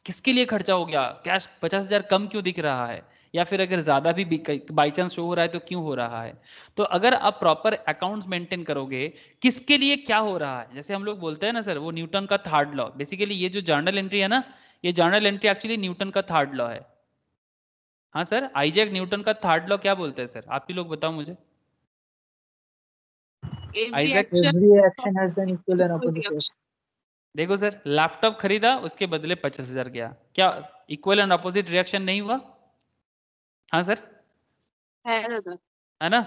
किसके लिए खर्चा हो गया कैश पचास हज़ार कम क्यों दिख रहा है या फिर अगर ज़्यादा भी बाई चांस शो हो रहा है तो क्यों हो रहा है तो अगर आप प्रॉपर अकाउंट्स मेंटेन करोगे किसके लिए क्या हो रहा है जैसे हम लोग बोलते हैं ना सर वो न्यूटन का थर्ड लॉ बेसिकली ये जो जर्नल एंट्री है ना ये जर्नल एंट्री एक्चुअली न्यूटन का थर्ड लॉ है हाँ सर आइजैक न्यूटन का थर्ड लॉ क्या बोलते हैं सर आप ही लोग बताओ मुझे देखो सर लैपटॉप खरीदा उसके बदले पचास हजार गया क्या इक्वल एंड अपोजिट रिएक्शन नहीं हुआ हाँ सर है ना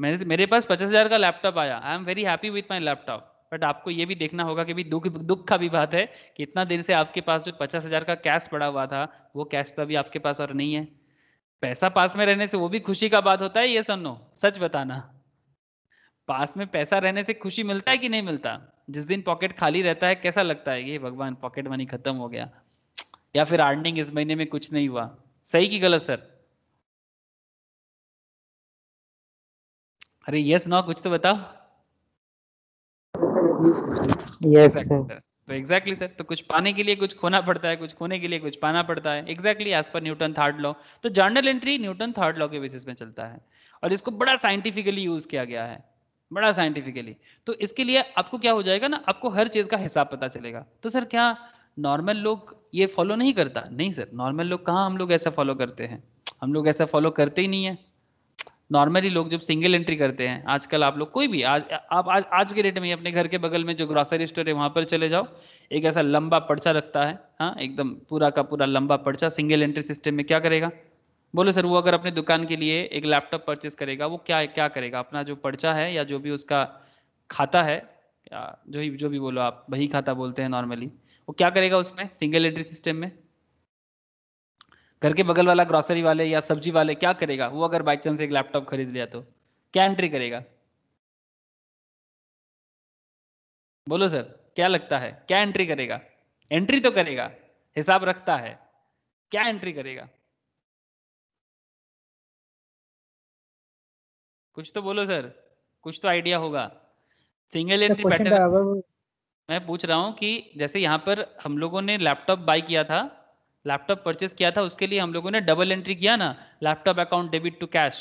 मेरे मेरे पास पचास हजार का लैपटॉप आया I am very happy with my laptop but आपको ये भी देखना होगा कि भी दुख दुख का भी बात है कि इतना दिन से आपके पास जो पचास हज़ार का कैश पड़ा हुआ था वो कैश तो अभी आपके पास और नहीं है पैसा पास में रहने से वो भी खुशी का बात होता है ये सुनो सच बताना पास में पैसा रहने से खुशी मिलता है कि नहीं मिलता जिस दिन पॉकेट खाली रहता है कैसा लगता है ये भगवान पॉकेट मनी खत्म हो गया या फिर अर्निंग इस महीने में कुछ नहीं हुआ सही की गलत सर अरे यस नो कुछ तो बताओ सर तो एग्जैक्टली exactly सर तो कुछ पाने के लिए कुछ खोना पड़ता है कुछ खोने के लिए कुछ पाना पड़ता है exactly as per Newton third law तो journal entry Newton third law के बेसिस में चलता है और इसको बड़ा साइंटिफिकली यूज किया गया है बड़ा साइंटिफिकली तो इसके लिए आपको क्या हो जाएगा ना आपको हर चीज का हिसाब पता चलेगा तो सर क्या नॉर्मल लोग ये फॉलो नहीं करता नहीं सर नॉर्मल लोग कहाँ हम लोग ऐसा फॉलो करते हैं हम लोग ऐसा फॉलो करते ही नहीं है नॉर्मली लोग जब सिंगल एंट्री करते हैं आजकल आप लोग कोई भी आज आप आज आज के डेट में अपने घर के बगल में जो ग्रॉसरी स्टोर है वहाँ पर चले जाओ एक ऐसा लंबा पर्चा रखता है हाँ एकदम पूरा का पूरा लंबा पर्चा सिंगल एंट्री सिस्टम में क्या करेगा बोलो सर वो अगर अपने दुकान के लिए एक लैपटॉप परचेज करेगा वो क्या क्या करेगा अपना जो पर्चा है या जो भी उसका खाता है जो भी जो भी बोलो आप वही खाता बोलते हैं नॉर्मली वो क्या करेगा उसमें सिंगल एंट्री सिस्टम में घर के बगल वाला ग्रॉसरी वाले या सब्जी वाले क्या करेगा वो अगर बाई चांस एक लैपटॉप खरीद लिया तो क्या एंट्री करेगा बोलो सर क्या लगता है क्या एंट्री करेगा एंट्री तो करेगा हिसाब रखता है क्या एंट्री करेगा कुछ तो बोलो सर कुछ तो आइडिया होगा सिंगल एंट्री पैटर्न मैं पूछ रहा हूँ कि जैसे यहाँ पर हम लोगों ने लैपटॉप बाय किया था लैपटॉप परचेस किया था उसके लिए हम लोगों ने डबल एंट्री किया ना laptop account debit to cash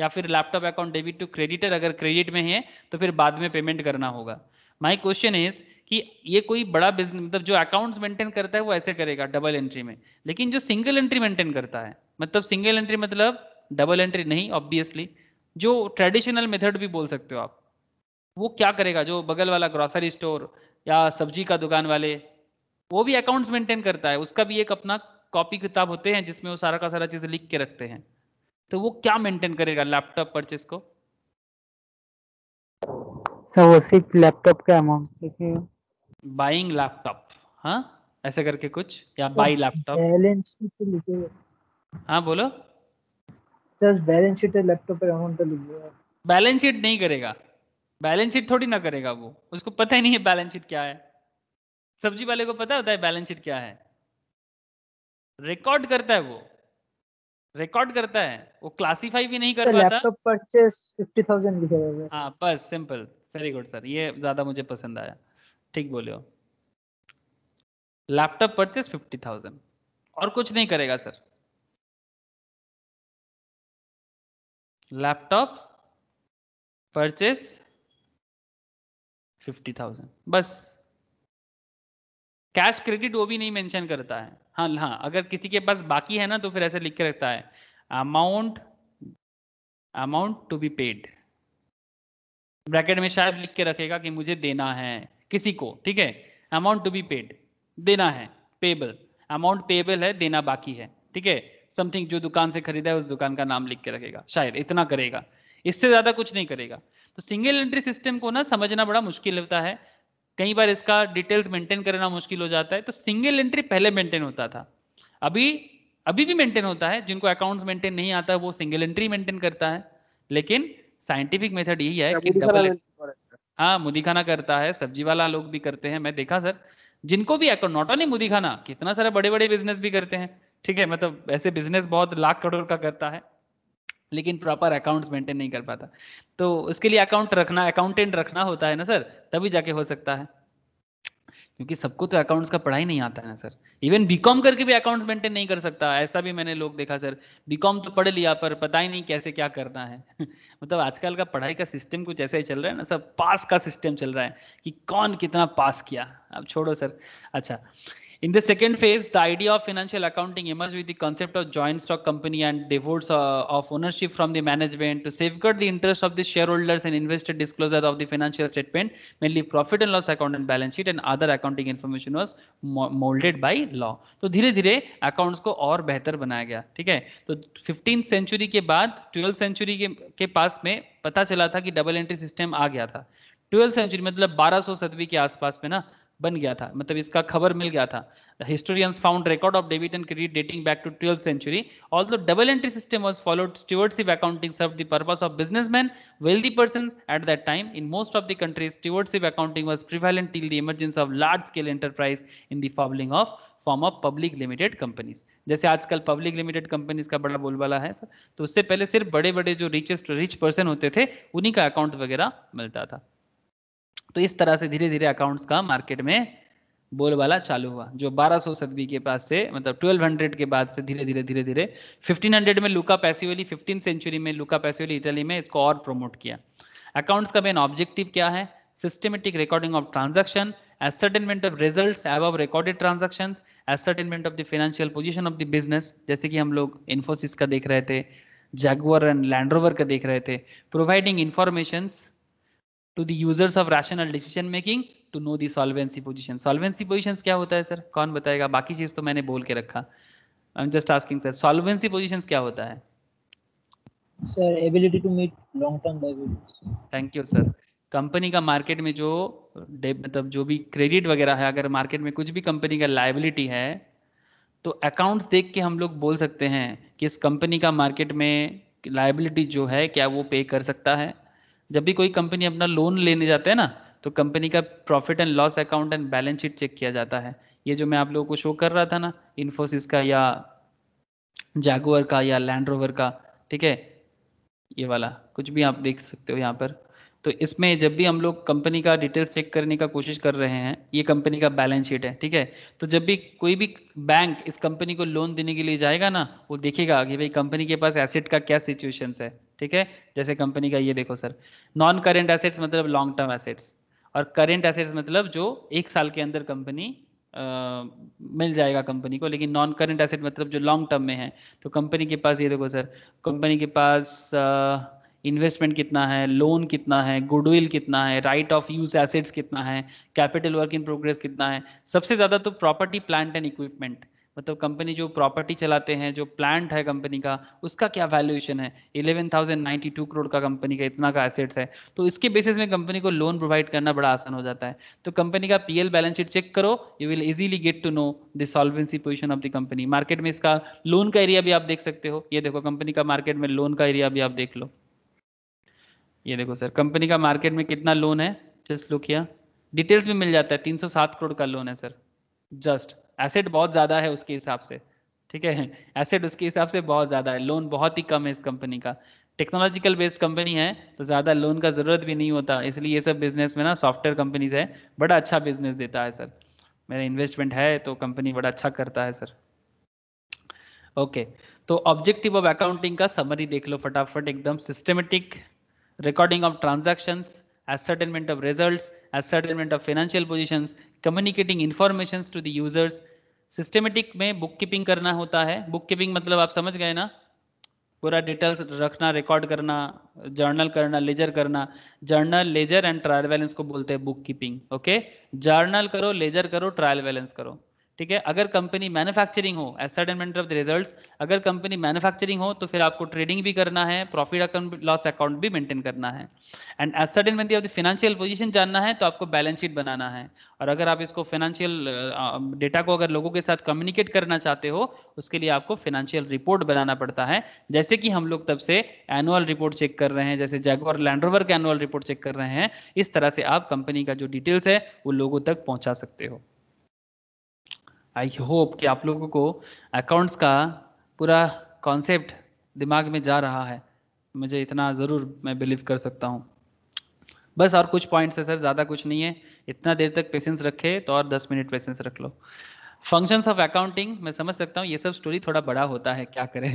या फिर laptop account debit to creditor अगर क्रेडिट में है तो फिर बाद में पेमेंट करना होगा माई क्वेश्चन इज कि ये कोई बड़ा बिजनेस मतलब जो अकाउंट्स मेंटेन करता है वो ऐसे करेगा डबल एंट्री में लेकिन जो सिंगल एंट्री मेंटेन करता है मतलब सिंगल एंट्री मतलब डबल एंट्री नहीं ऑब्वियसली जो ट्रेडिशनल मेथड भी बोल सकते हो आप वो क्या करेगा जो बगल वाला ग्रॉसरी स्टोर या सब्जी का दुकान वाले वो भी अकाउंट्स मेंटेन करता है उसका भी एक अपना कॉपी किताब होते हैं जिसमें वो सारा का सारा चीज़ लिख के रखते हैं तो वो क्या मेंटेन करेगा लैपटॉप परचेस को तो वो सिर्फ लैपटॉप का अमाउंट बाइंग लैपटॉप हाँ ऐसे करके कुछ या बाई लैपटॉप बैलेंस शीट हाँ बोलो जस्ट बैलेंस शीट लैपटॉप पर अमाउंट लिखे बैलेंस शीट नहीं करेगा बैलेंस शीट थोड़ी ना करेगा वो उसको पता ही नहीं है बैलेंस शीट क्या है सब्जी वाले को पता होता है बैलेंस शीट क्या है रिकॉर्ड करता है वो रिकॉर्ड करता है वो क्लासिफाई भी नहीं कर तो पाता लैपटॉप परचेस 50000 लिखा है हां बस सिंपल वेरी गुड सर ये ज्यादा मुझे पसंद आया ठीक बोले हो लैपटॉप परचेस 50000 और कुछ नहीं करेगा सर लैपटॉप परचेस 50000 बस कैश क्रेडिट वो भी नहीं मेंशन करता है हाँ हाँ अगर किसी के पास बाकी है ना तो फिर ऐसे लिख के रखता है amount amount to be paid bracket में शायद लिख के रखेगा कि मुझे देना है किसी को ठीक है अमाउंट टू बी पेड देना है पेबल अमाउंट पेबल है देना बाकी है ठीक है समथिंग जो दुकान से खरीदा है उस दुकान का नाम लिख के रखेगा शायद इतना करेगा इससे ज़्यादा कुछ नहीं करेगा तो सिंगल एंट्री सिस्टम को ना समझना बड़ा मुश्किल होता है कई बार इसका डिटेल्स मेंटेन करना मुश्किल हो जाता है तो सिंगल एंट्री पहले मेंटेन होता था अभी अभी भी मेंटेन होता है जिनको अकाउंट्स मेंटेन नहीं आता वो सिंगल एंट्री मेंटेन करता है लेकिन साइंटिफिक मेथड यही है अच्छा, कि डबल हाँ मुदीखाना करता है सब्जी वाला लोग भी करते हैं मैं देखा सर जिनको भी अकाउंट नॉट ओनली मुदीखाना कितना सारा बड़े बड़े बिजनेस भी करते हैं ठीक है मतलब ऐसे बिजनेस बहुत लाख करोड़ का करता है लेकिन प्रॉपर अकाउंट्स मेंटेन नहीं कर पाता तो उसके लिए अकाउंट रखना अकाउंटेंट रखना होता है ना सर तभी जाके हो सकता है क्योंकि सबको तो अकाउंट्स का पढ़ाई नहीं आता है ना सर इवन बीकॉम करके भी अकाउंट्स मेंटेन नहीं कर सकता ऐसा भी मैंने लोग देखा सर बीकॉम तो पढ़ लिया पर पता ही नहीं कैसे क्या करना है मतलब आजकल का पढ़ाई का सिस्टम कुछ ऐसा ही चल रहा है ना सर पास का सिस्टम चल रहा है कि कौन कितना पास किया अब छोड़ो सर अच्छा In the second phase, the idea of financial accounting emerged with the concept of joint stock company and divorce uh, of ownership from the management to safeguard the interest of the shareholders and investor disclosure of the financial statement, mainly profit and loss account and balance sheet and other accounting information was molded by law. So, धीरे धीरे accounts को और बेहतर बनाया गया ठीक है तो 15th century के बाद 12th century के, के पास में पता चला था कि double entry system आ गया था 12th century मतलब 1200 सौ सदवी के आसपास में ना बन गया था मतलब इसका खबर मिल गया था historians found record of debit and credit dating back to twelfth century all the double entry system was followed stewardship accounting serve the purpose of businessman wealthy person at that time in most of the countries stewardship accounting was prevalent till the emergence of large scale enterprise in the following of form of public limited companies जैसे आजकल पब्लिक लिमिटेड कंपनीज का बड़ा बोलबाला है सर तो उससे पहले सिर्फ बड़े बड़े जो रिचेस्ट रिच पर्सन होते थे उन्हीं का अकाउंट वगैरह मिलता था तो इस तरह से धीरे धीरे अकाउंट्स का मार्केट में बोलबाला चालू हुआ जो 1200 सौ सदवी के पास से मतलब 1200 के बाद से धीरे धीरे धीरे धीरे 1500 में लुका पैसिवली फिफ्टीन सेंचुरी में लुका पैसिवली इटली में इसको और प्रमोट किया अकाउंट्स का मेन ऑब्जेक्टिव क्या है systematic recording of transaction ascertainment of results above recorded transaction ascertainment of the financial position of the business जैसे कि हम लोग इन्फोसिस का देख रहे थे जैगवर एंड लैंड रोवर का देख रहे थे providing information to the users of rational decision making to know the solvency position solvency position क्या होता है सर कौन बताएगा बाकी चीज तो मैंने बोल के रखा I am just asking sir solvency position क्या होता है sir ability to meet long term liabilities thank you sir company का मार्केट में जो मतलब जो भी क्रेडिट वगैरह है अगर मार्केट में कुछ भी कंपनी का लाइबिलिटी है तो अकाउंट्स देख के हम लोग बोल सकते हैं कि इस कंपनी का मार्केट में लाइबिलिटी जो है क्या वो पे कर सकता है जब भी कोई कंपनी अपना लोन लेने जाते हैं ना तो कंपनी का profit and loss account and balance sheet check किया जाता है ये जो मैं आप लोगों को शो कर रहा था ना इन्फोसिस का या जागुअर का या लैंड रोवर का ठीक है ये वाला कुछ भी आप देख सकते हो यहाँ पर तो इसमें जब भी हम लोग कंपनी का डिटेल्स चेक करने का कोशिश कर रहे हैं ये कंपनी का बैलेंस शीट है ठीक है तो जब भी कोई भी बैंक इस कंपनी को लोन देने के लिए जाएगा ना वो देखेगा कि भाई कंपनी के पास एसेट का क्या सिचुएशंस है ठीक है जैसे कंपनी का ये देखो सर नॉन करेंट एसेट्स मतलब लॉन्ग टर्म एसेट्स और करेंट एसेट्स मतलब जो एक साल के अंदर कंपनी मिल जाएगा कंपनी को लेकिन नॉन करेंट एसेट मतलब जो लॉन्ग टर्म में है तो कंपनी के पास ये देखो सर कंपनी के पास इन्वेस्टमेंट कितना है लोन कितना है गुडविल कितना है राइट ऑफ यूज एसेट्स कितना है कैपिटल वर्क इन प्रोग्रेस कितना है सबसे ज़्यादा तो प्रॉपर्टी प्लांट एंड इक्विपमेंट मतलब कंपनी जो प्रॉपर्टी चलाते हैं जो प्लांट है कंपनी का उसका क्या वैल्यूएशन है 11,092 करोड़ का कंपनी का इतना का एसेट्स है तो इसके बेसिस में कंपनी को लोन प्रोवाइड करना बड़ा आसान हो जाता है तो कंपनी का पीएल बैलेंस शीट चेक करो you will easily get to know the solvency position of the company market में इसका लोन का एरिया भी आप देख सकते हो ये देखो कंपनी का मार्केट में लोन का एरिया भी आप देख लो ये देखो सर कंपनी का मार्केट में कितना लोन है जस्ट लुक डिटेल्स में मिल जाता है तीन करोड़ का लोन है सर जस्ट एसेट बहुत ज़्यादा है उसके हिसाब से ठीक है एसेट उसके हिसाब से बहुत ज़्यादा है लोन बहुत ही कम है इस कंपनी का टेक्नोलॉजिकल बेस्ड कंपनी है तो ज़्यादा लोन का ज़रूरत भी नहीं होता इसलिए ये सब बिजनेस में ना सॉफ्टवेयर कंपनीज है बड़ा अच्छा बिजनेस देता है सर मेरा इन्वेस्टमेंट है तो कंपनी बड़ा अच्छा करता है सर ओके तो ऑब्जेक्टिव ऑफ अकाउंटिंग का समरी देख लो फटाफट एकदम systematic recording of transaction ascertainment of result ascertainment of financial position communicating information to the users systematic में बुक कीपिंग करना होता है बुक कीपिंग मतलब आप समझ गए ना पूरा डिटेल्स रखना रिकॉर्ड करना जर्नल करना लेजर करना journal ledger and trial balance को बोलते हैं बुक कीपिंग ओके जर्नल करो लेजर करो ट्रायल बैलेंस करो ठीक है अगर कंपनी मैन्युफैक्चरिंग हो ascertainment of the results अगर कंपनी मैन्युफैक्चरिंग हो तो फिर आपको ट्रेडिंग भी करना है प्रॉफिट अकाउंट लॉस अकाउंट भी मेंटेन करना है and ascertainment of the financial position जानना है तो आपको बैलेंस शीट बनाना है और अगर आप इसको फाइनेंशियल डेटा को अगर लोगों के साथ कम्युनिकेट करना चाहते हो उसके लिए आपको फाइनेंशियल रिपोर्ट बनाना पड़ता है जैसे कि हम लोग तब से एनुअल रिपोर्ट चेक कर रहे हैं जैसे जैगवर लैंडरोवर के एनुअल रिपोर्ट चेक कर रहे हैं इस तरह से आप कंपनी का जो डिटेल्स है वो लोगों तक पहुंचा सकते हो आई होप कि आप लोगों को अकाउंट्स का पूरा कॉन्सेप्ट दिमाग में जा रहा है मुझे इतना ज़रूर मैं बिलीव कर सकता हूँ बस और कुछ पॉइंट्स है सर ज़्यादा कुछ नहीं है इतना देर तक पेशेंस रखे तो और दस मिनट पेशेंस रख लो फंक्शंस ऑफ अकाउंटिंग मैं समझ सकता हूँ ये सब स्टोरी थोड़ा बड़ा होता है क्या करें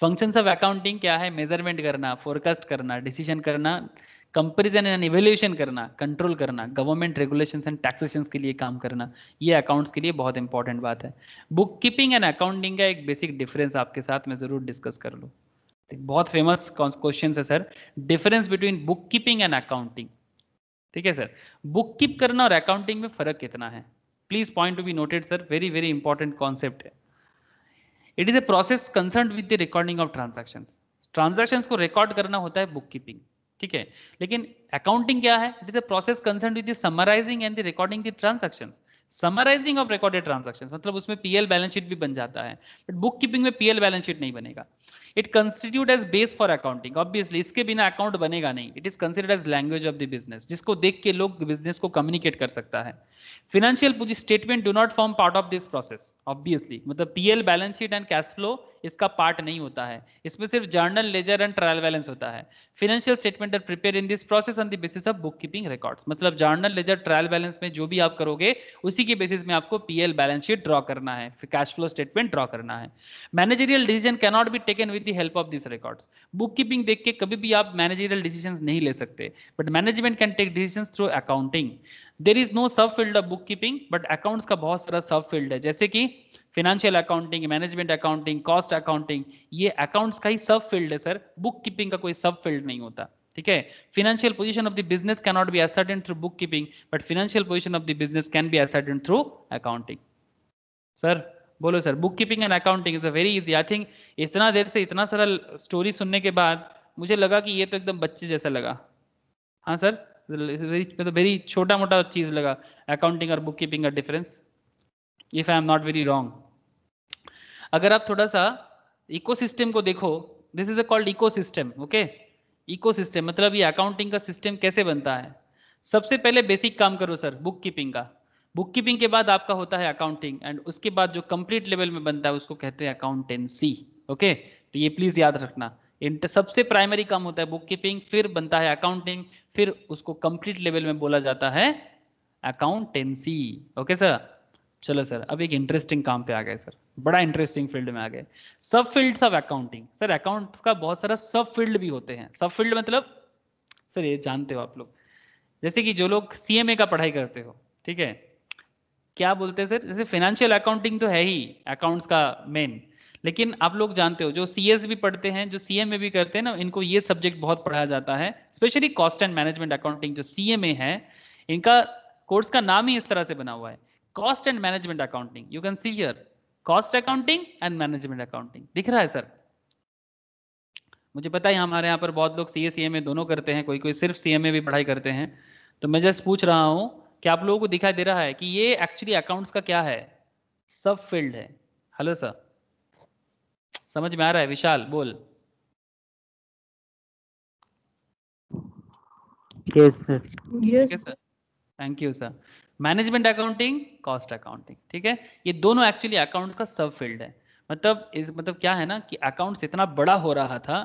फंक्शंस ऑफ अकाउंटिंग क्या है मेजरमेंट करना फोरकास्ट करना डिसीजन करना कंपेरिजन एंड इवेल्यूशन करना कंट्रोल करना गवर्नमेंट रेगुलेशन एंड टैक्सेशन के लिए काम करना ये अकाउंट्स के लिए बहुत इंपॉर्टेंट बात है बुक कीपिंग एंड अकाउंटिंग का एक बेसिक डिफरेंस आपके साथ मैं ज़रूर डिस्कस कर लूँ बहुत फेमस क्वेश्चन है sir difference between book keeping and accounting ठीक है सर बुक कीप करना और अकाउंटिंग में फ़र्क कितना है please point to be noted sir very very important concept है it is a process concern with the recording of transaction transaction को रिकॉर्ड करना होता है बुक कीपिंग ठीक है लेकिन अकाउंटिंग क्या है it is a process concern with summarizing and the recording the transaction summarizing of recorded transaction मतलब उसमें पीएल बैलेंस शीट भी बन जाता है बट बुक कीपिंग में पीएल बैलेंस शीट नहीं बनेगा it constitute as base for accounting obviously इसके बिना अकाउंट बनेगा नहीं it is considered as language of the business जिसको देख के लोग बिजनेस को कम्युनिकेट कर सकता है financial statement do not form part of this process obviously मतलब PL balance sheet and cash flow इसका पार्ट नहीं होता है इसमें सिर्फ journal ledger and trial balance होता है financial statement are prepare in this process on the basis of book keeping record मतलब जर्नल लेजर ट्रायल बैलेंस में जो भी आप करोगे उसी के बेसिस में आपको पीएल बैलेंस शीट ड्रॉ करना है कैश फ्लो स्टेटमेंट ड्रॉ करना है managerial decision cannot be taken with the help of this records book keeping देख के कभी भी आप मैनेजरियल डिसीजन नहीं ले सकते but management can take decision through accounting there is no sub field of book keeping but accounts का बहुत सारा सब फील्ड है जैसे कि financial accounting management accounting cost accounting ये अकाउंट्स का ही सब फील्ड है सर बुक कीपिंग का कोई सब फील्ड नहीं होता ठीक है financial position of the business can not be ascertain through book keeping but financial position of the business can be ascertain through accounting sir बोलो sir book keeping and accounting is a very easy I think इतना देर से इतना सारा स्टोरी सुनने के बाद मुझे लगा कि ये तो एकदम बच्चे जैसा लगा हाँ सर वेरी छोटा मोटा चीज़ लगा अकाउंटिंग और बुक कीपिंग का difference if I am not very wrong अगर आप थोड़ा सा इकोसिस्टम को देखो this is a called ecosystem okay ecosystem मतलब ये अकाउंटिंग का सिस्टम कैसे बनता है सबसे पहले बेसिक काम करो सर बुक कीपिंग का बुक कीपिंग के बाद आपका होता है अकाउंटिंग एंड उसके बाद जो कंप्लीट लेवल में बनता है उसको कहते हैं अकाउंटेंसी ओके तो ये प्लीज याद रखना सबसे प्राइमरी काम होता है बुक कीपिंग फिर बनता है अकाउंटिंग फिर उसको कंप्लीट लेवल में बोला जाता है अकाउंटेंसी ओके सर चलो सर अब एक इंटरेस्टिंग काम पे आ गए सर बड़ा इंटरेस्टिंग फील्ड में आ गए sub field of accounting sir account का बहुत सारा सब फील्ड भी होते हैं सब फील्ड मतलब सर ये जानते हो आप लोग जैसे कि जो लोग सी का पढ़ाई करते हो ठीक है क्या बोलते हैं सर जैसे फाइनेंशियल अकाउंटिंग तो है ही अकाउंट्स का मेन लेकिन आप लोग जानते हो जो सी भी पढ़ते हैं जो सी भी करते हैं ना इनको ये सब्जेक्ट बहुत पढ़ाया जाता है specially cost and management accounting जो सी है इनका कोर्स का नाम ही इस तरह से बना हुआ है cost and management accounting you can see here cost accounting and management accounting दिख रहा है सर मुझे पता है हमारे यहाँ पर बहुत लोग सी ए दोनों करते हैं कोई कोई सिर्फ सी भी पढ़ाई करते हैं तो मैं जस्ट पूछ रहा हूँ कि आप लोगों को दिखाई दे रहा है कि ये एक्चुअली अकाउंट्स का क्या है सब फील्ड है हेलो सर समझ में आ रहा है विशाल बोल yes sir yes sir thank you sir management accounting cost accounting ठीक है ये दोनों एक्चुअली अकाउंट का सब फील्ड है मतलब इस मतलब क्या है ना कि अकाउंट्स इतना बड़ा हो रहा था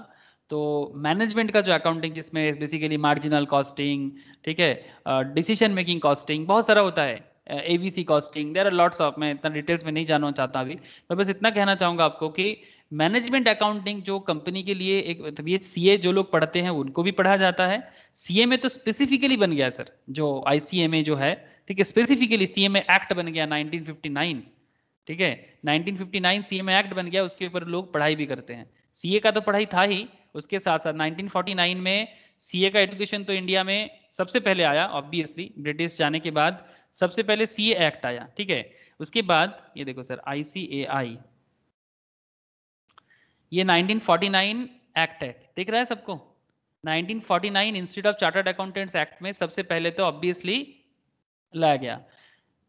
तो मैनेजमेंट का जो अकाउंटिंग जिसमें बेसिकली मार्जिनल कॉस्टिंग ठीक है डिसीजन मेकिंग कॉस्टिंग बहुत सारा होता है A B C costing there are lots of मैं इतना डिटेल्स में नहीं जानना चाहता अभी मैं बस इतना कहना चाहूँगा आपको कि मैनेजमेंट अकाउंटिंग जो कंपनी के लिए एक मतलब ये सी जो लोग पढ़ते हैं उनको भी पढ़ा जाता है सी में तो स्पेसिफिकली बन गया सर जो आई जो है ठीक है स्पेसिफिकली एम एक्ट बन गया 1959 ठीक है 1959 सीएमए एक्ट बन गया उसके ऊपर लोग पढ़ाई भी करते हैं सीए का तो पढ़ाई था ही उसके साथ साथ 1949 में सीए का एजुकेशन तो इंडिया में सबसे पहले आया ऑब्वियसली ब्रिटिश जाने के बाद सबसे पहले सीए एक्ट आया ठीक है उसके बाद ये देखो सर आई ये 1949 एक्ट है देख रहा है सबको 1949 Institute of Chartered accountants Act में सबसे पहले तो ऑब्वियसली लाया गया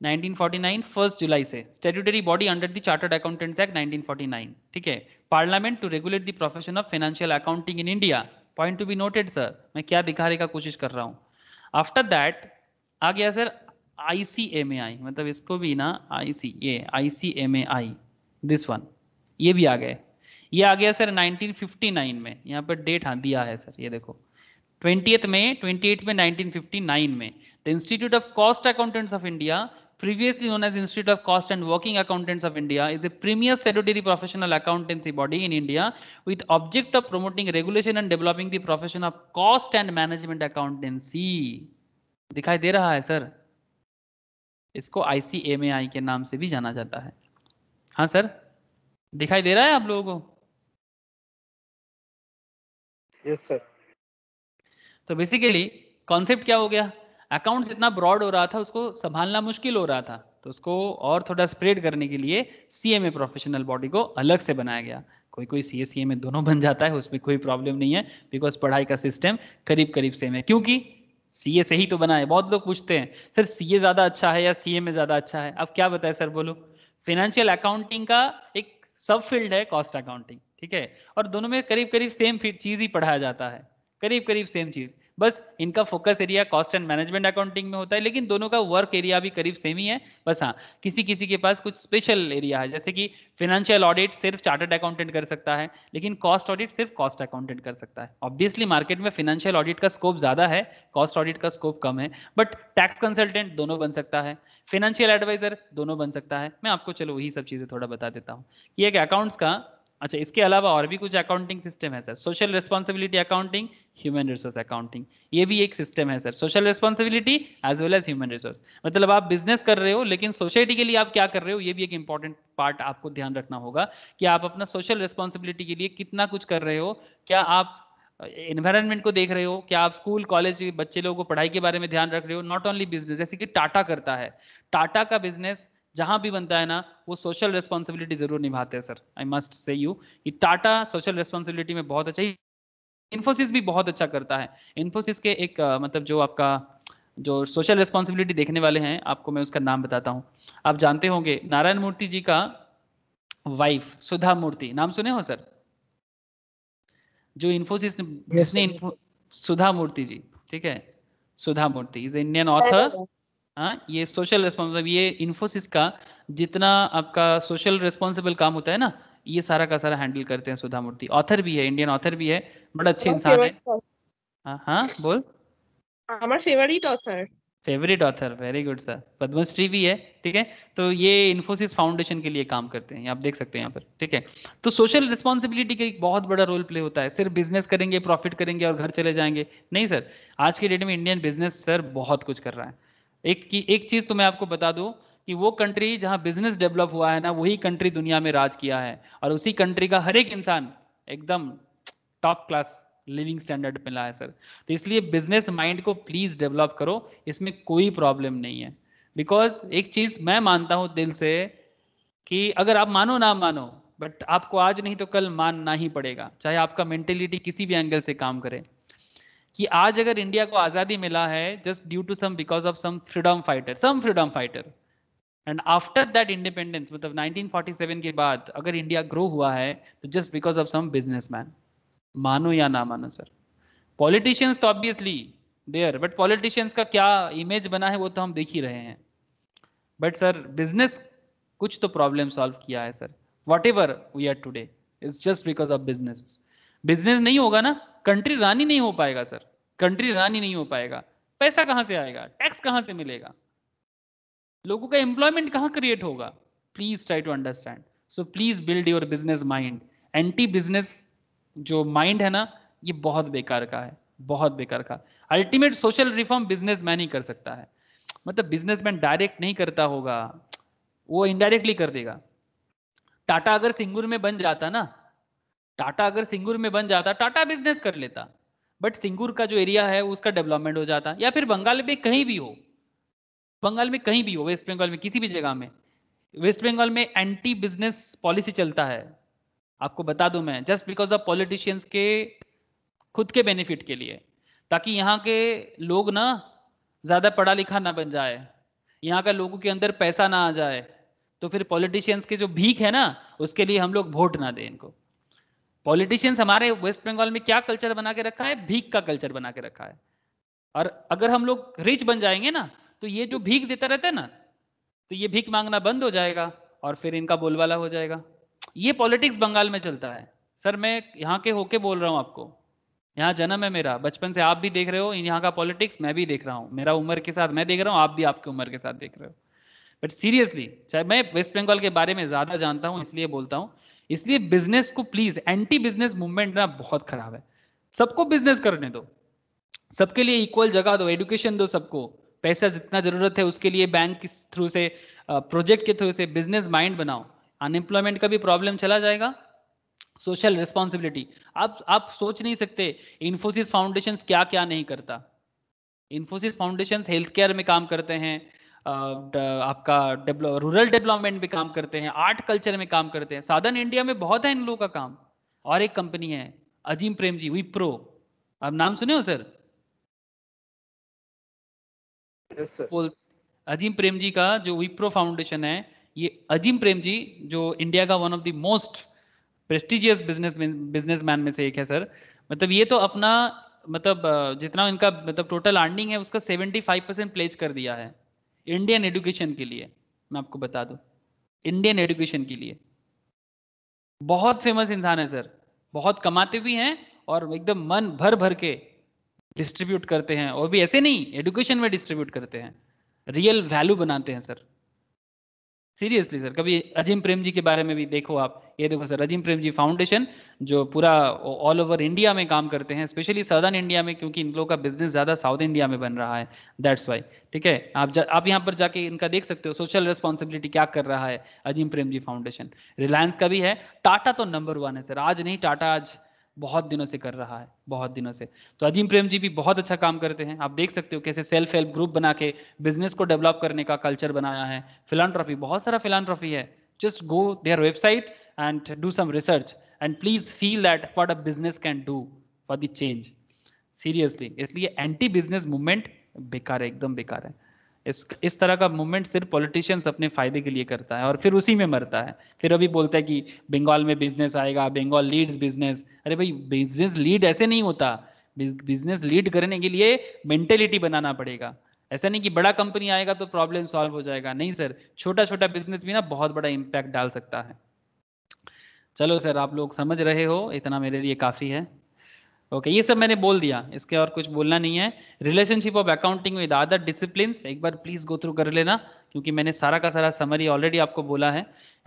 1949 फर्स्ट जुलाई से statutory body under the chartered accountants act 1949 ठीक है parliament to regulate the profession of financial accounting in India point to be noted sir मैं क्या दिखाने का कोशिश कर रहा हूँ आफ्टर दैट आ गया सर आई मतलब इसको भी ना आई सी ए आई दिस वन ये भी आ गए ये आ गया सर 1959 में यहाँ पर डेट हाँ दिया है सर ये देखो ट्वेंटी में ट्वेंटी में 1959 में The Institute of Cost Accountants of India, previously known as Institute of Cost and Working Accountants of India, is a premier statutory professional accountancy body in India with object of promoting regulation and developing the profession of cost and management accountancy. dikhai de raha hai sir इसको ICMAI के नाम से भी जाना जाता है हाँ सर दिखाई दे रहा है आप लोगों को यस yes, सर तो बेसिकली कॉन्सेप्ट क्या हो गया अकाउंट्स इतना ब्रॉड हो रहा था उसको संभालना मुश्किल हो रहा था तो उसको और थोड़ा स्प्रेड करने के लिए ए प्रोफेशनल बॉडी को अलग से बनाया गया कोई कोई सी एस ए दोनों बन जाता है उसमें कोई प्रॉब्लम नहीं है बिकॉज पढ़ाई का सिस्टम करीब करीब सेम है क्योंकि सी ए से ही तो बना है बहुत लोग पूछते हैं सर सी ए ज़्यादा अच्छा है या सी ए में ज़्यादा अच्छा है अब क्या बताए सर बोलो फिनेंशियल अकाउंटिंग का एक सब फील्ड है कॉस्ट अकाउंटिंग ठीक है और दोनों में करीब करीब सेम चीज़ ही पढ़ाया जाता है करीब करीब सेम चीज़ बस इनका focus area cost and management accounting में होता है लेकिन दोनों का वर्क एरिया भी करीब सेम ही है बस हाँ किसी किसी के पास कुछ स्पेशल एरिया है जैसे कि फिनेंशियल ऑडिट सिर्फ चार्टर्ड अकाउंटेंट कर सकता है लेकिन कॉस्ट ऑडिट सिर्फ कॉस्ट अकाउंटेंट कर सकता है ऑब्वियसली मार्केट में फिनेंशियल ऑडिट का स्कोप ज़्यादा है कॉस्ट ऑडिट का स्कोप कम है बट टैक्स कंसल्टेंट दोनों बन सकता है फिनेंशियल एडवाइजर दोनों बन सकता है मैं आपको चलो वही सब चीज़ें थोड़ा बता देता हूँ ये एक अकाउंट्स का अच्छा इसके अलावा और भी कुछ अकाउंटिंग सिस्टम है sir social responsibility accounting human resource accounting ये भी एक सिस्टम है sir social responsibility as well as human resource मतलब आप बिजनेस कर रहे हो लेकिन सोसाइटी के लिए आप क्या कर रहे हो ये भी एक इंपॉर्टेंट पार्ट आपको ध्यान रखना होगा कि आप अपना सोशल रिस्पॉन्सिबिलिटी के लिए कितना कुछ कर रहे हो क्या आप इन्वायरमेंट को देख रहे हो क्या आप स्कूल कॉलेज बच्चे लोगों को पढ़ाई के बारे में ध्यान रख रहे हो नॉट ओनली बिजनेस जैसे कि टाटा करता है टाटा का बिजनेस जहां भी बनता है ना वो सोशल रिस्पॉन्सिबिलिटी जरूर निभाते हैं sir I must say you कि टाटा सोशल रिस्पॉन्सिबिलिटी में बहुत अच्छा इन्फोसिस भी बहुत अच्छा करता है इन्फोसिस के एक मतलब जो आपका जो सोशल रिस्पॉन्सिबिलिटी देखने वाले हैं आपको मैं उसका नाम बताता हूँ आप जानते होंगे नारायण मूर्ति जी का वाइफ सुधा मूर्ति नाम सुने हो सर जो इन्फोसिस yes, इन्फो सुधा मूर्ति जी ठीक है Sudha Murthy is Indian author हाँ ये सोशल मतलब रिस्पॉन्सिबल ये इन्फोसिस का जितना आपका सोशल रिस्पॉन्सिबल काम होता है ना ये सारा का सारा हैंडल करते हैं सुधा मूर्ति ऑथर भी है इंडियन ऑथर भी है बड़ा अच्छे इंसान है हाँ, हाँ बोल हमारा favourite author favourite author very good sir Padma Shri भी है ठीक है तो ये इन्फोसिस फाउंडेशन के लिए काम करते हैं आप देख सकते हैं यहाँ पर ठीक है तो सोशल रिस्पॉन्सिबिलिटी का एक बहुत बड़ा रोल प्ले होता है सिर्फ बिजनेस करेंगे प्रॉफिट करेंगे और घर चले जाएंगे नहीं सर आज के डेट में इंडियन बिजनेस सर बहुत कुछ कर रहा है एक की एक चीज़ तो मैं आपको बता दूँ कि वो कंट्री जहाँ बिजनेस डेवलप हुआ है ना वही कंट्री दुनिया में राज किया है और उसी कंट्री का हर एक इंसान एकदम टॉप क्लास लिविंग स्टैंडर्ड मिला है सर तो इसलिए बिजनेस माइंड को प्लीज डेवलप करो इसमें कोई प्रॉब्लम नहीं है बिकॉज एक चीज मैं मानता हूं दिल से कि अगर आप मानो ना मानो बट आपको आज नहीं तो कल मानना ही पड़ेगा चाहे आपका मेंटेलिटी किसी भी एंगल से काम करे कि आज अगर इंडिया को आज़ादी मिला है just due to some because of some freedom fighter some freedom fighter and after that independence मतलब 1947 के बाद अगर इंडिया ग्रो हुआ है तो just because of some businessman मानो या ना मानो सर पॉलिटिशियंस तो ऑब्वियसली देयर बट पॉलिटिशियंस का क्या इमेज बना है वो तो हम देख ही रहे हैं बट सर बिजनेस कुछ तो प्रॉब्लम सॉल्व किया है sir whatever we are today is just because of business business नहीं होगा ना कंट्री रानी नहीं हो पाएगा सर कंट्री रानी नहीं हो पाएगा पैसा कहाँ से आएगा टैक्स कहाँ से मिलेगा लोगों का एम्प्लॉयमेंट कहाँ क्रिएट होगा please try to understand so please build your business mind anti business जो माइंड है ना ये बहुत बेकार का है बहुत बेकार का अल्टीमेट सोशल रिफॉर्म बिजनेसमैन ही कर सकता है मतलब बिजनेसमैन डायरेक्ट नहीं करता होगा वो इनडायरेक्टली कर देगा टाटा अगर सिंगूर में बन जाता ना टाटा अगर सिंगूर में बन जाता टाटा बिजनेस कर लेता बट सिंगूर का जो एरिया है उसका डेवलपमेंट हो जाता या फिर बंगाल में कहीं भी हो बंगाल में कहीं भी हो वेस्ट बंगाल में किसी भी जगह में वेस्ट बंगाल में एंटी बिजनेस पॉलिसी चलता है आपको बता दूं मैं जस्ट बिकॉज ऑफ पॉलिटिशियंस के खुद के बेनिफिट के लिए ताकि यहाँ के लोग ना ज़्यादा पढ़ा लिखा ना बन जाए यहाँ का लोगों के अंदर पैसा ना आ जाए तो फिर पॉलिटिशियंस के जो भीख है ना उसके लिए हम लोग वोट ना दें इनको पॉलिटिशियंस हमारे वेस्ट बंगाल में क्या कल्चर बना के रखा है भीख का कल्चर बना के रखा है और अगर हम लोग रिच बन जाएंगे ना तो ये जो भीख देता रहता है ना तो ये भीख मांगना बंद हो जाएगा और फिर इनका बोलबाला हो जाएगा ये पॉलिटिक्स बंगाल में चलता है सर मैं यहाँ के होके बोल रहा हूँ आपको यहाँ जन्म है मेरा बचपन से आप भी देख रहे हो यहाँ का पॉलिटिक्स मैं भी देख रहा हूँ मेरा उम्र के साथ मैं देख रहा हूँ आप भी आपकी उम्र के साथ देख रहे हो बट सीरियसली चाहे मैं वेस्ट बंगाल के बारे में ज़्यादा जानता हूँ इसलिए बोलता हूँ इसलिए बिजनेस को प्लीज़ एंटी बिजनेस मूवमेंट ना बहुत खराब है सबको बिजनेस करने दो सबके लिए इक्वल जगह दो एडुकेशन दो सबको पैसा जितना ज़रूरत है उसके लिए बैंक के थ्रू से प्रोजेक्ट के थ्रू से बिजनेस माइंड बनाओ अनएम्प्लॉयमेंट का भी प्रॉब्लम चला जाएगा सोशल रिस्पॉन्सिबिलिटी आप आप सोच नहीं सकते इन्फोसिस फाउंडेशन क्या क्या नहीं करता इन्फोसिस फाउंडेशन हेल्थ केयर में काम करते हैं आपका रूरल डेवलपमेंट में काम करते हैं आर्ट कल्चर में काम करते हैं साधन इंडिया में बहुत है इन लोगों का काम और एक कंपनी है अजीम प्रेम जी विप्रो आप नाम सुने हो सर yes, अजीम प्रेम जी का जो विप्रो फाउंडेशन है ये अजीम प्रेम जी जो इंडिया का one of the most prestigious business businessman में से एक है सर मतलब ये तो अपना मतलब जितना इनका मतलब टोटल अर्निंग है उसका 75 परसेंट प्लेज कर दिया है इंडियन एडुकेशन के लिए मैं आपको बता दूं इंडियन एडुकेशन के लिए बहुत फेमस इंसान है सर बहुत कमाते भी हैं और एकदम मन भर भर के डिस्ट्रीब्यूट करते हैं और भी ऐसे नहीं एडुकेशन में डिस्ट्रीब्यूट करते हैं रियल वैल्यू बनाते हैं सर सीरियसली सर कभी अजीम प्रेम जी के बारे में भी देखो आप ये देखो सर अजीम प्रेम जी फाउंडेशन जो पूरा ऑल ओवर इंडिया में काम करते हैं स्पेशली सदर्न इंडिया में क्योंकि इन लोगों का बिजनेस ज़्यादा साउथ इंडिया में बन रहा है दैट्स वाई ठीक है आप जा, आप यहाँ पर जाके इनका देख सकते हो सोशल रिस्पॉन्सिबिलिटी क्या कर रहा है अजीम प्रेम जी फाउंडेशन रिलायंस का भी है टाटा तो नंबर वन है सर आज नहीं टाटा आज बहुत दिनों से कर रहा है बहुत दिनों से तो अजीम प्रेम जी भी बहुत अच्छा काम करते हैं आप देख सकते हो कैसे सेल्फ हेल्प ग्रुप बना के बिजनेस को डेवलप करने का कल्चर बनाया है फिलानट्रॉफी बहुत सारा फिलानट्रॉफी है just go their website and do some research and please feel that what a business can do for the change seriously इसलिए एंटी बिजनेस मूवमेंट बेकार है एकदम बेकार है इस इस तरह का मूवमेंट सिर्फ पॉलिटिशियंस अपने फायदे के लिए करता है और फिर उसी में मरता है फिर अभी बोलता है कि बंगाल में बिजनेस आएगा बंगाल लीड्स बिजनेस अरे भाई बिजनेस लीड ऐसे नहीं होता बिजनेस लीड करने के लिए मेंटेलिटी बनाना पड़ेगा ऐसा नहीं कि बड़ा कंपनी आएगा तो प्रॉब्लम सॉल्व हो जाएगा नहीं सर छोटा छोटा बिजनेस भी ना बहुत बड़ा इम्पैक्ट डाल सकता है चलो सर आप लोग समझ रहे हो इतना मेरे लिए काफ़ी है ओके ये सब मैंने बोल दिया इसके और कुछ बोलना नहीं है relationship of accounting with other discipline एक बार प्लीज गो थ्रू कर लेना क्योंकि मैंने सारा का सारा समरी ऑलरेडी आपको बोला है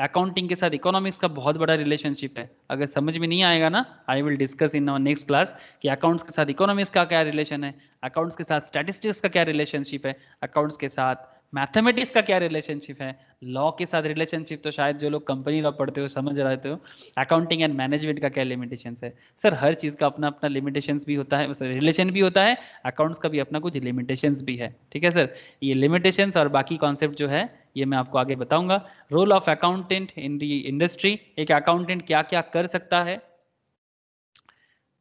अकाउंटिंग के साथ इकोनॉमिक्स का बहुत बड़ा रिलेशनशिप है अगर समझ में नहीं आएगा ना I will discuss in our next class कि अकाउंट्स के साथ इकोनॉमिक्स का क्या रिलेशन है अकाउंट्स के साथ स्टैटिस्टिक्स का क्या रिलेशनशिप है अकाउंट्स के साथ मैथमेटिक्स का क्या रिलेशनशिप है लॉ के साथ रिलेशनशिप तो शायद जो लोग कंपनी लॉ पढ़ते हो समझ रहे हो अकाउंटिंग एंड मैनेजमेंट का क्या लिमिटेशन है सर हर चीज़ का अपना अपना लिमिटेशन भी होता है रिलेशन मतलब भी होता है अकाउंट्स का भी अपना कुछ लिमिटेशन भी है ठीक है सर ये लिमिटेशन और बाकी कॉन्सेप्ट जो है ये मैं आपको आगे बताऊंगा role of accountant in the industry एक अकाउंटेंट क्या क्या कर सकता है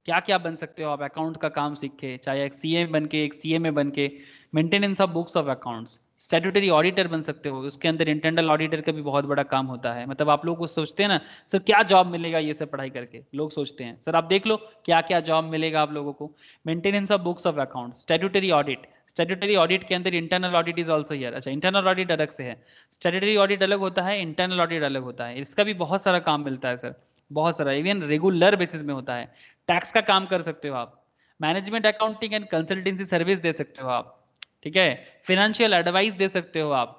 क्या क्या बन सकते हो आप अकाउंट का काम सीखे चाहे एक सी बन के एक सी बन के maintenance of books of accounts statutory auditor बन सकते हो उसके अंदर इंटरनल ऑडिटर का भी बहुत बड़ा काम होता है मतलब आप लोग को सोचते हैं ना सर क्या जॉब मिलेगा ये सब पढ़ाई करके लोग सोचते हैं सर आप देख लो क्या क्या जॉब मिलेगा आप लोगों को maintenance of books of account statutory audit statutory audit के अंदर internal audit is also here अच्छा इंटरनल ऑडिट अलग से है स्टेटूटरी ऑडिट अलग होता है इंटरनल ऑडिट अलग होता है इसका भी बहुत सारा काम मिलता है सर बहुत सारा इवन रेगुलर बेसिस में होता है टैक्स का काम कर सकते हो आप management accounting and consultancy service दे सकते हो आप ठीक है फिनेंशियल एडवाइस दे सकते हो आप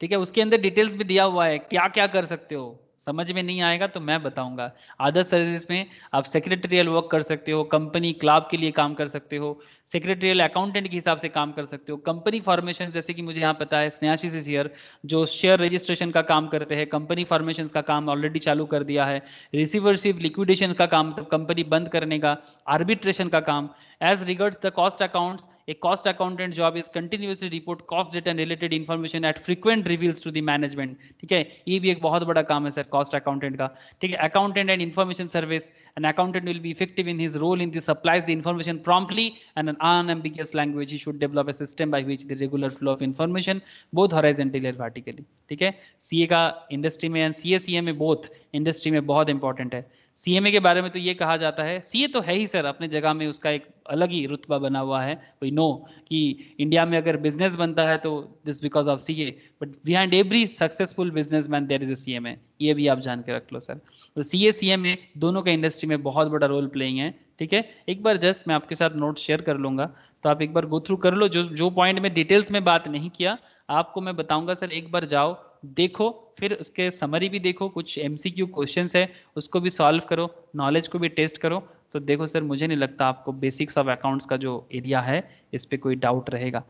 ठीक है उसके अंदर डिटेल्स भी दिया हुआ है क्या क्या कर सकते हो समझ में नहीं आएगा तो मैं बताऊंगा अदर सर्विस में आप सेक्रेटरियल वर्क कर सकते हो कंपनी क्लब के लिए काम कर सकते हो सेक्रेटरियल अकाउंटेंट के हिसाब से काम कर सकते हो कंपनी फॉर्मेशन जैसे कि मुझे यहाँ पता है स्नेशी सी शेयर जो शेयर रजिस्ट्रेशन का काम करते हैं कंपनी फॉर्मेशन का काम ऑलरेडी चालू कर दिया है रिसीवरशिप लिक्विडेशन का काम कंपनी बंद करने का आर्बिट्रेशन का काम as regards the cost accounts A cost accountant job is continuously report cost data and related information at frequent reveals to the management. ठीक है ये भी एक बहुत बड़ा काम है सर कॉस्ट अकाउंटेंट का ठीक है accountant and information service an accountant will be effective in his role in the supplies the information promptly and an unambiguous language he should develop a system by which the regular flow of information both horizontally and vertically ठीक है सीए का इंडस्ट्री में एंड सीएसीए में बोथ इंडस्ट्री में बहुत इंपॉर्टेंट है सीएमए के बारे में तो ये कहा जाता है सीए तो है ही सर अपने जगह में उसका एक अलग ही रुतबा बना हुआ है वी नो कि इंडिया में अगर बिजनेस बनता है तो this because of CA but behind every successful business man there is a C A ये भी आप जान के रख लो सर तो सी एम ए दोनों का इंडस्ट्री में बहुत बड़ा रोल प्लेइंग है ठीक है एक बार जस्ट मैं आपके साथ नोट शेयर कर लूंगा तो आप एक बार गो थ्रू कर लो जो जो पॉइंट में डिटेल्स में बात नहीं किया आपको मैं बताऊंगा सर एक बार जाओ देखो फिर उसके समरी भी देखो कुछ एम सी क्यू क्वेश्चन है उसको भी सॉल्व करो नॉलेज को भी टेस्ट करो तो देखो सर मुझे नहीं लगता आपको बेसिक्स ऑफ अकाउंट्स का जो एरिया है इस पर कोई डाउट रहेगा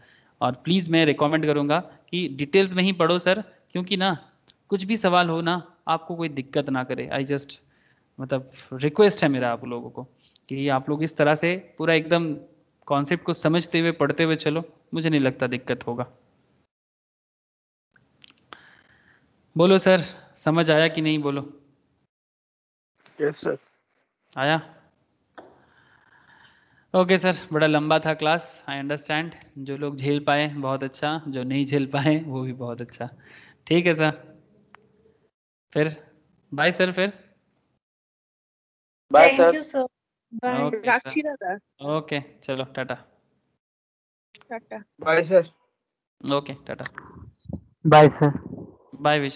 और प्लीज़ मैं रिकमेंड करूँगा कि डिटेल्स में ही पढ़ो सर क्योंकि ना कुछ भी सवाल हो ना आपको कोई दिक्कत ना करे आई जस्ट मतलब रिक्वेस्ट है मेरा आप लोगों को कि आप लोग इस तरह से पूरा एकदम कॉन्सेप्ट को समझते हुए पढ़ते हुए चलो मुझे नहीं लगता दिक्कत होगा बोलो सर समझ आया कि नहीं बोलो यस सर आया ओके सर बड़ा लंबा था क्लास आई अंडरस्टैंड जो लोग झेल पाए बहुत अच्छा जो नहीं झेल पाए वो भी बहुत अच्छा ठीक है सर फिर बाय सर फिर बाय सर ओके चलो tata tata bye sir okay tata bye sir bye विशाल